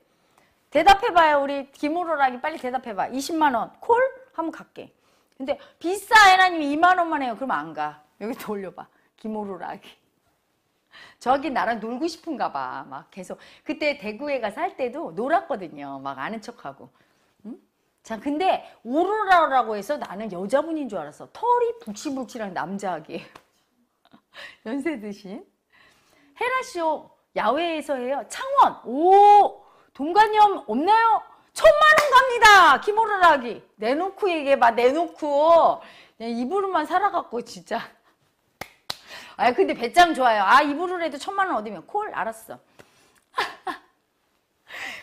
대답해봐요 우리 기무르라기 빨리 대답해봐 20만원 콜? 한번 갈게 근데 비싸 하나님이 2만원만 해요 그럼 안가 여기 돌려봐 기무르라기 저기 나랑 놀고 싶은가 봐. 막 계속. 그때 대구에 가서 할 때도 놀았거든요. 막 아는 척하고. 자 근데 오로라라고 해서 나는 여자분인 줄 알았어. 털이 불칠불칠한 남자아기 연세 드신 헤라시오 야외에서 해요. 창원 오 동관염 없나요? 천만원 갑니다. 키모르라기 내놓고 얘기해봐 내놓고 입으로만 살아갖고 진짜 아 근데 배짱 좋아요. 아 입으로 라도 천만원 얻으면 콜 알았어.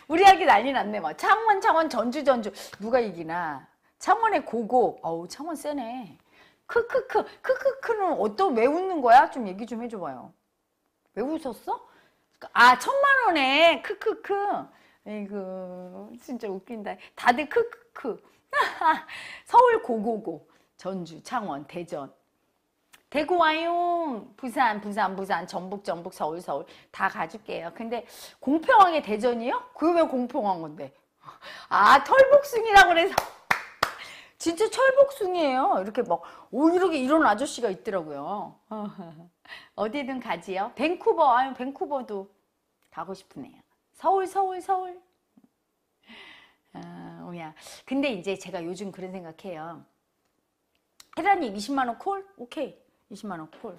우리 아기 난리 났네. 막 창원, 창원, 전주, 전주. 누가 이기나? 창원의 고고. 어우, 창원 세네. 크크크. 크크크는 어떤 왜 웃는 거야? 좀 얘기 좀 해줘봐요. 왜 웃었어? 아, 천만 원에 크크크. 이거 진짜 웃긴다. 다들 크크크. 서울 고고고. 전주, 창원, 대전. 대구 와요. 부산, 부산, 부산, 전북, 전북, 서울, 서울 다 가줄게요. 근데 공평왕의 대전이요? 그게 왜공평왕 건데? 아, 털복숭이라고 그래서 진짜 철복숭이에요. 이렇게 막 오, 이렇게 이런 아저씨가 있더라고요. 어디든 가지요. 밴쿠버, 아유 밴쿠버도 가고 싶네요. 으 서울, 서울, 서울. 아, 오야. 근데 이제 제가 요즘 그런 생각해요. 혜라님 20만 원 콜? 오케이. 20만 원 콜.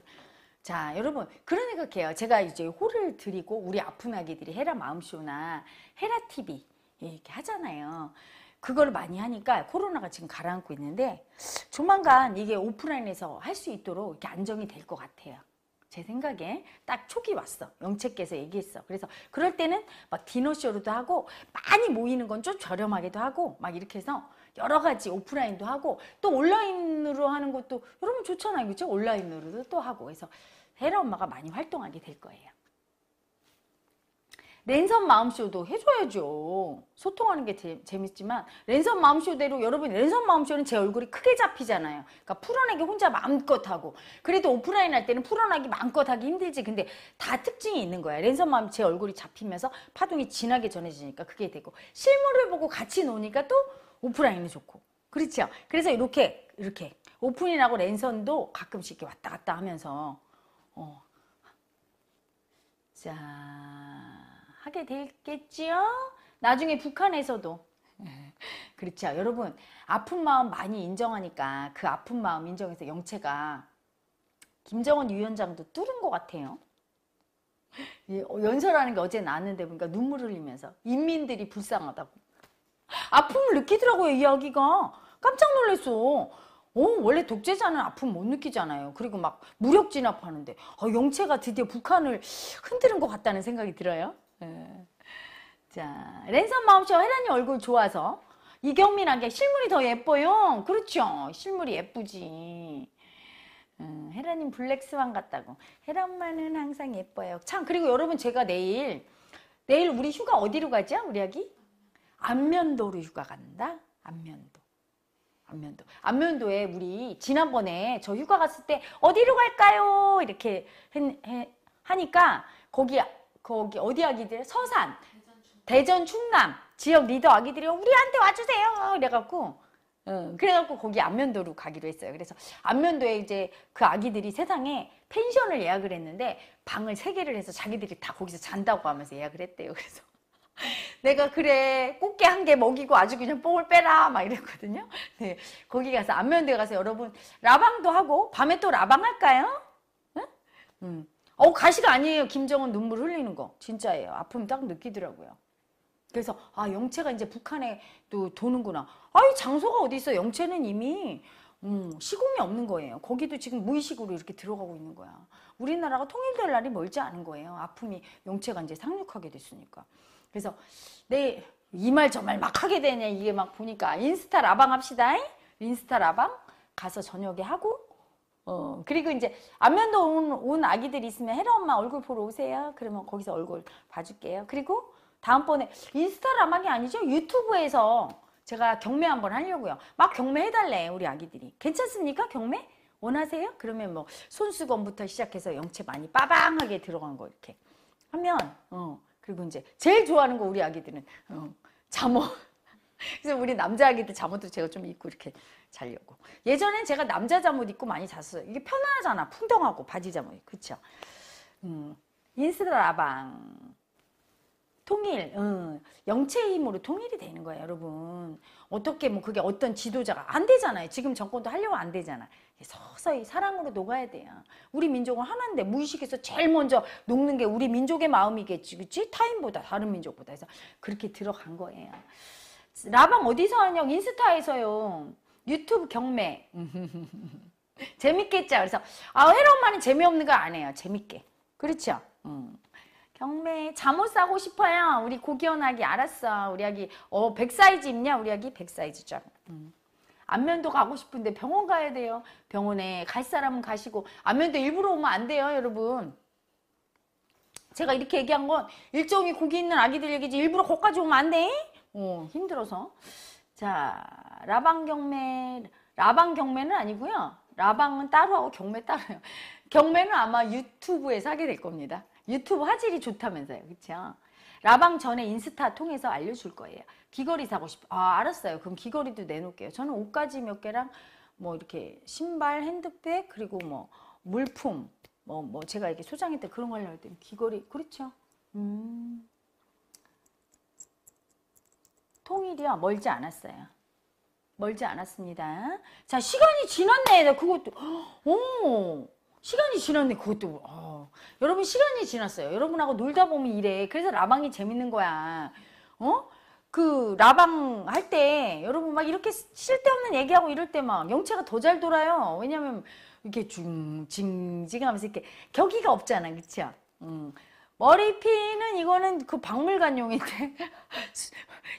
자, 여러분 그런 생각해요. 제가 이제 홀을 드리고 우리 아픈 아기들이 헤라 마음쇼나 헤라 TV 이렇게 하잖아요. 그걸 많이 하니까 코로나가 지금 가라앉고 있는데 조만간 이게 오프라인에서 할 수 있도록 이렇게 안정이 될 것 같아요. 제 생각에 딱 촉이 왔어. 영채께서 얘기했어. 그래서 그럴 때는 막 디너쇼로도 하고 많이 모이는 건 좀 저렴하게도 하고 막 이렇게 해서 여러 가지 오프라인도 하고 또 온라인으로 하는 것도 여러분 좋잖아요. 그죠? 렇 온라인으로도 또 하고 그래서 헤라 엄마가 많이 활동하게 될 거예요. 랜선 마음쇼도 해줘야죠. 소통하는 게 재, 재밌지만 랜선 마음쇼대로 여러분 랜선 마음쇼는 제 얼굴이 크게 잡히잖아요. 그러니까 풀어내기 혼자 마음껏 하고 그래도 오프라인 할 때는 풀어내기 마음껏 하기 힘들지. 근데 다 특징이 있는 거야. 랜선 마음 제 얼굴이 잡히면서 파동이 진하게 전해지니까 그게 되고 실물을 보고 같이 노니까 또 오프라인이 좋고 그렇죠 그래서 이렇게 이렇게 오픈이라고 랜선도 가끔씩 이렇게 왔다 갔다 하면서 어. 자 하게 되겠지요 나중에 북한에서도 그렇죠 여러분 아픈 마음 많이 인정하니까 그 아픈 마음 인정해서 영채가 김정은 위원장도 뚫은 것 같아요 연설하는 게 어제 나왔는데 보니까 눈물 흘리면서 인민들이 불쌍하다고 아픔을 느끼더라고요, 이야기가 깜짝 놀랐어. 어, 원래 독재자는 아픔 못 느끼잖아요. 그리고 막 무력 진압하는데 어, 영채가 드디어 북한을 흔드는 것 같다는 생각이 들어요. 네. 자, 랜선 마음쇼 혜란이 얼굴 좋아서 이경민한게 실물이 더 예뻐요. 그렇죠. 실물이 예쁘지. 음, 헤라님 블랙스완 같다고. 헤란만은 항상 예뻐요. 참 그리고 여러분 제가 내일 내일 우리 휴가 어디로 가죠? 우리 아기? 안면도로 휴가 간다? 안면도. 안면도. 안면도에 우리 지난번에 저 휴가 갔을 때 어디로 갈까요? 이렇게 해, 해, 하니까 거기 거기 어디 아기들? 서산, 대전, 충남 지역 리더 아기들이 우리한테 와주세요. 그래갖고 어, 그래갖고 거기 안면도로 가기로 했어요. 그래서 안면도에 이제 그 아기들이 세상에 펜션을 예약을 했는데 방을 세 개를 해서 자기들이 다 거기서 잔다고 하면서 예약을 했대요. 그래서 내가 그래 꽃게 한 개 먹이고 아주 그냥 뽕을 빼라 막 이랬거든요. 네, 거기 가서 안면대 가서 여러분 라방도 하고 밤에 또 라방 할까요? 응? 네? 음. 어 가시가 아니에요. 김정은 눈물 흘리는 거 진짜예요. 아픔 딱 느끼더라고요. 그래서 아 영채가 이제 북한에 또 도는구나. 아 이 장소가 어디 있어? 영채는 이미 음, 시공이 없는 거예요. 거기도 지금 무의식으로 이렇게 들어가고 있는 거야. 우리나라가 통일될 날이 멀지 않은 거예요. 아픔이 영채가 이제 상륙하게 됐으니까. 그래서 내 이 말 저 말막 하게 되냐 이게 막 보니까 인스타 라방 합시다. 잉? 인스타 라방 가서 저녁에 하고 어 그리고 이제 안면도 온, 온아기들 있으면 헤라 엄마 얼굴 보러 오세요. 그러면 거기서 얼굴 봐줄게요. 그리고 다음번에 인스타 라방이 아니죠 유튜브에서 제가 경매 한번 하려고요. 막 경매 해달래 우리 아기들이 괜찮습니까 경매? 원하세요? 그러면 뭐 손수건부터 시작해서 영채 많이 빠방하게 들어간 거 이렇게 하면 어 그리고 이제 제일 좋아하는 거 우리 아기들은 어, 잠옷. 그래서 우리 남자 아기들 잠옷도 제가 좀 입고 이렇게 자려고. 예전엔 제가 남자 잠옷 입고 많이 잤어요. 이게 편안하잖아. 풍덩하고 바지 잠옷. 그렇죠? 음, 인스라방. 통일, 음, 영체의 힘으로 통일이 되는 거예요, 여러분. 어떻게, 뭐, 그게 어떤 지도자가 안 되잖아요. 지금 정권도 하려고 안 되잖아. 요 서서히 사랑으로 녹아야 돼요. 우리 민족은 하나인데 무의식에서 제일 먼저 녹는 게 우리 민족의 마음이겠지. 그치? 타인보다 다른 민족보다 해서 그렇게 들어간 거예요. 라방 어디서 하냐고 인스타에서요. 유튜브 경매. 재밌겠죠? 그래서 아 회로만은 재미없는 거 안 해요. 재밌게. 그렇죠? 음. 경매 잠옷 사고 싶어요. 우리 고기현 아기 알았어. 우리 아기 어 100사이즈 입냐? 우리 아기 100사이즈죠. 음. 안면도 가고 싶은데 병원 가야 돼요. 병원에 갈 사람은 가시고 안면도 일부러 오면 안 돼요 여러분. 제가 이렇게 얘기한 건 일종의 고기 있는 아기들 얘기지 일부러 거기까지 오면 안 돼. 어, 힘들어서. 자 라방 경매 라방 경매는 아니고요. 라방은 따로 하고 경매 따로요. 경매는 아마 유튜브에서 하게 될 겁니다. 유튜브 화질이 좋다면서요. 그렇죠? 라방 전에 인스타 통해서 알려줄 거예요. 귀걸이 사고 싶어. 아, 알았어요. 그럼 귀걸이도 내놓을게요. 저는 옷까지 몇 개랑 뭐 이렇게 신발, 핸드백, 그리고 뭐 물품, 뭐, 뭐 제가 이렇게 소장했던 그런 걸 하려고 했더니 귀걸이, 그렇죠. 음. 통일이야 멀지 않았어요. 멀지 않았습니다. 자, 시간이 지났네. 그것도, 오, 어, 시간이 지났네 그것도 어. 여러분 시간이 지났어요 여러분하고 놀다 보면 이래 그래서 라방이 재밌는 거야 어? 그 라방 할 때 여러분 막 이렇게 쓸데없는 얘기하고 이럴 때 막영채가더 잘 돌아요 왜냐면 이렇게 징징징 하면서 이렇게 격의가 없잖아 그쵸 음. 머리핀은 이거는 그 박물관용인데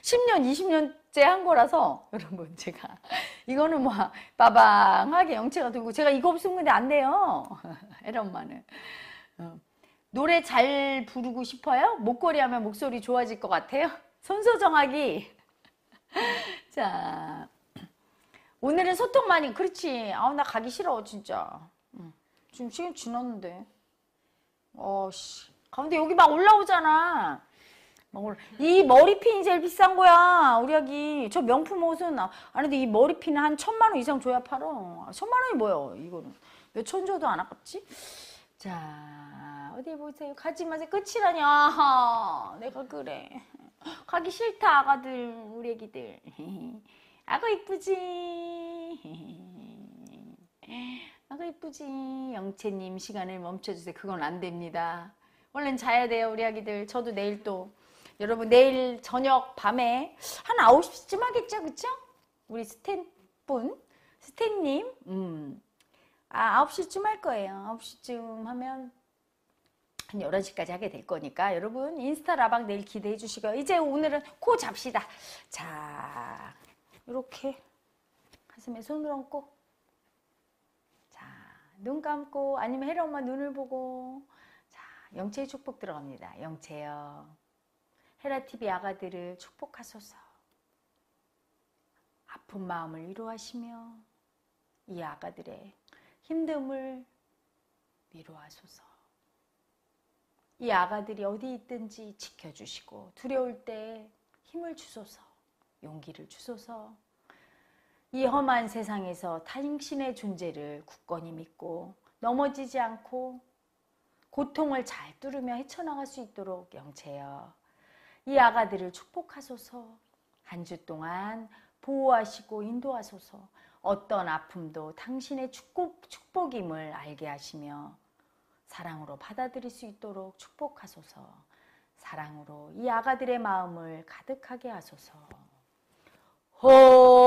10년, 20년째 한 거라서 여러분 제가 이거는 뭐 빠방하게 영체가 되고 제가 이거 없으면 근데 안 돼요. 에런 엄마는. 어. 노래 잘 부르고 싶어요? 목걸이 하면 목소리 좋아질 것 같아요? 손소정하기. 자, 오늘은 소통 많이, 그렇지. 아우, 나 가기 싫어, 진짜. 음. 지금 시간 지났는데. 어, 씨. 가운데 여기 막 올라오잖아. 이 머리핀이 제일 비싼 거야. 우리 아기. 저 명품 옷은 아, 아니 근데 이 머리핀은 한 천만 원 이상 줘야 팔어. 아, 천만 원이 뭐야 이거는. 몇 천 줘도 안 아깝지? 자 어디 보세요. 가지 마세요. 끝이라니 아하, 내가 그래. 가기 싫다 아가들 우리 애기들. 아가 이쁘지. 아가 이쁘지. 영채님 시간을 멈춰주세요. 그건 안 됩니다. 얼른 자야 돼요, 우리 아기들. 저도 내일 또. 여러분, 내일 저녁 밤에 한 9시쯤 하겠죠, 그쵸? 우리 스탠분, 스탠님, 음. 아, 9시쯤 할 거예요. 9시쯤 하면 한 11시까지 하게 될 거니까 여러분 인스타 라방 내일 기대해 주시고요. 이제 오늘은 코 잡시다. 자, 이렇게 가슴에 손을 얹고 자, 눈 감고 아니면 해령 엄마 눈을 보고 영체의 축복 들어갑니다. 영체여. 헤라TV 아가들을 축복하소서. 아픈 마음을 위로하시며 이 아가들의 힘듦을 위로하소서. 이 아가들이 어디 있든지 지켜주시고 두려울 때 힘을 주소서. 용기를 주소서. 이 험한 세상에서 당신의 존재를 굳건히 믿고 넘어지지 않고 고통을 잘 뚫으며 헤쳐나갈 수 있도록 영체여 이 아가들을 축복하소서 한 주 동안 보호하시고 인도하소서 어떤 아픔도 당신의 축복, 축복임을 알게 하시며 사랑으로 받아들일 수 있도록 축복하소서 사랑으로 이 아가들의 마음을 가득하게 하소서 호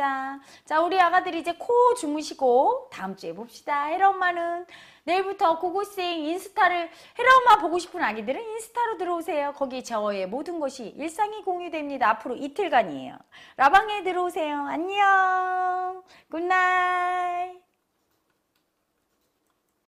감사합니다. 자, 우리 아가들이 이제 코 주무시고 다음 주에 봅시다. 헤라 엄마는 내일부터 고고생 인스타를 헤라 엄마 보고 싶은 아기들은 인스타로 들어오세요. 거기 저의 모든 것이 일상이 공유됩니다. 앞으로 이틀간이에요. 라방에 들어오세요. 안녕. 굿나잇.